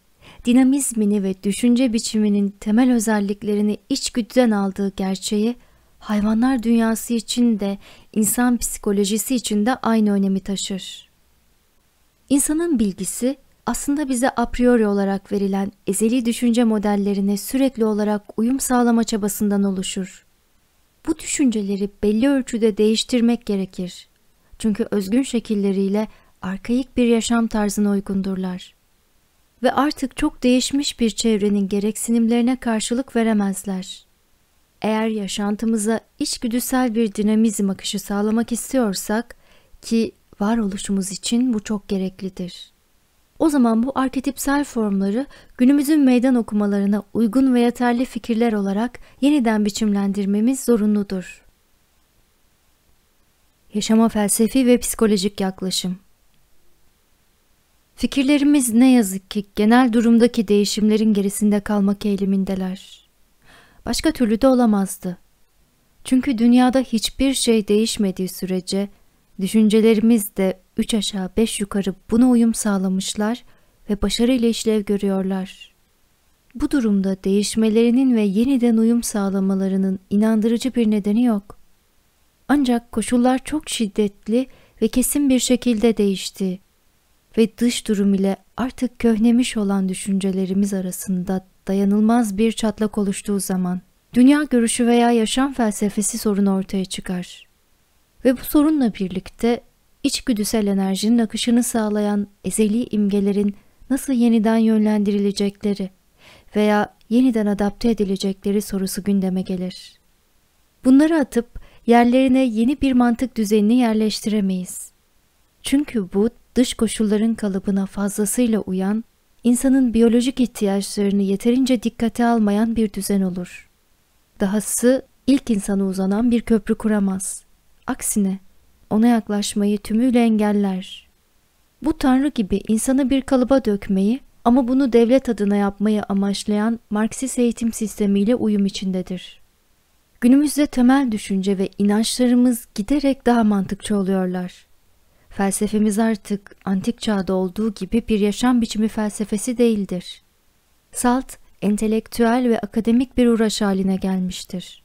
dinamizmini ve düşünce biçiminin temel özelliklerini içgüdüden aldığı gerçeği hayvanlar dünyası için de insan psikolojisi için de aynı önemi taşır. İnsanın bilgisi aslında bize a priori olarak verilen ezeli düşünce modellerine sürekli olarak uyum sağlama çabasından oluşur. Bu düşünceleri belli ölçüde değiştirmek gerekir. Çünkü özgün şekilleriyle arkaik bir yaşam tarzına uygundurlar. Ve artık çok değişmiş bir çevrenin gereksinimlerine karşılık veremezler. Eğer yaşantımıza içgüdüsel bir dinamizm akışı sağlamak istiyorsak ki varoluşumuz için bu çok gereklidir. O zaman bu arketipsel formları günümüzün meydan okumalarına uygun ve yeterli fikirler olarak yeniden biçimlendirmemiz zorunludur. Yaşama felsefi ve psikolojik yaklaşım Fikirlerimiz ne yazık ki genel durumdaki değişimlerin gerisinde kalmak eğilimindeler. Başka türlü de olamazdı. Çünkü dünyada hiçbir şey değişmediği sürece düşüncelerimiz de üç aşağı beş yukarı buna uyum sağlamışlar ve başarıyla işlev görüyorlar. Bu durumda değişmelerinin ve yeniden uyum sağlamalarının inandırıcı bir nedeni yok. Ancak koşullar çok şiddetli ve kesin bir şekilde değişti ve dış durum ile artık köhnemiş olan düşüncelerimiz arasında dayanılmaz bir çatlak oluştuğu zaman dünya görüşü veya yaşam felsefesi sorunu ortaya çıkar. Ve bu sorunla birlikte içgüdüsel enerjinin akışını sağlayan ezeli imgelerin nasıl yeniden yönlendirilecekleri veya yeniden adapte edilecekleri sorusu gündeme gelir. Bunları atıp yerlerine yeni bir mantık düzenini yerleştiremeyiz. Çünkü bu dış koşulların kalıbına fazlasıyla uyan, insanın biyolojik ihtiyaçlarını yeterince dikkate almayan bir düzen olur. Dahası ilk insana uzanan bir köprü kuramaz. Aksine ona yaklaşmayı tümüyle engeller. Bu tanrı gibi insanı bir kalıba dökmeyi ama bunu devlet adına yapmayı amaçlayan Marksist eğitim sistemiyle uyum içindedir. Günümüzde temel düşünce ve inançlarımız giderek daha mantıkçı oluyorlar. Felsefemiz artık antik çağda olduğu gibi bir yaşam biçimi felsefesi değildir. Salt, entelektüel ve akademik bir uğraş haline gelmiştir.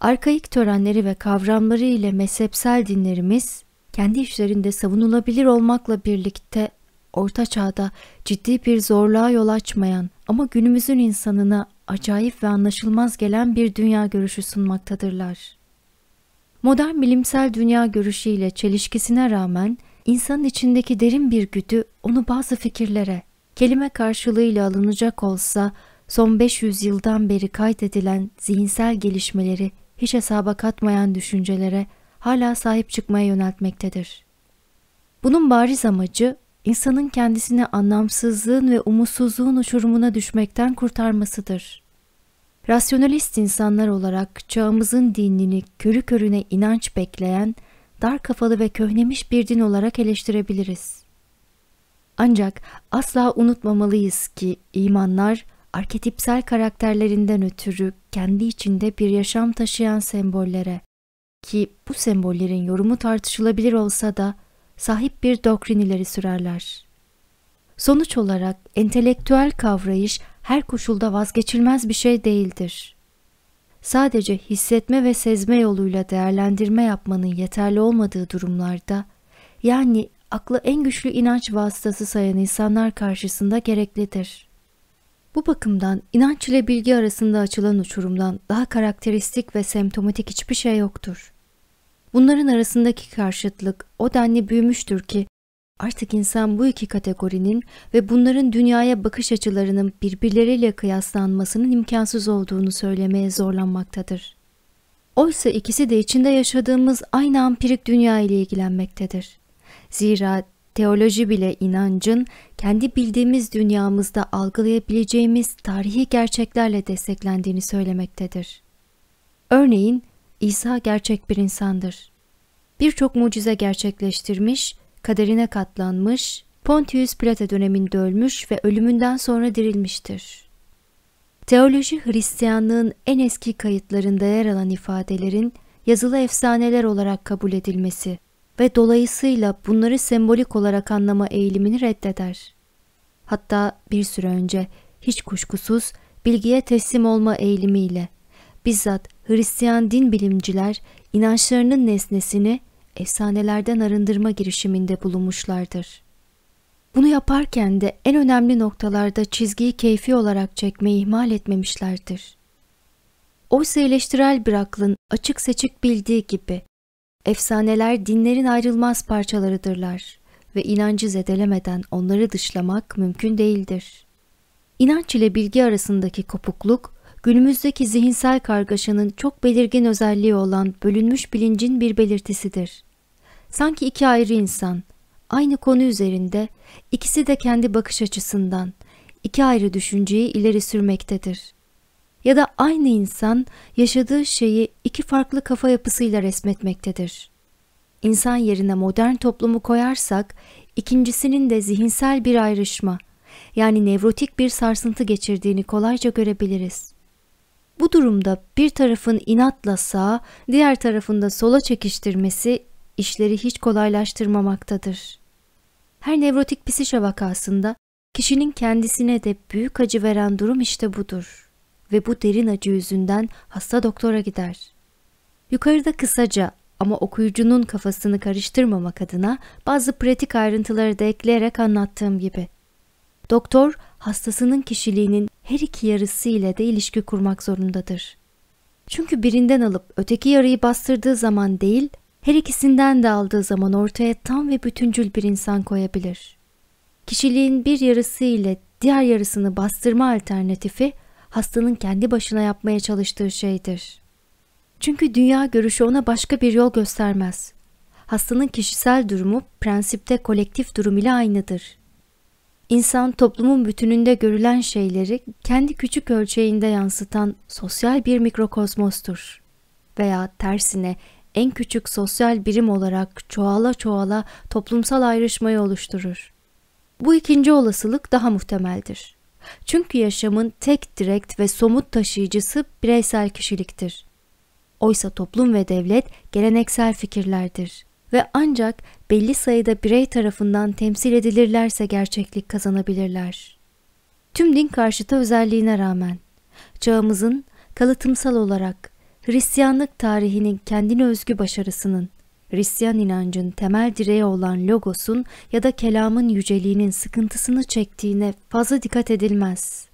Arkaik törenleri ve kavramları ile mezhepsel dinlerimiz, kendi işlerinde savunulabilir olmakla birlikte Orta Çağ'da ciddi bir zorluğa yol açmayan ama günümüzün insanına acayip ve anlaşılmaz gelen bir dünya görüşü sunmaktadırlar. Modern bilimsel dünya görüşüyle çelişkisine rağmen insanın içindeki derin bir güdü onu bazı fikirlere, kelime karşılığıyla alınacak olsa son 500 yıldan beri kaydedilen zihinsel gelişmeleri hiç hesaba katmayan düşüncelere hala sahip çıkmaya yöneltmektedir. Bunun bariz amacı insanın kendisini anlamsızlığın ve umutsuzluğun uçurumuna düşmekten kurtarmasıdır. Rasyonalist insanlar olarak çağımızın dinini körü körüne inanç bekleyen, dar kafalı ve köhnemiş bir din olarak eleştirebiliriz. Ancak asla unutmamalıyız ki imanlar arketipsel karakterlerinden ötürü kendi içinde bir yaşam taşıyan sembollere ki bu sembollerin yorumu tartışılabilir olsa da sahip bir doktrin ileri sürerler. Sonuç olarak entelektüel kavrayış her koşulda vazgeçilmez bir şey değildir. Sadece hissetme ve sezme yoluyla değerlendirme yapmanın yeterli olmadığı durumlarda, yani aklı en güçlü inanç vasıtası sayan insanlar karşısında gereklidir. Bu bakımdan inanç ile bilgi arasında açılan uçurumdan daha karakteristik ve semptomatik hiçbir şey yoktur. Bunların arasındaki karşıtlık o denli büyümüştür ki Artık insan bu iki kategorinin ve bunların dünyaya bakış açılarının birbirleriyle kıyaslanmasının imkansız olduğunu söylemeye zorlanmaktadır. Oysa ikisi de içinde yaşadığımız aynı ampirik dünya ile ilgilenmektedir. Zira teoloji bile inancın kendi bildiğimiz dünyamızda algılayabileceğimiz tarihi gerçeklerle desteklendiğini söylemektedir. Örneğin İsa gerçek bir insandır. Birçok mucize gerçekleştirmiş kaderine katlanmış, Pontius Pilate döneminde ölmüş ve ölümünden sonra dirilmiştir. Teoloji Hristiyanlığın en eski kayıtlarında yer alan ifadelerin yazılı efsaneler olarak kabul edilmesi ve dolayısıyla bunları sembolik olarak anlama eğilimini reddeder. Hatta bir süre önce hiç kuşkusuz bilgiye teslim olma eğilimiyle bizzat Hristiyan din bilimciler inançlarının nesnesini efsanelerden arındırma girişiminde bulunmuşlardır. Bunu yaparken de en önemli noktalarda çizgiyi keyfi olarak çekmeyi ihmal etmemişlerdir. Oysa eleştirel bir aklın açık seçik bildiği gibi, efsaneler dinlerin ayrılmaz parçalarıdırlar ve inancı zedelemeden onları dışlamak mümkün değildir. İnanç ile bilgi arasındaki kopukluk, günümüzdeki zihinsel kargaşanın çok belirgin özelliği olan bölünmüş bilincin bir belirtisidir. Sanki iki ayrı insan, aynı konu üzerinde, ikisi de kendi bakış açısından, iki ayrı düşünceyi ileri sürmektedir. Ya da aynı insan yaşadığı şeyi iki farklı kafa yapısıyla resmetmektedir. İnsan yerine modern toplumu koyarsak, ikincisinin de zihinsel bir ayrışma, yani nevrotik bir sarsıntı geçirdiğini kolayca görebiliriz. Bu durumda bir tarafın inatla sağa, diğer tarafında sola çekiştirmesi işleri hiç kolaylaştırmamaktadır. Her nevrotik psişe vakasında kişinin kendisine de büyük acı veren durum işte budur ve bu derin acı yüzünden hasta doktora gider. Yukarıda kısaca ama okuyucunun kafasını karıştırmamak adına bazı pratik ayrıntıları da ekleyerek anlattığım gibi. Doktor, hastasının kişiliğinin her iki yarısı ile de ilişki kurmak zorundadır. Çünkü birinden alıp öteki yarıyı bastırdığı zaman değil, her ikisinden de aldığı zaman ortaya tam ve bütüncül bir insan koyabilir. Kişiliğin bir yarısı ile diğer yarısını bastırma alternatifi hastanın kendi başına yapmaya çalıştığı şeydir. Çünkü dünya görüşü ona başka bir yol göstermez. Hastanın kişisel durumu prensipte kolektif durum ile aynıdır. İnsan toplumun bütününde görülen şeyleri kendi küçük ölçeğinde yansıtan sosyal bir mikrokozmostur. Veya tersine en küçük sosyal birim olarak çoğala çoğala toplumsal ayrışmayı oluşturur. Bu ikinci olasılık daha muhtemeldir. Çünkü yaşamın tek direkt ve somut taşıyıcısı bireysel kişiliktir. Oysa toplum ve devlet geleneksel fikirlerdir ve ancak belli sayıda birey tarafından temsil edilirlerse gerçeklik kazanabilirler. Tüm din karşıtı özelliğine rağmen çağımızın kalıtımsal olarak Hristiyanlık tarihinin kendine özgü başarısının, Hristiyan inancın temel direği olan logosun ya da kelamın yüceliğinin sıkıntısını çektiğine fazla dikkat edilmez.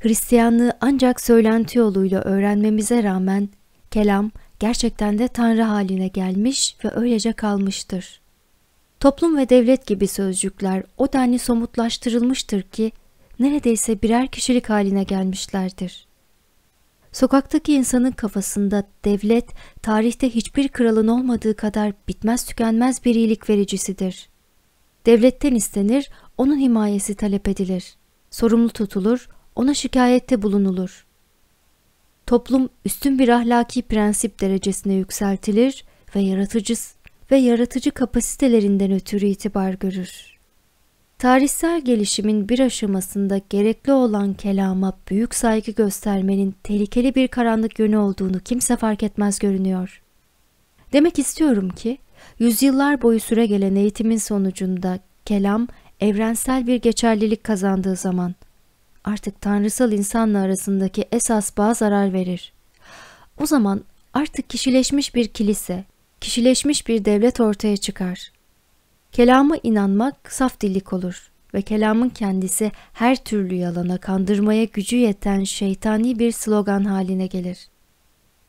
Hristiyanlığı ancak söylenti yoluyla öğrenmemize rağmen kelam gerçekten de Tanrı haline gelmiş ve öylece kalmıştır. Toplum ve devlet gibi sözcükler o denli somutlaştırılmıştır ki neredeyse birer kişilik haline gelmişlerdir. Sokaktaki insanın kafasında devlet, tarihte hiçbir kralın olmadığı kadar bitmez tükenmez bir iyilik vericisidir. Devletten istenir, onun himayesi talep edilir. Sorumlu tutulur, ona şikayette bulunulur. Toplum üstün bir ahlaki prensip derecesine yükseltilir ve yaratıcı ve yaratıcı kapasitelerinden ötürü itibar görür tarihsel gelişimin bir aşamasında gerekli olan kelama büyük saygı göstermenin tehlikeli bir karanlık yönü olduğunu kimse fark etmez görünüyor. Demek istiyorum ki, yüzyıllar boyu süre gelen eğitimin sonucunda kelam evrensel bir geçerlilik kazandığı zaman artık tanrısal insanla arasındaki esas bağ zarar verir. O zaman artık kişileşmiş bir kilise, kişileşmiş bir devlet ortaya çıkar. Kelama inanmak saf dillik olur ve kelamın kendisi her türlü yalana kandırmaya gücü yeten şeytani bir slogan haline gelir.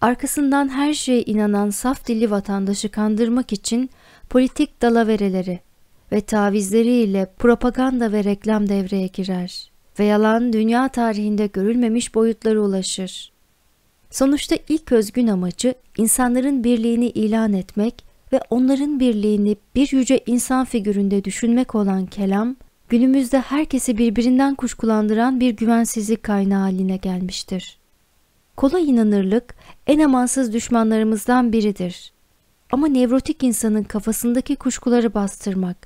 Arkasından her şeye inanan saf dilli vatandaşı kandırmak için politik dalavereleri ve tavizleriyle propaganda ve reklam devreye girer ve yalan dünya tarihinde görülmemiş boyutlara ulaşır. Sonuçta ilk özgün amacı insanların birliğini ilan etmek ve onların birliğini bir yüce insan figüründe düşünmek olan kelam, günümüzde herkesi birbirinden kuşkulandıran bir güvensizlik kaynağı haline gelmiştir. Kolay inanırlık en amansız düşmanlarımızdan biridir. Ama nevrotik insanın kafasındaki kuşkuları bastırmak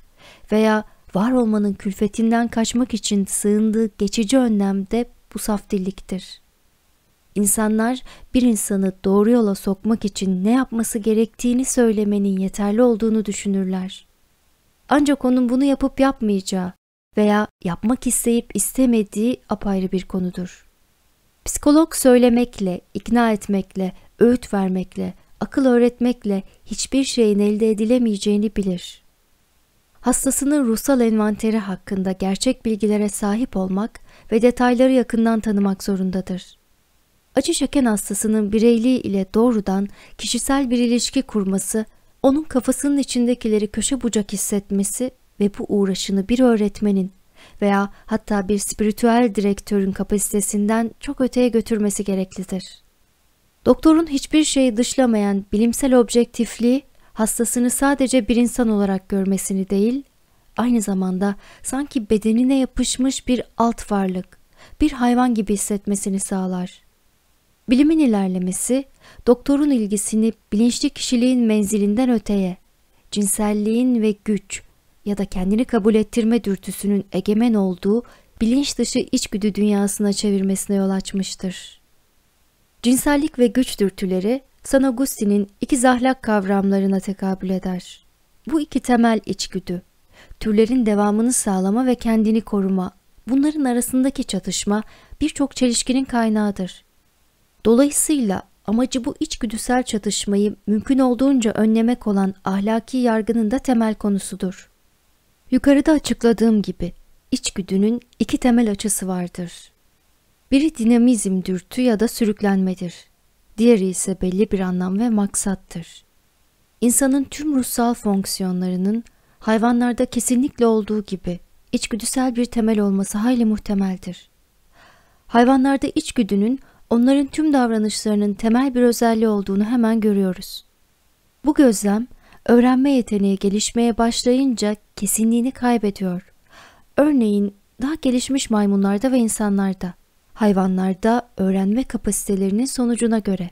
veya var olmanın külfetinden kaçmak için sığındığı geçici önlemde bu saftilliktir.'' İnsanlar bir insanı doğru yola sokmak için ne yapması gerektiğini söylemenin yeterli olduğunu düşünürler. Ancak onun bunu yapıp yapmayacağı veya yapmak isteyip istemediği apayrı bir konudur. Psikolog söylemekle, ikna etmekle, öğüt vermekle, akıl öğretmekle hiçbir şeyin elde edilemeyeceğini bilir. Hastasının ruhsal envanteri hakkında gerçek bilgilere sahip olmak ve detayları yakından tanımak zorundadır acı çeken hastasının bireyliği ile doğrudan kişisel bir ilişki kurması, onun kafasının içindekileri köşe bucak hissetmesi ve bu uğraşını bir öğretmenin veya hatta bir spiritüel direktörün kapasitesinden çok öteye götürmesi gereklidir. Doktorun hiçbir şeyi dışlamayan bilimsel objektifliği hastasını sadece bir insan olarak görmesini değil, aynı zamanda sanki bedenine yapışmış bir alt varlık, bir hayvan gibi hissetmesini sağlar. Bilimin ilerlemesi, doktorun ilgisini bilinçli kişiliğin menzilinden öteye, cinselliğin ve güç ya da kendini kabul ettirme dürtüsünün egemen olduğu bilinç dışı içgüdü dünyasına çevirmesine yol açmıştır. Cinsellik ve güç dürtüleri San Agustin'in iki zahlak kavramlarına tekabül eder. Bu iki temel içgüdü, türlerin devamını sağlama ve kendini koruma, bunların arasındaki çatışma birçok çelişkinin kaynağıdır. Dolayısıyla amacı bu içgüdüsel çatışmayı mümkün olduğunca önlemek olan ahlaki yargının da temel konusudur. Yukarıda açıkladığım gibi içgüdünün iki temel açısı vardır. Biri dinamizm dürtü ya da sürüklenmedir. Diğeri ise belli bir anlam ve maksattır. İnsanın tüm ruhsal fonksiyonlarının hayvanlarda kesinlikle olduğu gibi içgüdüsel bir temel olması hayli muhtemeldir. Hayvanlarda içgüdünün onların tüm davranışlarının temel bir özelliği olduğunu hemen görüyoruz. Bu gözlem, öğrenme yeteneği gelişmeye başlayınca kesinliğini kaybediyor. Örneğin daha gelişmiş maymunlarda ve insanlarda, hayvanlarda öğrenme kapasitelerinin sonucuna göre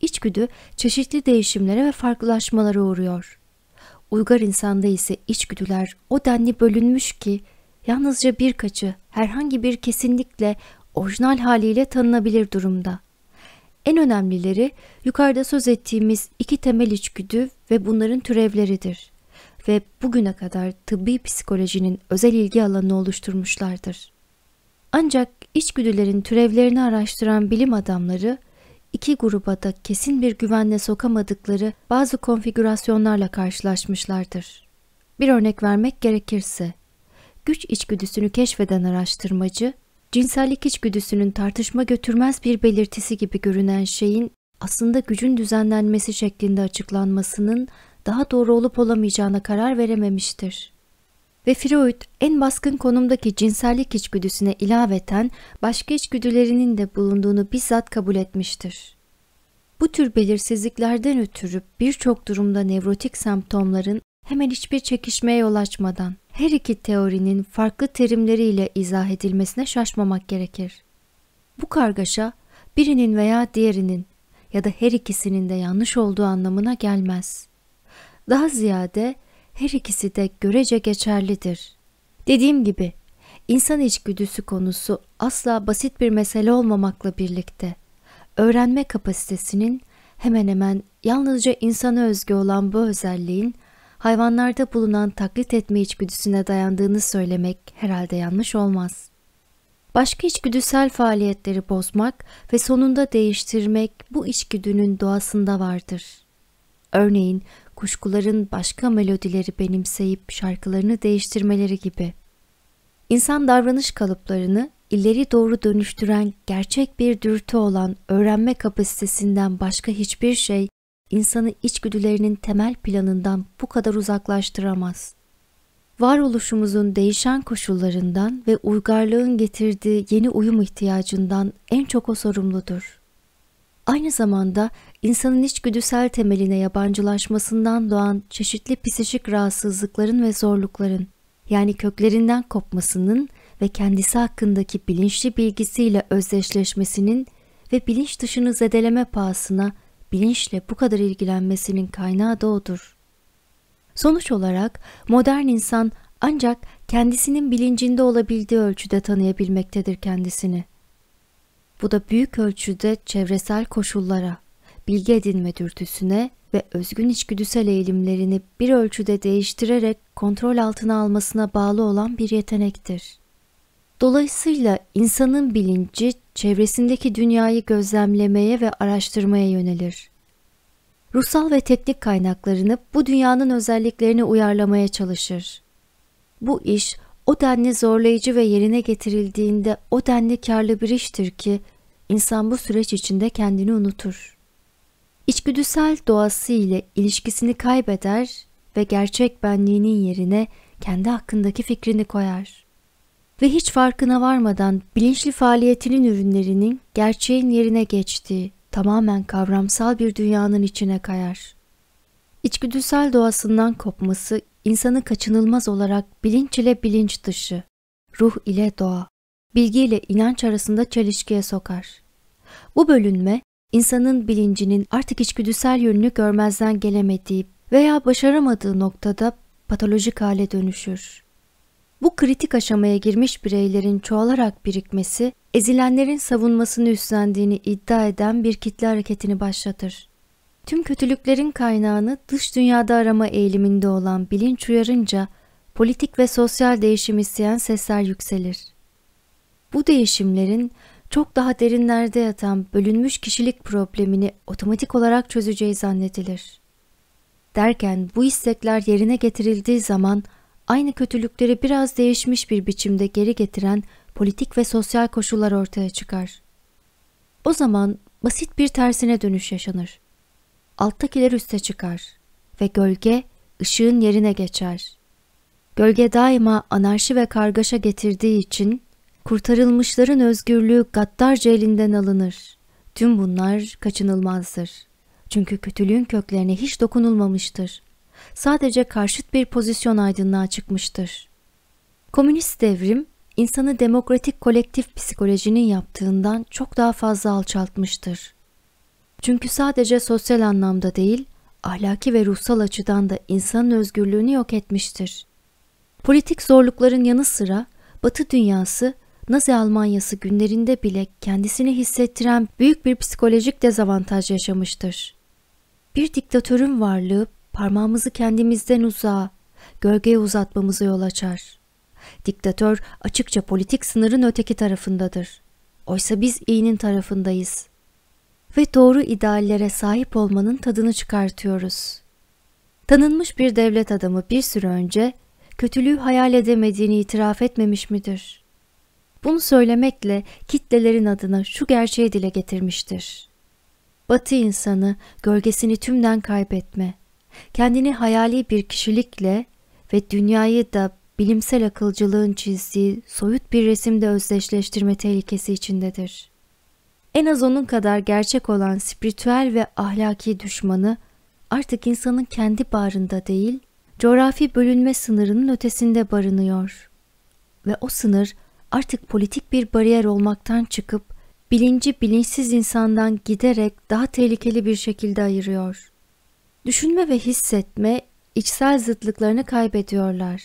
içgüdü çeşitli değişimlere ve farklılaşmalara uğruyor. Uygar insanda ise içgüdüler o denli bölünmüş ki yalnızca birkaçı herhangi bir kesinlikle orijinal haliyle tanınabilir durumda. En önemlileri yukarıda söz ettiğimiz iki temel içgüdü ve bunların türevleridir ve bugüne kadar tıbbi psikolojinin özel ilgi alanını oluşturmuşlardır. Ancak içgüdülerin türevlerini araştıran bilim adamları iki gruba da kesin bir güvenle sokamadıkları bazı konfigürasyonlarla karşılaşmışlardır. Bir örnek vermek gerekirse, güç içgüdüsünü keşfeden araştırmacı, cinsellik içgüdüsünün tartışma götürmez bir belirtisi gibi görünen şeyin aslında gücün düzenlenmesi şeklinde açıklanmasının daha doğru olup olamayacağına karar verememiştir. Ve Freud en baskın konumdaki cinsellik içgüdüsüne ilaveten başka içgüdülerinin de bulunduğunu bizzat kabul etmiştir. Bu tür belirsizliklerden ötürü birçok durumda nevrotik semptomların hemen hiçbir çekişmeye yol açmadan her iki teorinin farklı terimleriyle izah edilmesine şaşmamak gerekir. Bu kargaşa birinin veya diğerinin ya da her ikisinin de yanlış olduğu anlamına gelmez. Daha ziyade her ikisi de görece geçerlidir. Dediğim gibi insan içgüdüsü konusu asla basit bir mesele olmamakla birlikte öğrenme kapasitesinin hemen hemen yalnızca insana özgü olan bu özelliğin hayvanlarda bulunan taklit etme içgüdüsüne dayandığını söylemek herhalde yanlış olmaz. Başka içgüdüsel faaliyetleri bozmak ve sonunda değiştirmek bu içgüdünün doğasında vardır. Örneğin kuşkuların başka melodileri benimseyip şarkılarını değiştirmeleri gibi. İnsan davranış kalıplarını ileri doğru dönüştüren gerçek bir dürtü olan öğrenme kapasitesinden başka hiçbir şey insanı içgüdülerinin temel planından bu kadar uzaklaştıramaz. Varoluşumuzun değişen koşullarından ve uygarlığın getirdiği yeni uyum ihtiyacından en çok o sorumludur. Aynı zamanda insanın içgüdüsel temeline yabancılaşmasından doğan çeşitli psişik rahatsızlıkların ve zorlukların, yani köklerinden kopmasının ve kendisi hakkındaki bilinçli bilgisiyle özdeşleşmesinin ve bilinç dışını zedeleme pahasına bilinçle bu kadar ilgilenmesinin kaynağı da odur. Sonuç olarak modern insan ancak kendisinin bilincinde olabildiği ölçüde tanıyabilmektedir kendisini. Bu da büyük ölçüde çevresel koşullara, bilgi edinme dürtüsüne ve özgün içgüdüsel eğilimlerini bir ölçüde değiştirerek kontrol altına almasına bağlı olan bir yetenektir. Dolayısıyla insanın bilinci çevresindeki dünyayı gözlemlemeye ve araştırmaya yönelir. Ruhsal ve teknik kaynaklarını bu dünyanın özelliklerine uyarlamaya çalışır. Bu iş o denli zorlayıcı ve yerine getirildiğinde o denli karlı bir iştir ki insan bu süreç içinde kendini unutur. İçgüdüsel doğası ile ilişkisini kaybeder ve gerçek benliğinin yerine kendi hakkındaki fikrini koyar ve hiç farkına varmadan bilinçli faaliyetinin ürünlerinin gerçeğin yerine geçtiği tamamen kavramsal bir dünyanın içine kayar. İçgüdüsel doğasından kopması insanı kaçınılmaz olarak bilinç ile bilinç dışı, ruh ile doğa, bilgi ile inanç arasında çelişkiye sokar. Bu bölünme insanın bilincinin artık içgüdüsel yönünü görmezden gelemediği veya başaramadığı noktada patolojik hale dönüşür. Bu kritik aşamaya girmiş bireylerin çoğalarak birikmesi, ezilenlerin savunmasını üstlendiğini iddia eden bir kitle hareketini başlatır. Tüm kötülüklerin kaynağını dış dünyada arama eğiliminde olan bilinç uyarınca politik ve sosyal değişim isteyen sesler yükselir. Bu değişimlerin çok daha derinlerde yatan bölünmüş kişilik problemini otomatik olarak çözeceği zannedilir. Derken bu istekler yerine getirildiği zaman aynı kötülükleri biraz değişmiş bir biçimde geri getiren politik ve sosyal koşullar ortaya çıkar. O zaman basit bir tersine dönüş yaşanır. Alttakiler üste çıkar ve gölge ışığın yerine geçer. Gölge daima anarşi ve kargaşa getirdiği için kurtarılmışların özgürlüğü gaddarca elinden alınır. Tüm bunlar kaçınılmazdır. Çünkü kötülüğün köklerine hiç dokunulmamıştır sadece karşıt bir pozisyon aydınlığa çıkmıştır. Komünist devrim, insanı demokratik kolektif psikolojinin yaptığından çok daha fazla alçaltmıştır. Çünkü sadece sosyal anlamda değil, ahlaki ve ruhsal açıdan da insanın özgürlüğünü yok etmiştir. Politik zorlukların yanı sıra Batı dünyası Nazi Almanyası günlerinde bile kendisini hissettiren büyük bir psikolojik dezavantaj yaşamıştır. Bir diktatörün varlığı parmağımızı kendimizden uzağa, gölgeye uzatmamızı yol açar. Diktatör açıkça politik sınırın öteki tarafındadır. Oysa biz iyinin tarafındayız. Ve doğru ideallere sahip olmanın tadını çıkartıyoruz. Tanınmış bir devlet adamı bir süre önce kötülüğü hayal edemediğini itiraf etmemiş midir? Bunu söylemekle kitlelerin adına şu gerçeği dile getirmiştir. Batı insanı gölgesini tümden kaybetme, Kendini hayali bir kişilikle ve dünyayı da bilimsel akılcılığın çizdiği soyut bir resimde özdeşleştirme tehlikesi içindedir. En az onun kadar gerçek olan spiritüel ve ahlaki düşmanı artık insanın kendi bağrında değil, coğrafi bölünme sınırının ötesinde barınıyor. Ve o sınır artık politik bir bariyer olmaktan çıkıp bilinci bilinçsiz insandan giderek daha tehlikeli bir şekilde ayırıyor. Düşünme ve hissetme içsel zıtlıklarını kaybediyorlar.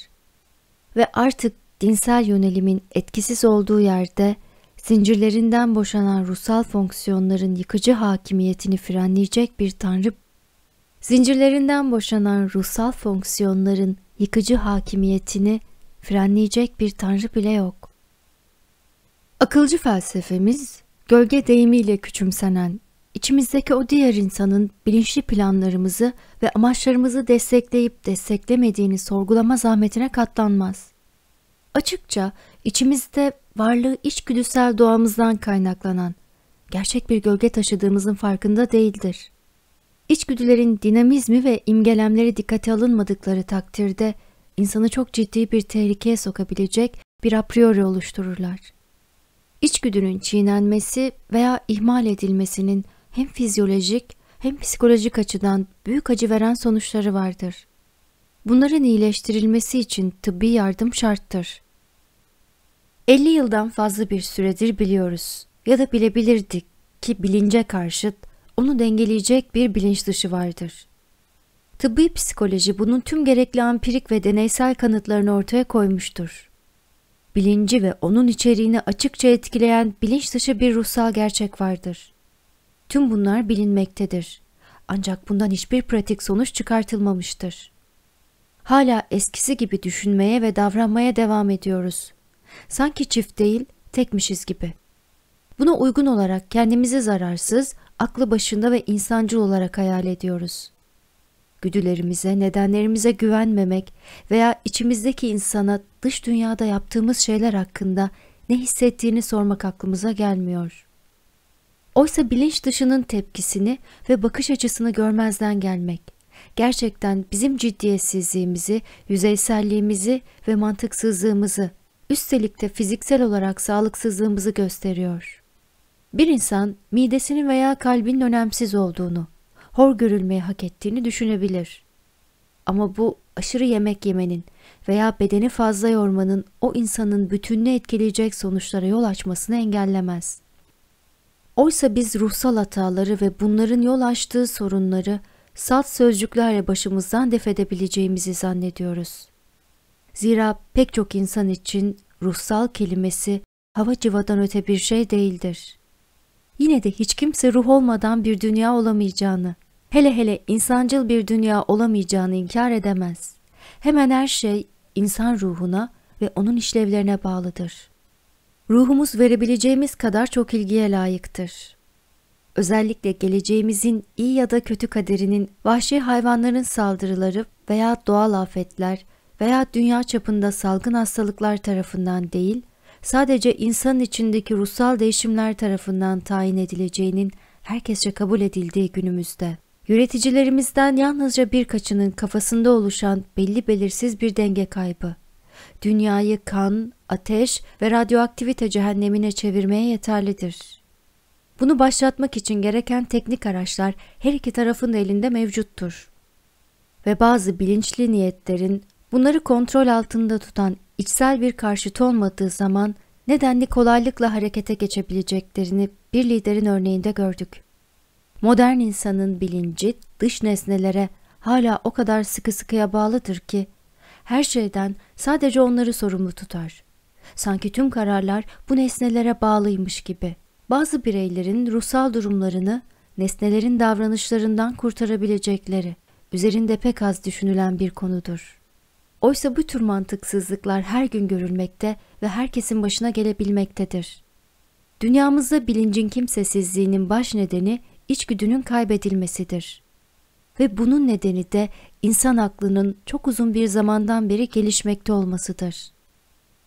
Ve artık dinsel yönelimin etkisiz olduğu yerde zincirlerinden boşanan ruhsal fonksiyonların yıkıcı hakimiyetini frenleyecek bir tanrı zincirlerinden boşanan ruhsal fonksiyonların yıkıcı hakimiyetini frenleyecek bir tanrı bile yok. Akılcı felsefemiz, gölge deyimiyle küçümsenen İçimizdeki o diğer insanın bilinçli planlarımızı ve amaçlarımızı destekleyip desteklemediğini sorgulama zahmetine katlanmaz. Açıkça içimizde varlığı içgüdüsel doğamızdan kaynaklanan, gerçek bir gölge taşıdığımızın farkında değildir. İçgüdülerin dinamizmi ve imgelemleri dikkate alınmadıkları takdirde insanı çok ciddi bir tehlikeye sokabilecek bir a priori oluştururlar. İçgüdünün çiğnenmesi veya ihmal edilmesinin hem fizyolojik hem psikolojik açıdan büyük acı veren sonuçları vardır. Bunların iyileştirilmesi için tıbbi yardım şarttır. 50 yıldan fazla bir süredir biliyoruz ya da bilebilirdik ki bilince karşıt onu dengeleyecek bir bilinç dışı vardır. Tıbbi psikoloji bunun tüm gerekli ampirik ve deneysel kanıtlarını ortaya koymuştur. Bilinci ve onun içeriğini açıkça etkileyen bilinç dışı bir ruhsal gerçek vardır. Tüm bunlar bilinmektedir. Ancak bundan hiçbir pratik sonuç çıkartılmamıştır. Hala eskisi gibi düşünmeye ve davranmaya devam ediyoruz. Sanki çift değil, tekmişiz gibi. Buna uygun olarak kendimizi zararsız, aklı başında ve insancıl olarak hayal ediyoruz. Güdülerimize, nedenlerimize güvenmemek veya içimizdeki insana dış dünyada yaptığımız şeyler hakkında ne hissettiğini sormak aklımıza gelmiyor.'' Oysa bilinç dışının tepkisini ve bakış açısını görmezden gelmek gerçekten bizim ciddiyetsizliğimizi, yüzeyselliğimizi ve mantıksızlığımızı, üstelik de fiziksel olarak sağlıksızlığımızı gösteriyor. Bir insan midesinin veya kalbinin önemsiz olduğunu, hor görülmeyi hak ettiğini düşünebilir. Ama bu aşırı yemek yemenin veya bedeni fazla yormanın o insanın bütününü etkileyecek sonuçlara yol açmasını engellemez. Oysa biz ruhsal hataları ve bunların yol açtığı sorunları salt sözcüklerle başımızdan def edebileceğimizi zannediyoruz. Zira pek çok insan için ruhsal kelimesi hava civadan öte bir şey değildir. Yine de hiç kimse ruh olmadan bir dünya olamayacağını, hele hele insancıl bir dünya olamayacağını inkar edemez. Hemen her şey insan ruhuna ve onun işlevlerine bağlıdır.'' ruhumuz verebileceğimiz kadar çok ilgiye layıktır. Özellikle geleceğimizin iyi ya da kötü kaderinin vahşi hayvanların saldırıları veya doğal afetler veya dünya çapında salgın hastalıklar tarafından değil, sadece insanın içindeki ruhsal değişimler tarafından tayin edileceğinin herkesçe kabul edildiği günümüzde. Yöneticilerimizden yalnızca birkaçının kafasında oluşan belli belirsiz bir denge kaybı dünyayı kan, ateş ve radyoaktivite cehennemine çevirmeye yeterlidir. Bunu başlatmak için gereken teknik araçlar her iki tarafın elinde mevcuttur. Ve bazı bilinçli niyetlerin bunları kontrol altında tutan içsel bir karşıt olmadığı zaman nedenli kolaylıkla harekete geçebileceklerini bir liderin örneğinde gördük. Modern insanın bilinci dış nesnelere hala o kadar sıkı sıkıya bağlıdır ki her şeyden sadece onları sorumlu tutar. Sanki tüm kararlar bu nesnelere bağlıymış gibi. Bazı bireylerin ruhsal durumlarını nesnelerin davranışlarından kurtarabilecekleri üzerinde pek az düşünülen bir konudur. Oysa bu tür mantıksızlıklar her gün görülmekte ve herkesin başına gelebilmektedir. Dünyamızda bilincin kimsesizliğinin baş nedeni içgüdünün kaybedilmesidir ve bunun nedeni de insan aklının çok uzun bir zamandan beri gelişmekte olmasıdır.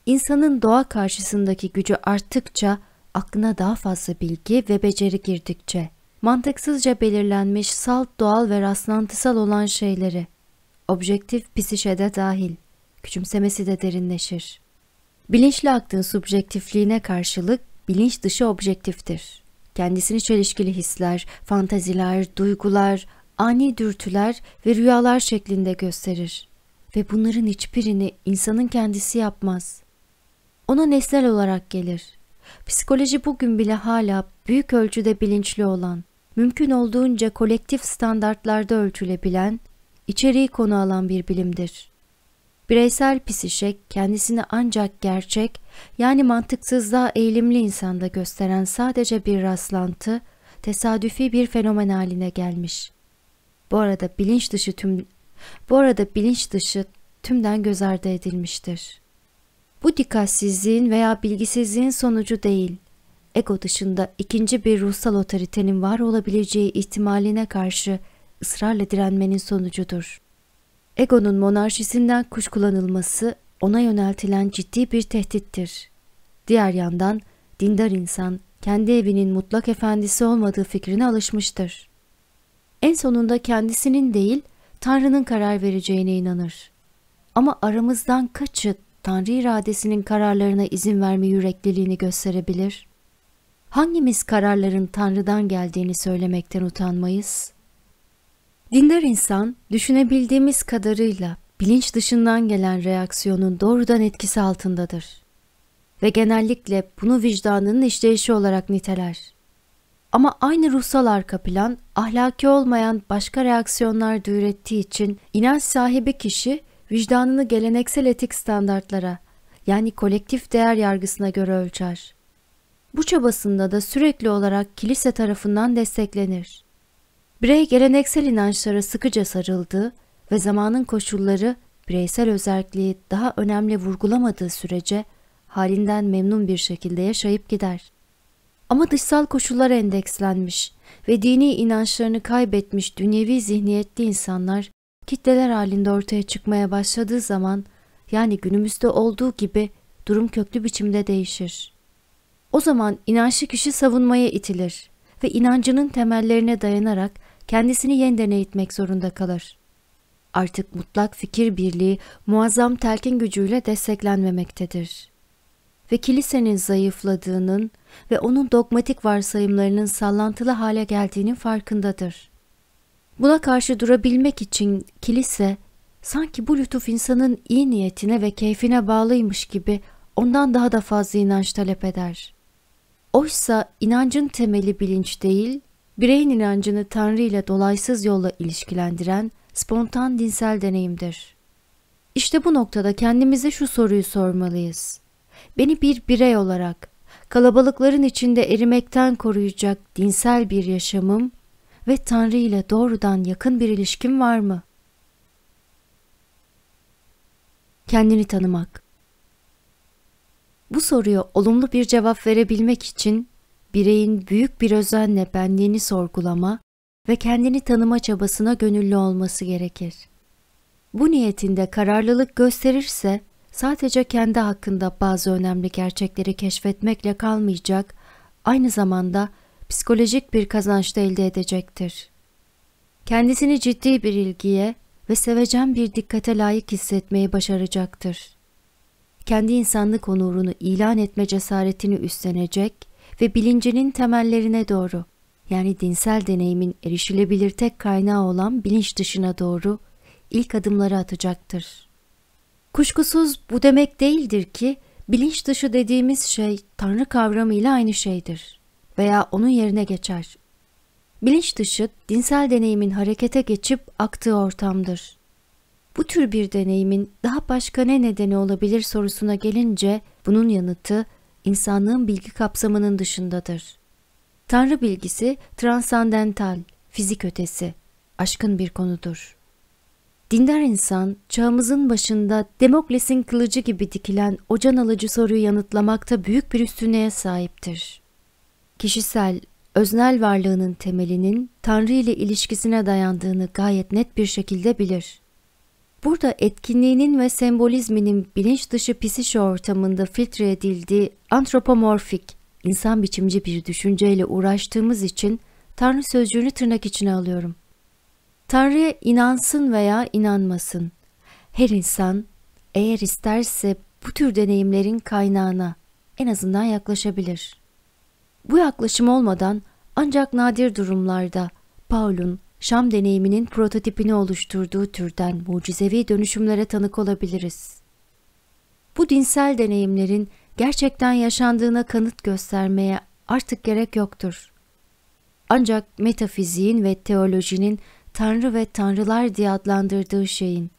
İnsanın doğa karşısındaki gücü arttıkça, aklına daha fazla bilgi ve beceri girdikçe, mantıksızca belirlenmiş salt doğal ve rastlantısal olan şeyleri, objektif psişe dahil, küçümsemesi de derinleşir. Bilinçli aklın subjektifliğine karşılık bilinç dışı objektiftir. Kendisini çelişkili hisler, fantaziler, duygular, ani dürtüler ve rüyalar şeklinde gösterir ve bunların hiçbirini insanın kendisi yapmaz. Ona nesnel olarak gelir. Psikoloji bugün bile hala büyük ölçüde bilinçli olan, mümkün olduğunca kolektif standartlarda ölçülebilen, içeriği konu alan bir bilimdir. Bireysel psişek kendisini ancak gerçek yani mantıksızlığa eğilimli insanda gösteren sadece bir rastlantı, tesadüfi bir fenomen haline gelmiş. Bu arada bilinç dışı tüm bu arada bilinç dışı tümden göz ardı edilmiştir. Bu dikkatsizliğin veya bilgisizliğin sonucu değil, ego dışında ikinci bir ruhsal otoritenin var olabileceği ihtimaline karşı ısrarla direnmenin sonucudur. Egonun monarşisinden kuşkulanılması ona yöneltilen ciddi bir tehdittir. Diğer yandan dindar insan kendi evinin mutlak efendisi olmadığı fikrine alışmıştır en sonunda kendisinin değil Tanrı'nın karar vereceğine inanır. Ama aramızdan kaçı Tanrı iradesinin kararlarına izin verme yürekliliğini gösterebilir? Hangimiz kararların Tanrı'dan geldiğini söylemekten utanmayız? Dindar insan, düşünebildiğimiz kadarıyla bilinç dışından gelen reaksiyonun doğrudan etkisi altındadır. Ve genellikle bunu vicdanının işleyişi olarak niteler. Ama aynı ruhsal arka plan ahlaki olmayan başka reaksiyonlar da ürettiği için inanç sahibi kişi vicdanını geleneksel etik standartlara yani kolektif değer yargısına göre ölçer. Bu çabasında da sürekli olarak kilise tarafından desteklenir. Birey geleneksel inançlara sıkıca sarıldığı ve zamanın koşulları bireysel özelliği daha önemli vurgulamadığı sürece halinden memnun bir şekilde yaşayıp gider. Ama dışsal koşullar endekslenmiş ve dini inançlarını kaybetmiş dünyevi zihniyetli insanlar kitleler halinde ortaya çıkmaya başladığı zaman yani günümüzde olduğu gibi durum köklü biçimde değişir. O zaman inançlı kişi savunmaya itilir ve inancının temellerine dayanarak kendisini yeniden eğitmek zorunda kalır. Artık mutlak fikir birliği muazzam telkin gücüyle desteklenmemektedir.'' ve kilisenin zayıfladığının ve onun dogmatik varsayımlarının sallantılı hale geldiğinin farkındadır. Buna karşı durabilmek için kilise, sanki bu lütuf insanın iyi niyetine ve keyfine bağlıymış gibi ondan daha da fazla inanç talep eder. Oysa inancın temeli bilinç değil, bireyin inancını Tanrı ile dolaysız yolla ilişkilendiren spontan dinsel deneyimdir. İşte bu noktada kendimize şu soruyu sormalıyız beni bir birey olarak kalabalıkların içinde erimekten koruyacak dinsel bir yaşamım ve Tanrı ile doğrudan yakın bir ilişkim var mı? Kendini tanımak Bu soruya olumlu bir cevap verebilmek için bireyin büyük bir özenle benliğini sorgulama ve kendini tanıma çabasına gönüllü olması gerekir. Bu niyetinde kararlılık gösterirse sadece kendi hakkında bazı önemli gerçekleri keşfetmekle kalmayacak, aynı zamanda psikolojik bir kazanç da elde edecektir. Kendisini ciddi bir ilgiye ve sevecen bir dikkate layık hissetmeyi başaracaktır. Kendi insanlık onurunu ilan etme cesaretini üstlenecek ve bilincinin temellerine doğru, yani dinsel deneyimin erişilebilir tek kaynağı olan bilinç dışına doğru ilk adımları atacaktır. Kuşkusuz bu demek değildir ki bilinç dışı dediğimiz şey Tanrı kavramıyla aynı şeydir veya onun yerine geçer. Bilinç dışı dinsel deneyimin harekete geçip aktığı ortamdır. Bu tür bir deneyimin daha başka ne nedeni olabilir sorusuna gelince bunun yanıtı insanlığın bilgi kapsamının dışındadır. Tanrı bilgisi transandental, fizik ötesi, aşkın bir konudur. Dindar insan, çağımızın başında Demokles'in kılıcı gibi dikilen ocan alıcı soruyu yanıtlamakta büyük bir üstünlüğe sahiptir. Kişisel, öznel varlığının temelinin Tanrı ile ilişkisine dayandığını gayet net bir şekilde bilir. Burada etkinliğinin ve sembolizminin bilinç dışı psişo ortamında filtre edildiği antropomorfik, insan biçimci bir düşünceyle uğraştığımız için Tanrı sözcüğünü tırnak içine alıyorum.'' Tanrı'ya inansın veya inanmasın. Her insan eğer isterse bu tür deneyimlerin kaynağına en azından yaklaşabilir. Bu yaklaşım olmadan ancak nadir durumlarda Paul'un Şam deneyiminin prototipini oluşturduğu türden mucizevi dönüşümlere tanık olabiliriz. Bu dinsel deneyimlerin gerçekten yaşandığına kanıt göstermeye artık gerek yoktur. Ancak metafiziğin ve teolojinin Tanrı ve Tanrılar diye adlandırdığı şeyin,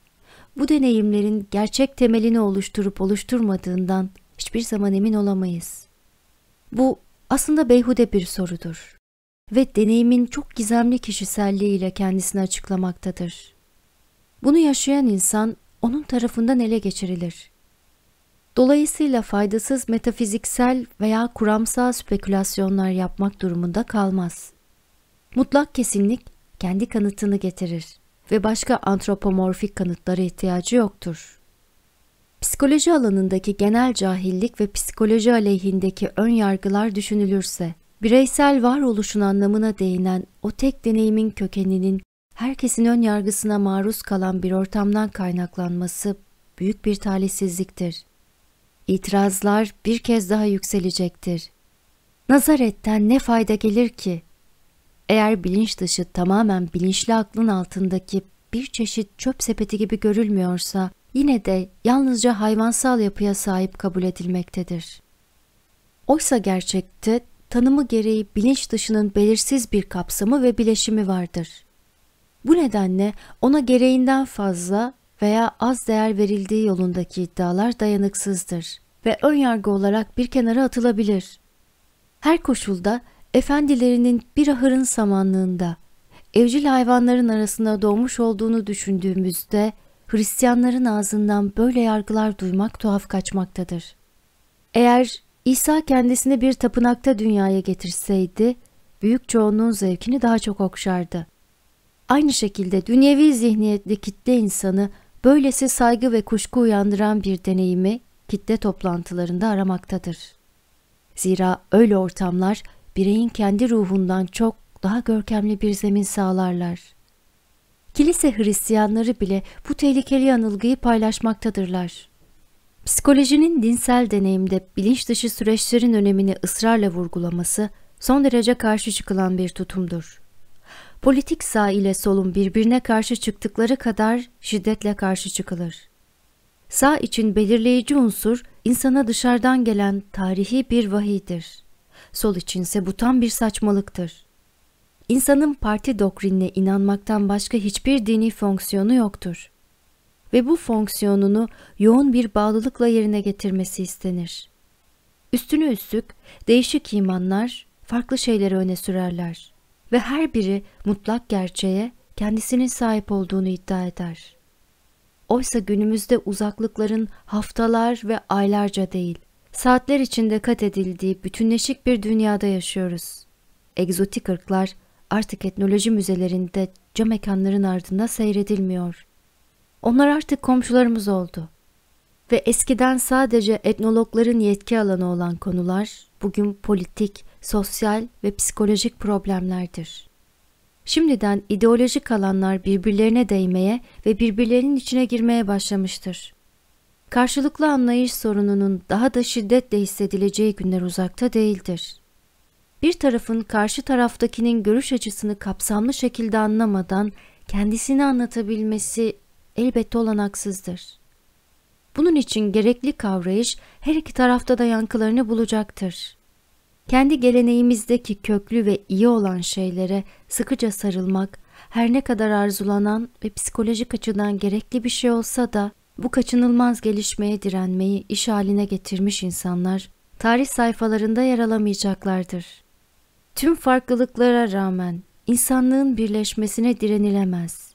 bu deneyimlerin gerçek temelini oluşturup oluşturmadığından hiçbir zaman emin olamayız. Bu aslında beyhude bir sorudur ve deneyimin çok gizemli kişiselliğiyle kendisini açıklamaktadır. Bunu yaşayan insan onun tarafından ele geçirilir. Dolayısıyla faydasız metafiziksel veya kuramsal spekülasyonlar yapmak durumunda kalmaz. Mutlak kesinlik kendi kanıtını getirir ve başka antropomorfik kanıtlara ihtiyacı yoktur. Psikoloji alanındaki genel cahillik ve psikoloji aleyhindeki ön yargılar düşünülürse, bireysel varoluşun anlamına değinen o tek deneyimin kökeninin herkesin ön yargısına maruz kalan bir ortamdan kaynaklanması büyük bir talihsizliktir. İtirazlar bir kez daha yükselecektir. Nazaretten ne fayda gelir ki? Eğer bilinç dışı tamamen bilinçli aklın altındaki bir çeşit çöp sepeti gibi görülmüyorsa yine de yalnızca hayvansal yapıya sahip kabul edilmektedir. Oysa gerçekte tanımı gereği bilinç dışının belirsiz bir kapsamı ve bileşimi vardır. Bu nedenle ona gereğinden fazla veya az değer verildiği yolundaki iddialar dayanıksızdır ve önyargı olarak bir kenara atılabilir. Her koşulda efendilerinin bir ahırın samanlığında evcil hayvanların arasında doğmuş olduğunu düşündüğümüzde Hristiyanların ağzından böyle yargılar duymak tuhaf kaçmaktadır. Eğer İsa kendisini bir tapınakta dünyaya getirseydi, büyük çoğunluğun zevkini daha çok okşardı. Aynı şekilde dünyevi zihniyetli kitle insanı böylesi saygı ve kuşku uyandıran bir deneyimi kitle toplantılarında aramaktadır. Zira öyle ortamlar bireyin kendi ruhundan çok daha görkemli bir zemin sağlarlar. Kilise Hristiyanları bile bu tehlikeli yanılgıyı paylaşmaktadırlar. Psikolojinin dinsel deneyimde bilinç dışı süreçlerin önemini ısrarla vurgulaması son derece karşı çıkılan bir tutumdur. Politik sağ ile solun birbirine karşı çıktıkları kadar şiddetle karşı çıkılır. Sağ için belirleyici unsur insana dışarıdan gelen tarihi bir vahidir. Sol içinse bu tam bir saçmalıktır. İnsanın parti doktrinine inanmaktan başka hiçbir dini fonksiyonu yoktur. Ve bu fonksiyonunu yoğun bir bağlılıkla yerine getirmesi istenir. Üstüne üstlük değişik imanlar farklı şeyleri öne sürerler ve her biri mutlak gerçeğe kendisinin sahip olduğunu iddia eder. Oysa günümüzde uzaklıkların haftalar ve aylarca değil, saatler içinde kat edildiği bütünleşik bir dünyada yaşıyoruz. Egzotik ırklar artık etnoloji müzelerinde cam mekanların ardında seyredilmiyor. Onlar artık komşularımız oldu. Ve eskiden sadece etnologların yetki alanı olan konular bugün politik, sosyal ve psikolojik problemlerdir. Şimdiden ideolojik alanlar birbirlerine değmeye ve birbirlerinin içine girmeye başlamıştır karşılıklı anlayış sorununun daha da şiddetle hissedileceği günler uzakta değildir. Bir tarafın karşı taraftakinin görüş açısını kapsamlı şekilde anlamadan kendisini anlatabilmesi elbette olanaksızdır. Bunun için gerekli kavrayış her iki tarafta da yankılarını bulacaktır. Kendi geleneğimizdeki köklü ve iyi olan şeylere sıkıca sarılmak her ne kadar arzulanan ve psikolojik açıdan gerekli bir şey olsa da bu kaçınılmaz gelişmeye direnmeyi iş haline getirmiş insanlar tarih sayfalarında yer alamayacaklardır. Tüm farklılıklara rağmen insanlığın birleşmesine direnilemez.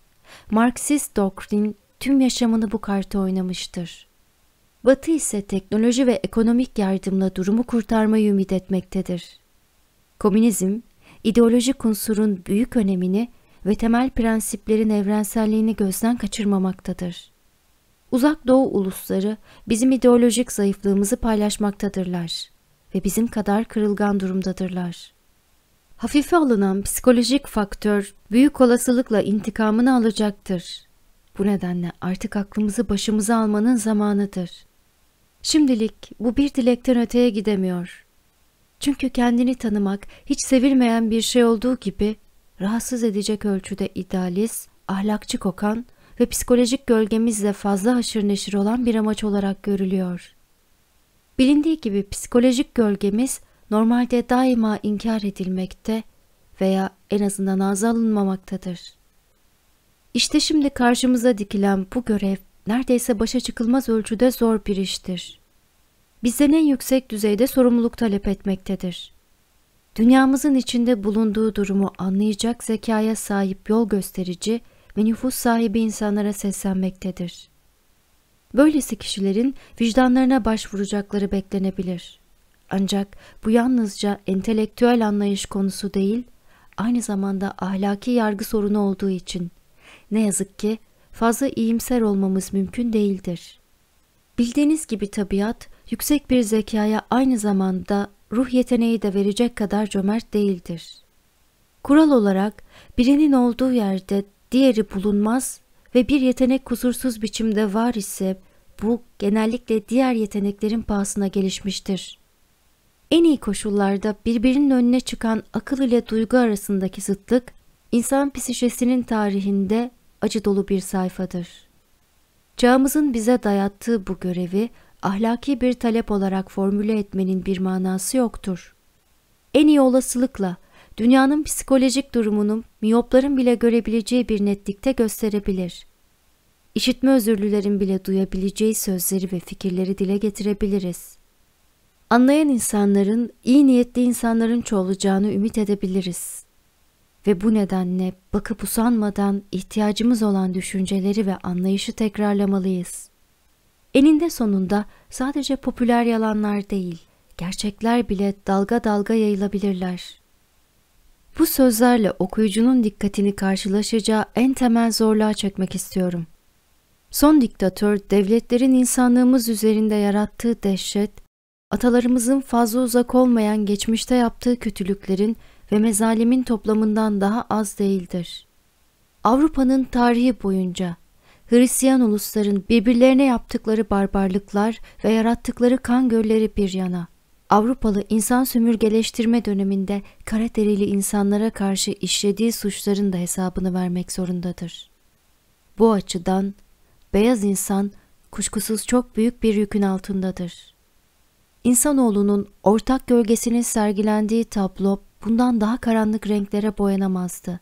Marksist doktrin tüm yaşamını bu kartı oynamıştır. Batı ise teknoloji ve ekonomik yardımla durumu kurtarmayı ümit etmektedir. Komünizm, ideolojik unsurun büyük önemini ve temel prensiplerin evrenselliğini gözden kaçırmamaktadır. Uzak Doğu ulusları bizim ideolojik zayıflığımızı paylaşmaktadırlar ve bizim kadar kırılgan durumdadırlar. Hafife alınan psikolojik faktör büyük olasılıkla intikamını alacaktır. Bu nedenle artık aklımızı başımıza almanın zamanıdır. Şimdilik bu bir dilekten öteye gidemiyor. Çünkü kendini tanımak hiç sevilmeyen bir şey olduğu gibi rahatsız edecek ölçüde idealist, ahlakçı kokan ve psikolojik gölgemizle fazla haşır neşir olan bir amaç olarak görülüyor. Bilindiği gibi psikolojik gölgemiz normalde daima inkar edilmekte veya en azından ağza alınmamaktadır. İşte şimdi karşımıza dikilen bu görev neredeyse başa çıkılmaz ölçüde zor bir iştir. Bizden en yüksek düzeyde sorumluluk talep etmektedir. Dünyamızın içinde bulunduğu durumu anlayacak zekaya sahip yol gösterici ve nüfus sahibi insanlara seslenmektedir. Böylesi kişilerin vicdanlarına başvuracakları beklenebilir. Ancak bu yalnızca entelektüel anlayış konusu değil, aynı zamanda ahlaki yargı sorunu olduğu için ne yazık ki fazla iyimser olmamız mümkün değildir. Bildiğiniz gibi tabiat, yüksek bir zekaya aynı zamanda ruh yeteneği de verecek kadar cömert değildir. Kural olarak birinin olduğu yerde diğeri bulunmaz ve bir yetenek kusursuz biçimde var ise bu genellikle diğer yeteneklerin pahasına gelişmiştir. En iyi koşullarda birbirinin önüne çıkan akıl ile duygu arasındaki zıtlık, insan psikolojisinin tarihinde acı dolu bir sayfadır. Çağımızın bize dayattığı bu görevi ahlaki bir talep olarak formüle etmenin bir manası yoktur. En iyi olasılıkla dünyanın psikolojik durumunu miyopların bile görebileceği bir netlikte gösterebilir. İşitme özürlülerin bile duyabileceği sözleri ve fikirleri dile getirebiliriz. Anlayan insanların, iyi niyetli insanların çoğalacağını ümit edebiliriz. Ve bu nedenle bakıp usanmadan ihtiyacımız olan düşünceleri ve anlayışı tekrarlamalıyız. Eninde sonunda sadece popüler yalanlar değil, gerçekler bile dalga dalga yayılabilirler. Bu sözlerle okuyucunun dikkatini karşılaşacağı en temel zorluğa çekmek istiyorum. Son diktatör, devletlerin insanlığımız üzerinde yarattığı dehşet, atalarımızın fazla uzak olmayan geçmişte yaptığı kötülüklerin ve mezalimin toplamından daha az değildir. Avrupa'nın tarihi boyunca Hristiyan ulusların birbirlerine yaptıkları barbarlıklar ve yarattıkları kan gölleri bir yana, Avrupalı insan sömürgeleştirme döneminde karaderili insanlara karşı işlediği suçların da hesabını vermek zorundadır. Bu açıdan beyaz insan kuşkusuz çok büyük bir yükün altındadır. İnsanoğlunun ortak gölgesinin sergilendiği tablo bundan daha karanlık renklere boyanamazdı.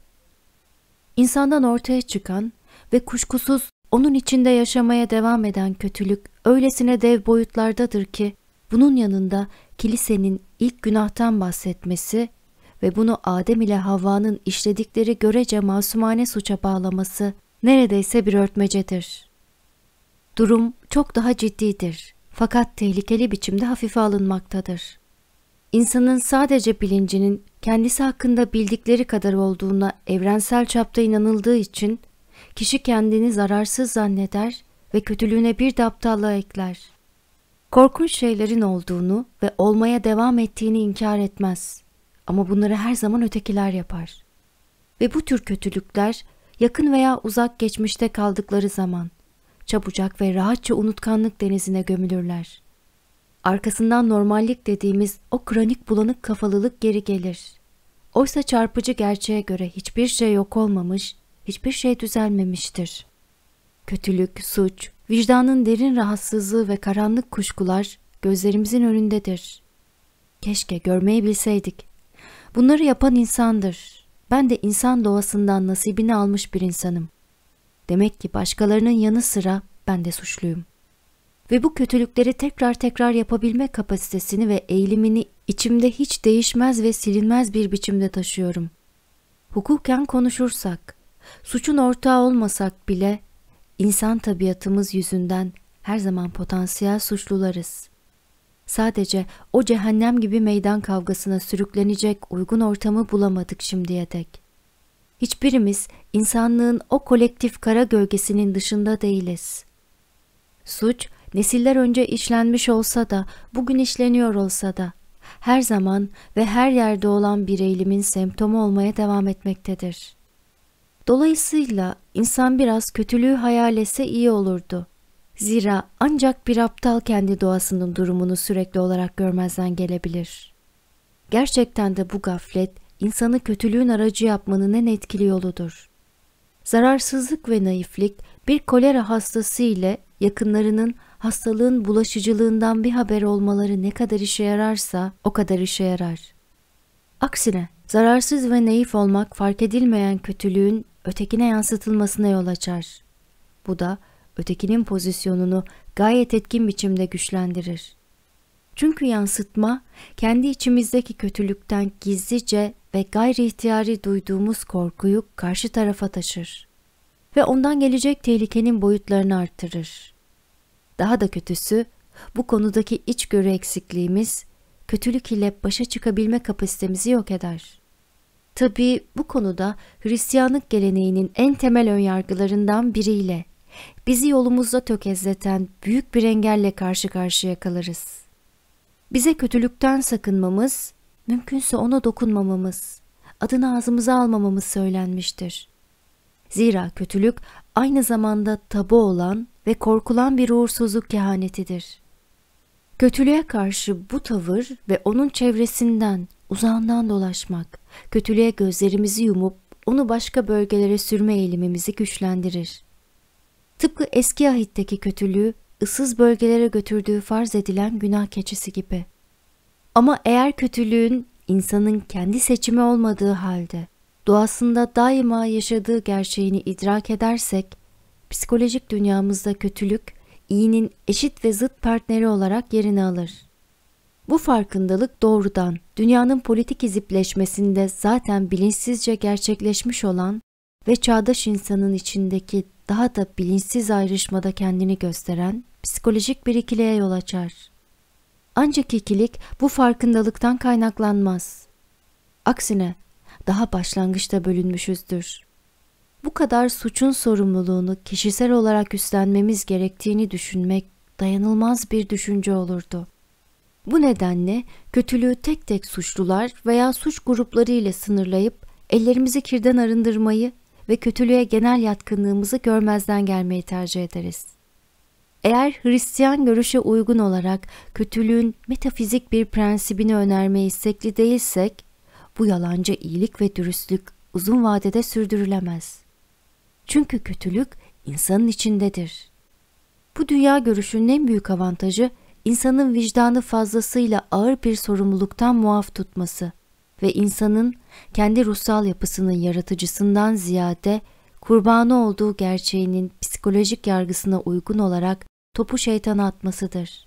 İnsandan ortaya çıkan ve kuşkusuz onun içinde yaşamaya devam eden kötülük öylesine dev boyutlardadır ki bunun yanında kilisenin ilk günahtan bahsetmesi ve bunu Adem ile Havva'nın işledikleri görece masumane suça bağlaması neredeyse bir örtmecedir. Durum çok daha ciddidir fakat tehlikeli biçimde hafife alınmaktadır. İnsanın sadece bilincinin kendisi hakkında bildikleri kadar olduğuna evrensel çapta inanıldığı için kişi kendini zararsız zanneder ve kötülüğüne bir de aptallığa ekler. Korkunç şeylerin olduğunu ve olmaya devam ettiğini inkar etmez. Ama bunları her zaman ötekiler yapar. Ve bu tür kötülükler yakın veya uzak geçmişte kaldıkları zaman çabucak ve rahatça unutkanlık denizine gömülürler. Arkasından normallik dediğimiz o kronik bulanık kafalılık geri gelir. Oysa çarpıcı gerçeğe göre hiçbir şey yok olmamış, hiçbir şey düzelmemiştir. Kötülük, suç, Vicdanın derin rahatsızlığı ve karanlık kuşkular gözlerimizin önündedir. Keşke görmeyi bilseydik. Bunları yapan insandır. Ben de insan doğasından nasibini almış bir insanım. Demek ki başkalarının yanı sıra ben de suçluyum. Ve bu kötülükleri tekrar tekrar yapabilme kapasitesini ve eğilimini içimde hiç değişmez ve silinmez bir biçimde taşıyorum. Hukuken konuşursak, suçun ortağı olmasak bile İnsan tabiatımız yüzünden her zaman potansiyel suçlularız. Sadece o cehennem gibi meydan kavgasına sürüklenecek uygun ortamı bulamadık şimdiye dek. Hiçbirimiz insanlığın o kolektif kara gölgesinin dışında değiliz. Suç, nesiller önce işlenmiş olsa da, bugün işleniyor olsa da, her zaman ve her yerde olan bir eğilimin semptomu olmaya devam etmektedir.'' Dolayısıyla insan biraz kötülüğü hayal etse iyi olurdu. Zira ancak bir aptal kendi doğasının durumunu sürekli olarak görmezden gelebilir. Gerçekten de bu gaflet insanı kötülüğün aracı yapmanın en etkili yoludur. Zararsızlık ve naiflik bir kolera hastası ile yakınlarının hastalığın bulaşıcılığından bir haber olmaları ne kadar işe yararsa o kadar işe yarar. Aksine zararsız ve naif olmak fark edilmeyen kötülüğün ötekine yansıtılmasına yol açar. Bu da ötekinin pozisyonunu gayet etkin biçimde güçlendirir. Çünkü yansıtma kendi içimizdeki kötülükten gizlice ve gayri ihtiyari duyduğumuz korkuyu karşı tarafa taşır ve ondan gelecek tehlikenin boyutlarını artırır. Daha da kötüsü bu konudaki içgörü eksikliğimiz kötülük ile başa çıkabilme kapasitemizi yok eder. Tabi bu konuda Hristiyanlık geleneğinin en temel önyargılarından biriyle bizi yolumuzda tökezleten büyük bir engelle karşı karşıya kalırız. Bize kötülükten sakınmamız, mümkünse ona dokunmamamız, adını ağzımıza almamamız söylenmiştir. Zira kötülük aynı zamanda tabu olan ve korkulan bir uğursuzluk kehanetidir. Kötülüğe karşı bu tavır ve onun çevresinden uzağından dolaşmak, kötülüğe gözlerimizi yumup onu başka bölgelere sürme eğilimimizi güçlendirir. Tıpkı eski ahitteki kötülüğü ıssız bölgelere götürdüğü farz edilen günah keçisi gibi. Ama eğer kötülüğün insanın kendi seçimi olmadığı halde doğasında daima yaşadığı gerçeğini idrak edersek, psikolojik dünyamızda kötülük, iyinin eşit ve zıt partneri olarak yerini alır.'' Bu farkındalık doğrudan dünyanın politik izipleşmesinde zaten bilinçsizce gerçekleşmiş olan ve çağdaş insanın içindeki daha da bilinçsiz ayrışmada kendini gösteren psikolojik bir ikiliğe yol açar. Ancak ikilik bu farkındalıktan kaynaklanmaz. Aksine daha başlangıçta bölünmüşüzdür. Bu kadar suçun sorumluluğunu kişisel olarak üstlenmemiz gerektiğini düşünmek dayanılmaz bir düşünce olurdu. Bu nedenle kötülüğü tek tek suçlular veya suç grupları ile sınırlayıp ellerimizi kirden arındırmayı ve kötülüğe genel yatkınlığımızı görmezden gelmeyi tercih ederiz. Eğer Hristiyan görüşe uygun olarak kötülüğün metafizik bir prensibini önermeye istekli değilsek, bu yalancı iyilik ve dürüstlük uzun vadede sürdürülemez. Çünkü kötülük insanın içindedir. Bu dünya görüşünün en büyük avantajı insanın vicdanı fazlasıyla ağır bir sorumluluktan muaf tutması ve insanın kendi ruhsal yapısının yaratıcısından ziyade kurbanı olduğu gerçeğinin psikolojik yargısına uygun olarak topu şeytana atmasıdır.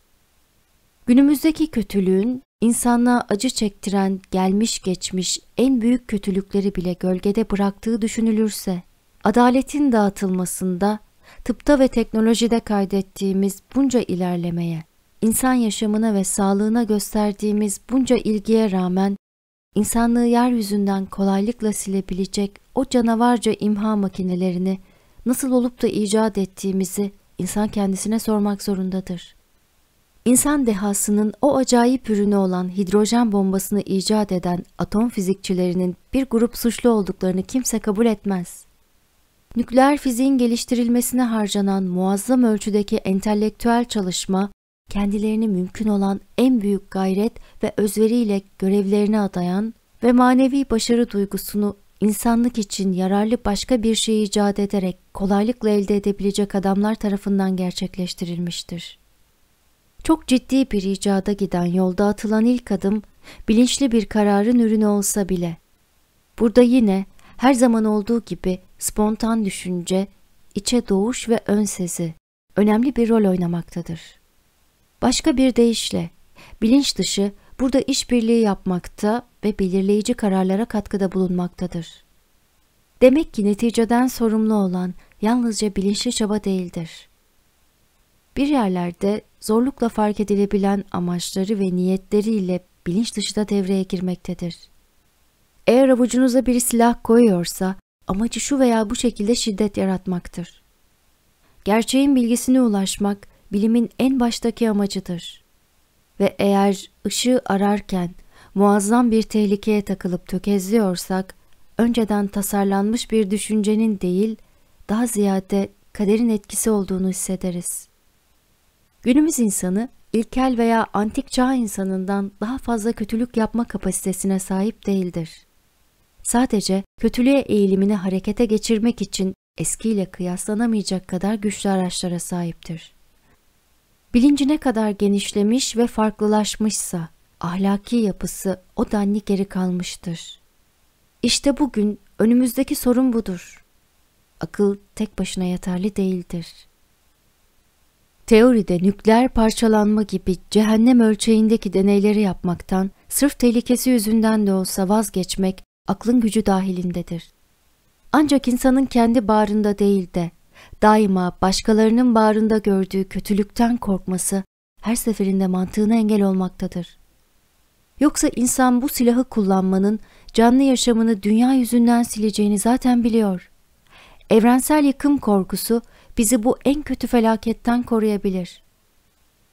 Günümüzdeki kötülüğün insanlığa acı çektiren gelmiş geçmiş en büyük kötülükleri bile gölgede bıraktığı düşünülürse, adaletin dağıtılmasında tıpta ve teknolojide kaydettiğimiz bunca ilerlemeye insan yaşamına ve sağlığına gösterdiğimiz bunca ilgiye rağmen insanlığı yeryüzünden kolaylıkla silebilecek o canavarca imha makinelerini nasıl olup da icat ettiğimizi insan kendisine sormak zorundadır. İnsan dehasının o acayip ürünü olan hidrojen bombasını icat eden atom fizikçilerinin bir grup suçlu olduklarını kimse kabul etmez. Nükleer fiziğin geliştirilmesine harcanan muazzam ölçüdeki entelektüel çalışma kendilerini mümkün olan en büyük gayret ve özveriyle görevlerine adayan ve manevi başarı duygusunu insanlık için yararlı başka bir şey icat ederek kolaylıkla elde edebilecek adamlar tarafından gerçekleştirilmiştir. Çok ciddi bir icada giden yolda atılan ilk adım bilinçli bir kararın ürünü olsa bile. Burada yine her zaman olduğu gibi spontan düşünce, içe doğuş ve ön sezi önemli bir rol oynamaktadır. Başka bir deyişle bilinç dışı burada işbirliği yapmakta ve belirleyici kararlara katkıda bulunmaktadır. Demek ki neticeden sorumlu olan yalnızca bilinçli çaba değildir. Bir yerlerde zorlukla fark edilebilen amaçları ve niyetleriyle bilinç dışı da devreye girmektedir. Eğer avucunuza bir silah koyuyorsa amacı şu veya bu şekilde şiddet yaratmaktır. Gerçeğin bilgisine ulaşmak bilimin en baştaki amacıdır. Ve eğer ışığı ararken muazzam bir tehlikeye takılıp tökezliyorsak, önceden tasarlanmış bir düşüncenin değil, daha ziyade kaderin etkisi olduğunu hissederiz. Günümüz insanı ilkel veya antik çağ insanından daha fazla kötülük yapma kapasitesine sahip değildir. Sadece kötülüğe eğilimini harekete geçirmek için eskiyle kıyaslanamayacak kadar güçlü araçlara sahiptir. Bilinci ne kadar genişlemiş ve farklılaşmışsa ahlaki yapısı o denli geri kalmıştır. İşte bugün önümüzdeki sorun budur. Akıl tek başına yeterli değildir. Teoride nükleer parçalanma gibi cehennem ölçeğindeki deneyleri yapmaktan, sırf tehlikesi yüzünden de olsa vazgeçmek aklın gücü dahilindedir. Ancak insanın kendi bağrında değil de daima başkalarının bağrında gördüğü kötülükten korkması her seferinde mantığına engel olmaktadır. Yoksa insan bu silahı kullanmanın canlı yaşamını dünya yüzünden sileceğini zaten biliyor. Evrensel yıkım korkusu bizi bu en kötü felaketten koruyabilir.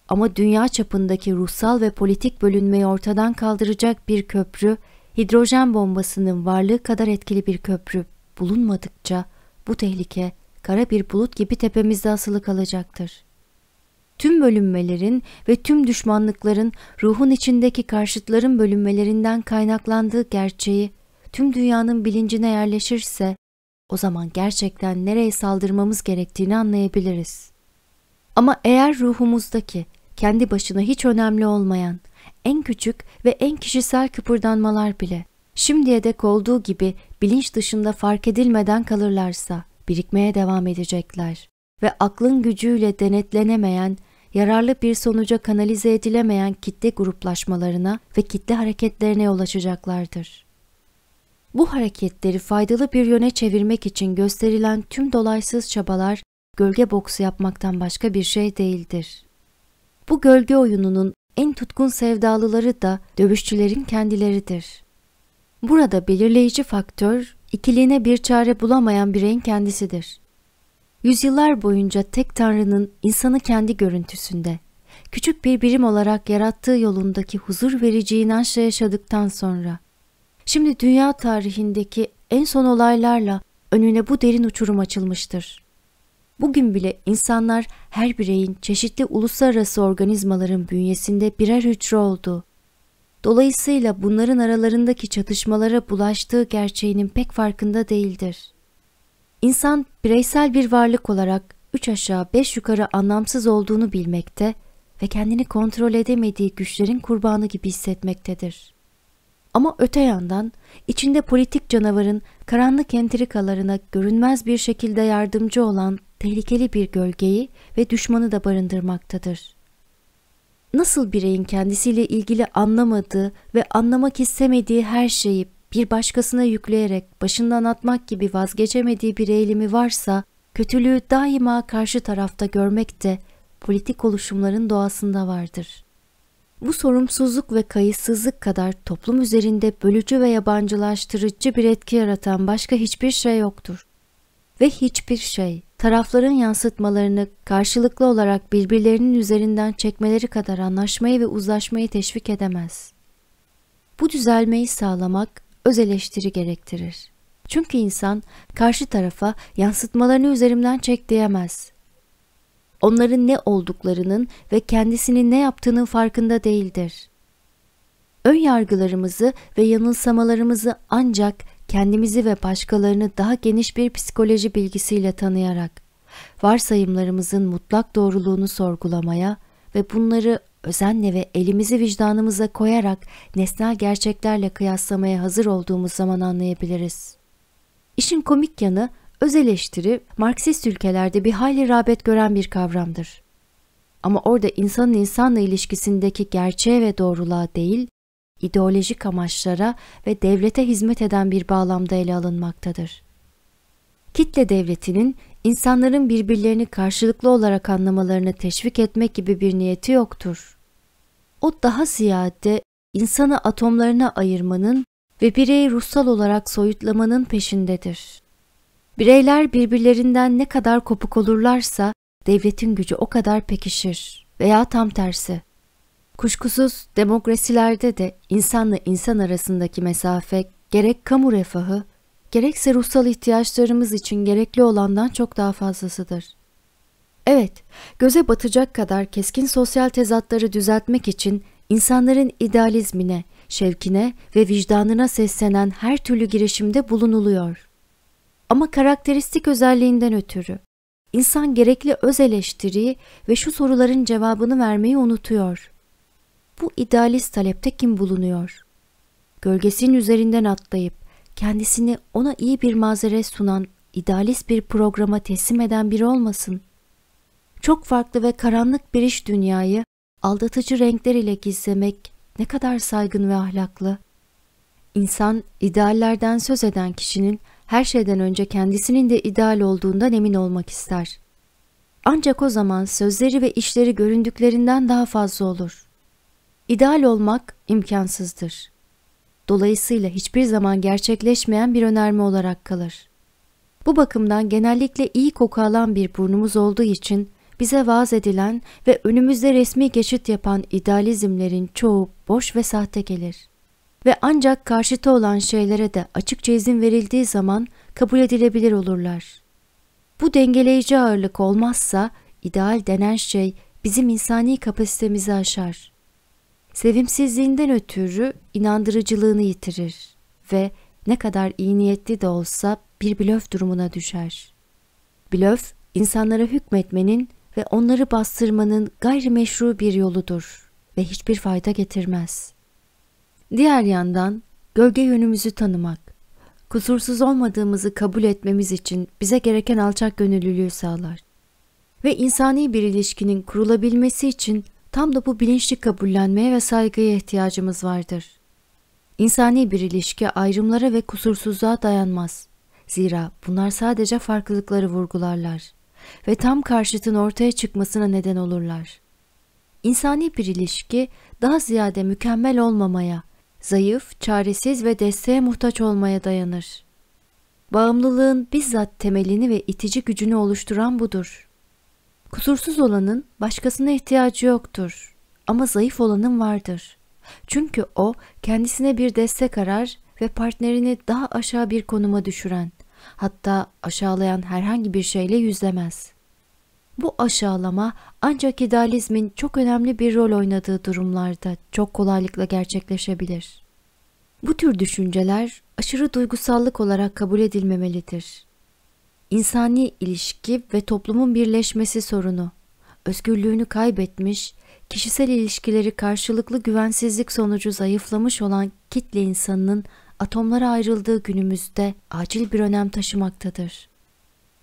Ama dünya çapındaki ruhsal ve politik bölünmeyi ortadan kaldıracak bir köprü, hidrojen bombasının varlığı kadar etkili bir köprü bulunmadıkça bu tehlike kara bir bulut gibi tepemizde asılı kalacaktır. Tüm bölünmelerin ve tüm düşmanlıkların ruhun içindeki karşıtların bölünmelerinden kaynaklandığı gerçeği tüm dünyanın bilincine yerleşirse o zaman gerçekten nereye saldırmamız gerektiğini anlayabiliriz. Ama eğer ruhumuzdaki kendi başına hiç önemli olmayan en küçük ve en kişisel kıpırdanmalar bile şimdiye dek olduğu gibi bilinç dışında fark edilmeden kalırlarsa birikmeye devam edecekler ve aklın gücüyle denetlenemeyen, yararlı bir sonuca kanalize edilemeyen kitle gruplaşmalarına ve kitle hareketlerine yol açacaklardır. Bu hareketleri faydalı bir yöne çevirmek için gösterilen tüm dolaysız çabalar gölge boksu yapmaktan başka bir şey değildir. Bu gölge oyununun en tutkun sevdalıları da dövüşçülerin kendileridir. Burada belirleyici faktör İkiliğine bir çare bulamayan bireyin kendisidir. Yüzyıllar boyunca tek tanrının insanı kendi görüntüsünde, küçük bir birim olarak yarattığı yolundaki huzur verici inançla yaşadıktan sonra, şimdi dünya tarihindeki en son olaylarla önüne bu derin uçurum açılmıştır. Bugün bile insanlar her bireyin çeşitli uluslararası organizmaların bünyesinde birer hücre olduğu, Dolayısıyla bunların aralarındaki çatışmalara bulaştığı gerçeğinin pek farkında değildir. İnsan bireysel bir varlık olarak üç aşağı beş yukarı anlamsız olduğunu bilmekte ve kendini kontrol edemediği güçlerin kurbanı gibi hissetmektedir. Ama öte yandan içinde politik canavarın karanlık entrikalarına görünmez bir şekilde yardımcı olan tehlikeli bir gölgeyi ve düşmanı da barındırmaktadır.'' nasıl bireyin kendisiyle ilgili anlamadığı ve anlamak istemediği her şeyi bir başkasına yükleyerek başından atmak gibi vazgeçemediği bir eğilimi varsa, kötülüğü daima karşı tarafta görmek de politik oluşumların doğasında vardır. Bu sorumsuzluk ve kayıtsızlık kadar toplum üzerinde bölücü ve yabancılaştırıcı bir etki yaratan başka hiçbir şey yoktur ve hiçbir şey tarafların yansıtmalarını karşılıklı olarak birbirlerinin üzerinden çekmeleri kadar anlaşmayı ve uzlaşmayı teşvik edemez. Bu düzelmeyi sağlamak öz eleştiri gerektirir. Çünkü insan karşı tarafa yansıtmalarını üzerimden çek diyemez. Onların ne olduklarının ve kendisinin ne yaptığının farkında değildir. Ön yargılarımızı ve yanılsamalarımızı ancak kendimizi ve başkalarını daha geniş bir psikoloji bilgisiyle tanıyarak varsayımlarımızın mutlak doğruluğunu sorgulamaya ve bunları özenle ve elimizi vicdanımıza koyarak nesnel gerçeklerle kıyaslamaya hazır olduğumuz zaman anlayabiliriz. İşin komik yanı öz eleştiri Marksist ülkelerde bir hayli rağbet gören bir kavramdır. Ama orada insanın insanla ilişkisindeki gerçeğe ve doğruluğa değil, ideolojik amaçlara ve devlete hizmet eden bir bağlamda ele alınmaktadır. Kitle devletinin insanların birbirlerini karşılıklı olarak anlamalarını teşvik etmek gibi bir niyeti yoktur. O daha ziyade insanı atomlarına ayırmanın ve bireyi ruhsal olarak soyutlamanın peşindedir. Bireyler birbirlerinden ne kadar kopuk olurlarsa devletin gücü o kadar pekişir veya tam tersi. Kuşkusuz demokrasilerde de insanla insan arasındaki mesafe gerek kamu refahı, gerekse ruhsal ihtiyaçlarımız için gerekli olandan çok daha fazlasıdır. Evet, göze batacak kadar keskin sosyal tezatları düzeltmek için insanların idealizmine, şevkine ve vicdanına seslenen her türlü girişimde bulunuluyor. Ama karakteristik özelliğinden ötürü, insan gerekli öz eleştiriyi ve şu soruların cevabını vermeyi unutuyor bu idealist talepte kim bulunuyor? Gölgesinin üzerinden atlayıp kendisini ona iyi bir mazeret sunan idealist bir programa teslim eden biri olmasın. Çok farklı ve karanlık bir iş dünyayı aldatıcı renkler ile gizlemek ne kadar saygın ve ahlaklı. İnsan ideallerden söz eden kişinin her şeyden önce kendisinin de ideal olduğundan emin olmak ister. Ancak o zaman sözleri ve işleri göründüklerinden daha fazla olur. İdeal olmak imkansızdır. Dolayısıyla hiçbir zaman gerçekleşmeyen bir önerme olarak kalır. Bu bakımdan genellikle iyi koku alan bir burnumuz olduğu için bize vaaz edilen ve önümüzde resmi geçit yapan idealizmlerin çoğu boş ve sahte gelir. Ve ancak karşıtı olan şeylere de açıkça izin verildiği zaman kabul edilebilir olurlar. Bu dengeleyici ağırlık olmazsa ideal denen şey bizim insani kapasitemizi aşar sevimsizliğinden ötürü inandırıcılığını yitirir ve ne kadar iyi niyetli de olsa bir blöf durumuna düşer. Blöf, insanlara hükmetmenin ve onları bastırmanın gayrimeşru bir yoludur ve hiçbir fayda getirmez. Diğer yandan gölge yönümüzü tanımak, kusursuz olmadığımızı kabul etmemiz için bize gereken alçak gönüllülüğü sağlar. Ve insani bir ilişkinin kurulabilmesi için Tam da bu bilinçli kabullenmeye ve saygıya ihtiyacımız vardır. İnsani bir ilişki ayrımlara ve kusursuzluğa dayanmaz. Zira bunlar sadece farklılıkları vurgularlar ve tam karşıtın ortaya çıkmasına neden olurlar. İnsani bir ilişki daha ziyade mükemmel olmamaya, zayıf, çaresiz ve desteğe muhtaç olmaya dayanır. Bağımlılığın bizzat temelini ve itici gücünü oluşturan budur. Kusursuz olanın başkasına ihtiyacı yoktur ama zayıf olanın vardır. Çünkü o kendisine bir destek arar ve partnerini daha aşağı bir konuma düşüren, hatta aşağılayan herhangi bir şeyle yüzlemez. Bu aşağılama ancak idealizmin çok önemli bir rol oynadığı durumlarda çok kolaylıkla gerçekleşebilir. Bu tür düşünceler aşırı duygusallık olarak kabul edilmemelidir insani ilişki ve toplumun birleşmesi sorunu. Özgürlüğünü kaybetmiş, kişisel ilişkileri karşılıklı güvensizlik sonucu zayıflamış olan kitle insanının atomlara ayrıldığı günümüzde acil bir önem taşımaktadır.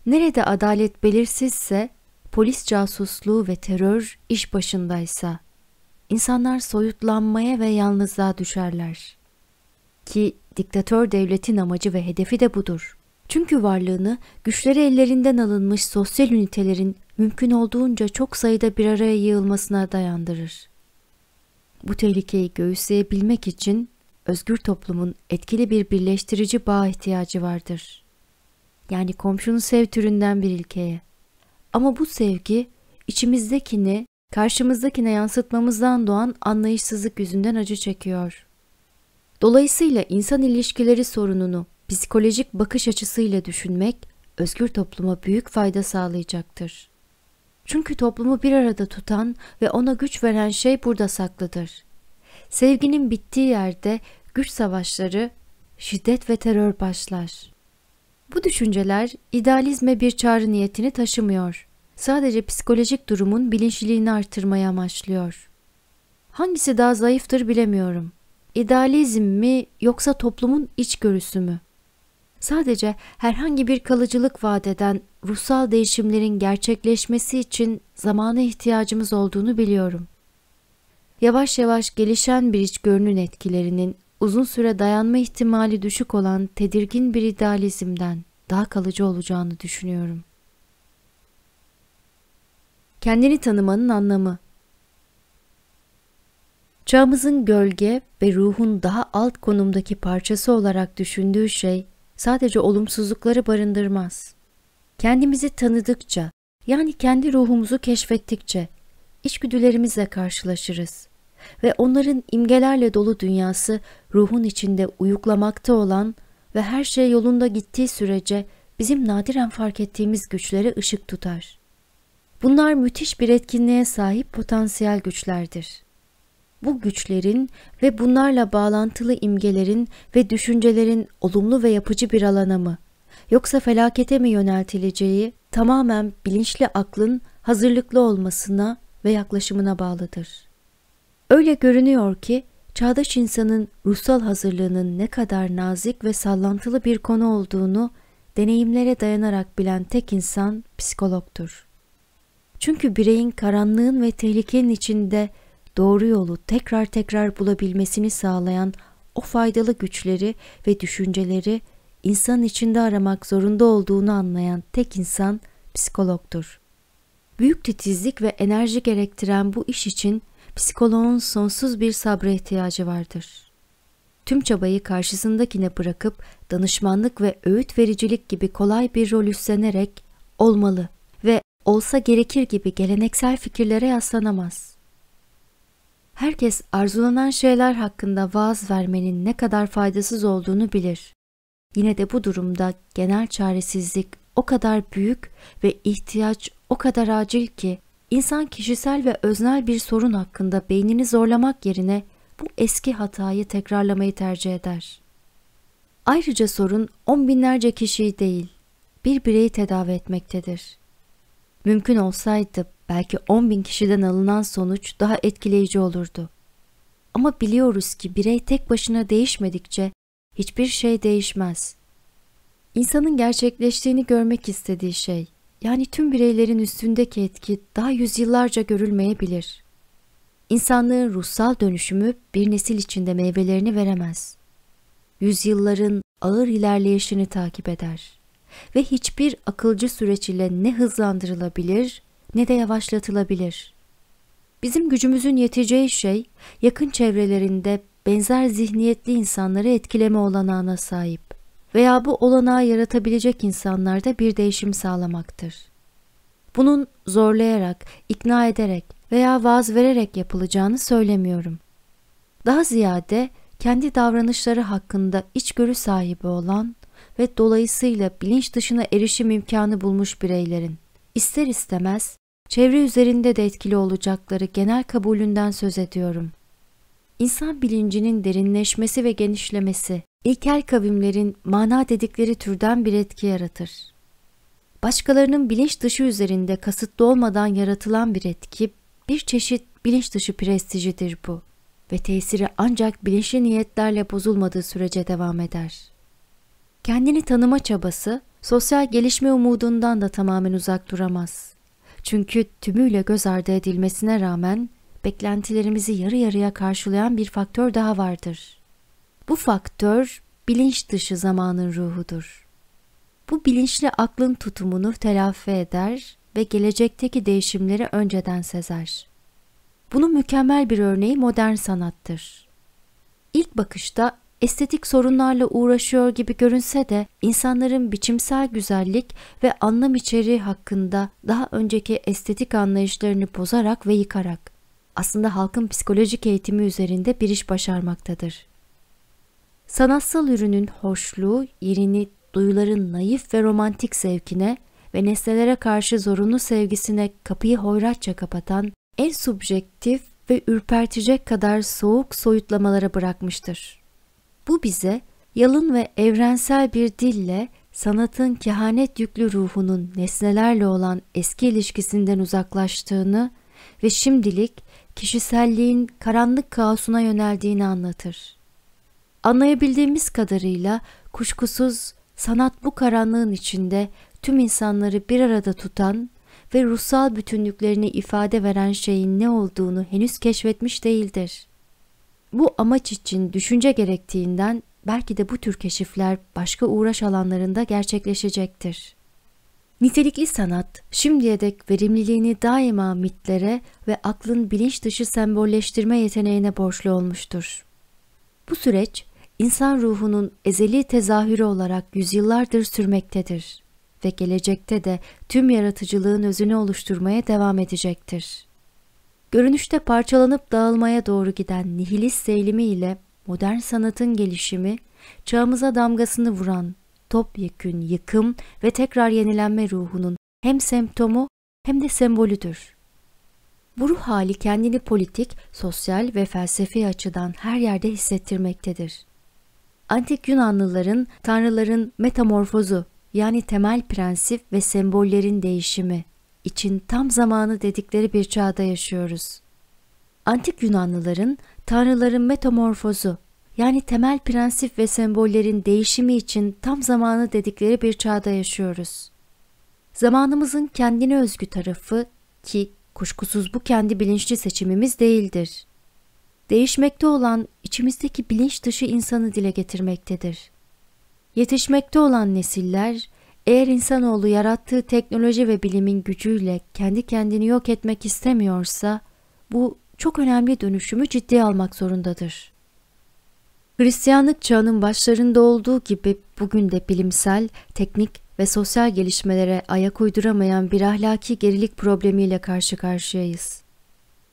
Nerede adalet belirsizse, polis casusluğu ve terör iş başındaysa, insanlar soyutlanmaya ve yalnızlığa düşerler. Ki diktatör devletin amacı ve hedefi de budur. Çünkü varlığını güçleri ellerinden alınmış sosyal ünitelerin mümkün olduğunca çok sayıda bir araya yığılmasına dayandırır. Bu tehlikeyi göğüsleyebilmek için özgür toplumun etkili bir birleştirici bağ ihtiyacı vardır. Yani komşunu sev türünden bir ilkeye. Ama bu sevgi içimizdekini karşımızdakine yansıtmamızdan doğan anlayışsızlık yüzünden acı çekiyor. Dolayısıyla insan ilişkileri sorununu psikolojik bakış açısıyla düşünmek özgür topluma büyük fayda sağlayacaktır. Çünkü toplumu bir arada tutan ve ona güç veren şey burada saklıdır. Sevginin bittiği yerde güç savaşları, şiddet ve terör başlar. Bu düşünceler idealizme bir çağrı niyetini taşımıyor. Sadece psikolojik durumun bilinçliliğini artırmaya amaçlıyor. Hangisi daha zayıftır bilemiyorum. İdealizm mi yoksa toplumun içgörüsü mü? Sadece herhangi bir kalıcılık vaat ruhsal değişimlerin gerçekleşmesi için zamana ihtiyacımız olduğunu biliyorum. Yavaş yavaş gelişen bir içgörünün etkilerinin uzun süre dayanma ihtimali düşük olan tedirgin bir idealizmden daha kalıcı olacağını düşünüyorum. Kendini tanımanın anlamı Çağımızın gölge ve ruhun daha alt konumdaki parçası olarak düşündüğü şey sadece olumsuzlukları barındırmaz. Kendimizi tanıdıkça, yani kendi ruhumuzu keşfettikçe içgüdülerimizle karşılaşırız ve onların imgelerle dolu dünyası ruhun içinde uyuklamakta olan ve her şey yolunda gittiği sürece bizim nadiren fark ettiğimiz güçlere ışık tutar. Bunlar müthiş bir etkinliğe sahip potansiyel güçlerdir bu güçlerin ve bunlarla bağlantılı imgelerin ve düşüncelerin olumlu ve yapıcı bir alana mı, yoksa felakete mi yöneltileceği tamamen bilinçli aklın hazırlıklı olmasına ve yaklaşımına bağlıdır. Öyle görünüyor ki çağdaş insanın ruhsal hazırlığının ne kadar nazik ve sallantılı bir konu olduğunu deneyimlere dayanarak bilen tek insan psikologtur. Çünkü bireyin karanlığın ve tehlikenin içinde doğru yolu tekrar tekrar bulabilmesini sağlayan o faydalı güçleri ve düşünceleri insanın içinde aramak zorunda olduğunu anlayan tek insan psikologtur. Büyük titizlik ve enerji gerektiren bu iş için psikoloğun sonsuz bir sabre ihtiyacı vardır. Tüm çabayı karşısındakine bırakıp danışmanlık ve öğüt vericilik gibi kolay bir rol üstlenerek olmalı ve olsa gerekir gibi geleneksel fikirlere yaslanamaz. Herkes arzulanan şeyler hakkında vaaz vermenin ne kadar faydasız olduğunu bilir. Yine de bu durumda genel çaresizlik o kadar büyük ve ihtiyaç o kadar acil ki insan kişisel ve öznel bir sorun hakkında beynini zorlamak yerine bu eski hatayı tekrarlamayı tercih eder. Ayrıca sorun on binlerce kişiyi değil, bir bireyi tedavi etmektedir. Mümkün olsaydı Belki 10 bin kişiden alınan sonuç daha etkileyici olurdu. Ama biliyoruz ki birey tek başına değişmedikçe hiçbir şey değişmez. İnsanın gerçekleştiğini görmek istediği şey, yani tüm bireylerin üstündeki etki daha yüzyıllarca görülmeyebilir. İnsanlığın ruhsal dönüşümü bir nesil içinde meyvelerini veremez. Yüzyılların ağır ilerleyişini takip eder ve hiçbir akılcı süreç ile ne hızlandırılabilir ne de yavaşlatılabilir. Bizim gücümüzün yeteceği şey yakın çevrelerinde benzer zihniyetli insanları etkileme olanağına sahip veya bu olanağı yaratabilecek insanlarda bir değişim sağlamaktır. Bunun zorlayarak, ikna ederek veya vaaz vererek yapılacağını söylemiyorum. Daha ziyade kendi davranışları hakkında içgörü sahibi olan ve dolayısıyla bilinç dışına erişim imkanı bulmuş bireylerin ister istemez çevre üzerinde de etkili olacakları genel kabulünden söz ediyorum. İnsan bilincinin derinleşmesi ve genişlemesi ilkel kavimlerin mana dedikleri türden bir etki yaratır. Başkalarının bilinç dışı üzerinde kasıtlı olmadan yaratılan bir etki bir çeşit bilinç dışı prestijidir bu ve tesiri ancak bilinçli niyetlerle bozulmadığı sürece devam eder.'' Kendini tanıma çabası sosyal gelişme umudundan da tamamen uzak duramaz. Çünkü tümüyle göz ardı edilmesine rağmen beklentilerimizi yarı yarıya karşılayan bir faktör daha vardır. Bu faktör bilinç dışı zamanın ruhudur. Bu bilinçli aklın tutumunu telafi eder ve gelecekteki değişimleri önceden sezer. Bunun mükemmel bir örneği modern sanattır. İlk bakışta estetik sorunlarla uğraşıyor gibi görünse de insanların biçimsel güzellik ve anlam içeriği hakkında daha önceki estetik anlayışlarını bozarak ve yıkarak aslında halkın psikolojik eğitimi üzerinde bir iş başarmaktadır. Sanatsal ürünün hoşluğu yerini duyuların naif ve romantik zevkine ve nesnelere karşı zorunlu sevgisine kapıyı hoyratça kapatan en subjektif ve ürpertecek kadar soğuk soyutlamalara bırakmıştır. Bu bize yalın ve evrensel bir dille sanatın kehanet yüklü ruhunun nesnelerle olan eski ilişkisinden uzaklaştığını ve şimdilik kişiselliğin karanlık kaosuna yöneldiğini anlatır. Anlayabildiğimiz kadarıyla kuşkusuz sanat bu karanlığın içinde tüm insanları bir arada tutan ve ruhsal bütünlüklerini ifade veren şeyin ne olduğunu henüz keşfetmiş değildir. Bu amaç için düşünce gerektiğinden belki de bu tür keşifler başka uğraş alanlarında gerçekleşecektir. Nitelikli sanat, şimdiye dek verimliliğini daima mitlere ve aklın bilinç dışı sembolleştirme yeteneğine borçlu olmuştur. Bu süreç, insan ruhunun ezeli tezahürü olarak yüzyıllardır sürmektedir ve gelecekte de tüm yaratıcılığın özünü oluşturmaya devam edecektir. Görünüşte parçalanıp dağılmaya doğru giden nihilist eğilimi ile modern sanatın gelişimi, çağımıza damgasını vuran topyekün yıkım ve tekrar yenilenme ruhunun hem semptomu hem de sembolüdür. Bu ruh hali kendini politik, sosyal ve felsefi açıdan her yerde hissettirmektedir. Antik Yunanlıların tanrıların metamorfozu yani temel prensip ve sembollerin değişimi için tam zamanı dedikleri bir çağda yaşıyoruz. Antik Yunanlıların tanrıların metamorfozu yani temel prensip ve sembollerin değişimi için tam zamanı dedikleri bir çağda yaşıyoruz. Zamanımızın kendine özgü tarafı ki kuşkusuz bu kendi bilinçli seçimimiz değildir. Değişmekte olan içimizdeki bilinç dışı insanı dile getirmektedir. Yetişmekte olan nesiller eğer insanoğlu yarattığı teknoloji ve bilimin gücüyle kendi kendini yok etmek istemiyorsa bu çok önemli dönüşümü ciddiye almak zorundadır. Hristiyanlık çağının başlarında olduğu gibi bugün de bilimsel, teknik ve sosyal gelişmelere ayak uyduramayan bir ahlaki gerilik problemiyle karşı karşıyayız.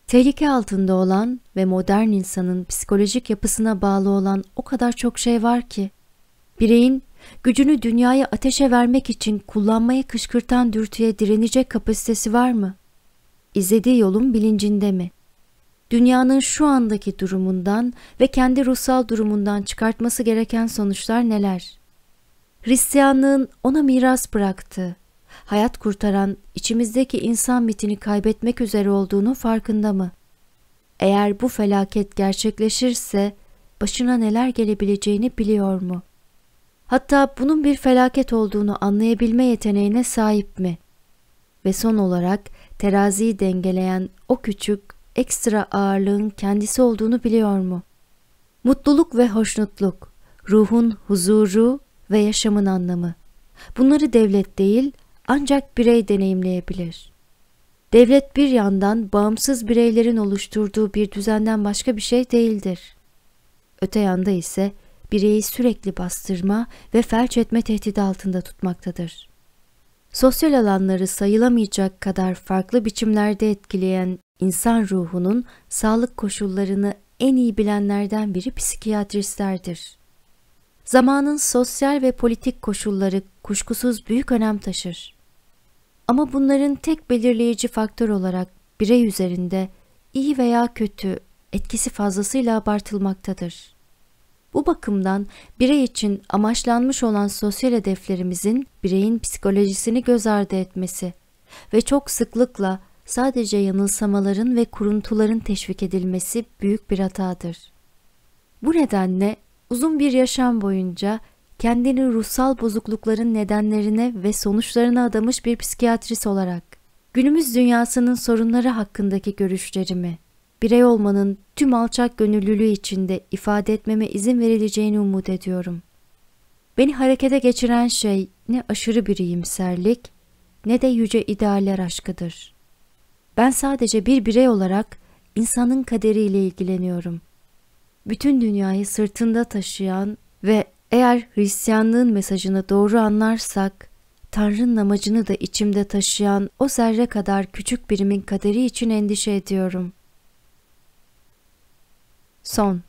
Tehlike altında olan ve modern insanın psikolojik yapısına bağlı olan o kadar çok şey var ki, bireyin gücünü dünyaya ateşe vermek için kullanmaya kışkırtan dürtüye direnecek kapasitesi var mı? İzlediği yolun bilincinde mi? Dünyanın şu andaki durumundan ve kendi ruhsal durumundan çıkartması gereken sonuçlar neler? Hristiyanlığın ona miras bıraktığı, hayat kurtaran içimizdeki insan mitini kaybetmek üzere olduğunu farkında mı? Eğer bu felaket gerçekleşirse başına neler gelebileceğini biliyor mu?'' Hatta bunun bir felaket olduğunu anlayabilme yeteneğine sahip mi? Ve son olarak teraziyi dengeleyen o küçük, ekstra ağırlığın kendisi olduğunu biliyor mu? Mutluluk ve hoşnutluk, ruhun huzuru ve yaşamın anlamı. Bunları devlet değil, ancak birey deneyimleyebilir. Devlet bir yandan bağımsız bireylerin oluşturduğu bir düzenden başka bir şey değildir. Öte yanda ise bireyi sürekli bastırma ve felç etme tehdidi altında tutmaktadır. Sosyal alanları sayılamayacak kadar farklı biçimlerde etkileyen insan ruhunun sağlık koşullarını en iyi bilenlerden biri psikiyatristlerdir. Zamanın sosyal ve politik koşulları kuşkusuz büyük önem taşır. Ama bunların tek belirleyici faktör olarak birey üzerinde iyi veya kötü etkisi fazlasıyla abartılmaktadır. Bu bakımdan birey için amaçlanmış olan sosyal hedeflerimizin bireyin psikolojisini göz ardı etmesi ve çok sıklıkla sadece yanılsamaların ve kuruntuların teşvik edilmesi büyük bir hatadır. Bu nedenle uzun bir yaşam boyunca kendini ruhsal bozuklukların nedenlerine ve sonuçlarına adamış bir psikiyatrist olarak günümüz dünyasının sorunları hakkındaki görüşlerimi birey olmanın tüm alçak gönüllülüğü içinde ifade etmeme izin verileceğini umut ediyorum. Beni harekete geçiren şey ne aşırı bir iyimserlik ne de yüce idealler aşkıdır. Ben sadece bir birey olarak insanın kaderiyle ilgileniyorum. Bütün dünyayı sırtında taşıyan ve eğer Hristiyanlığın mesajını doğru anlarsak, Tanrı'nın amacını da içimde taşıyan o zerre kadar küçük birimin kaderi için endişe ediyorum.'' 送。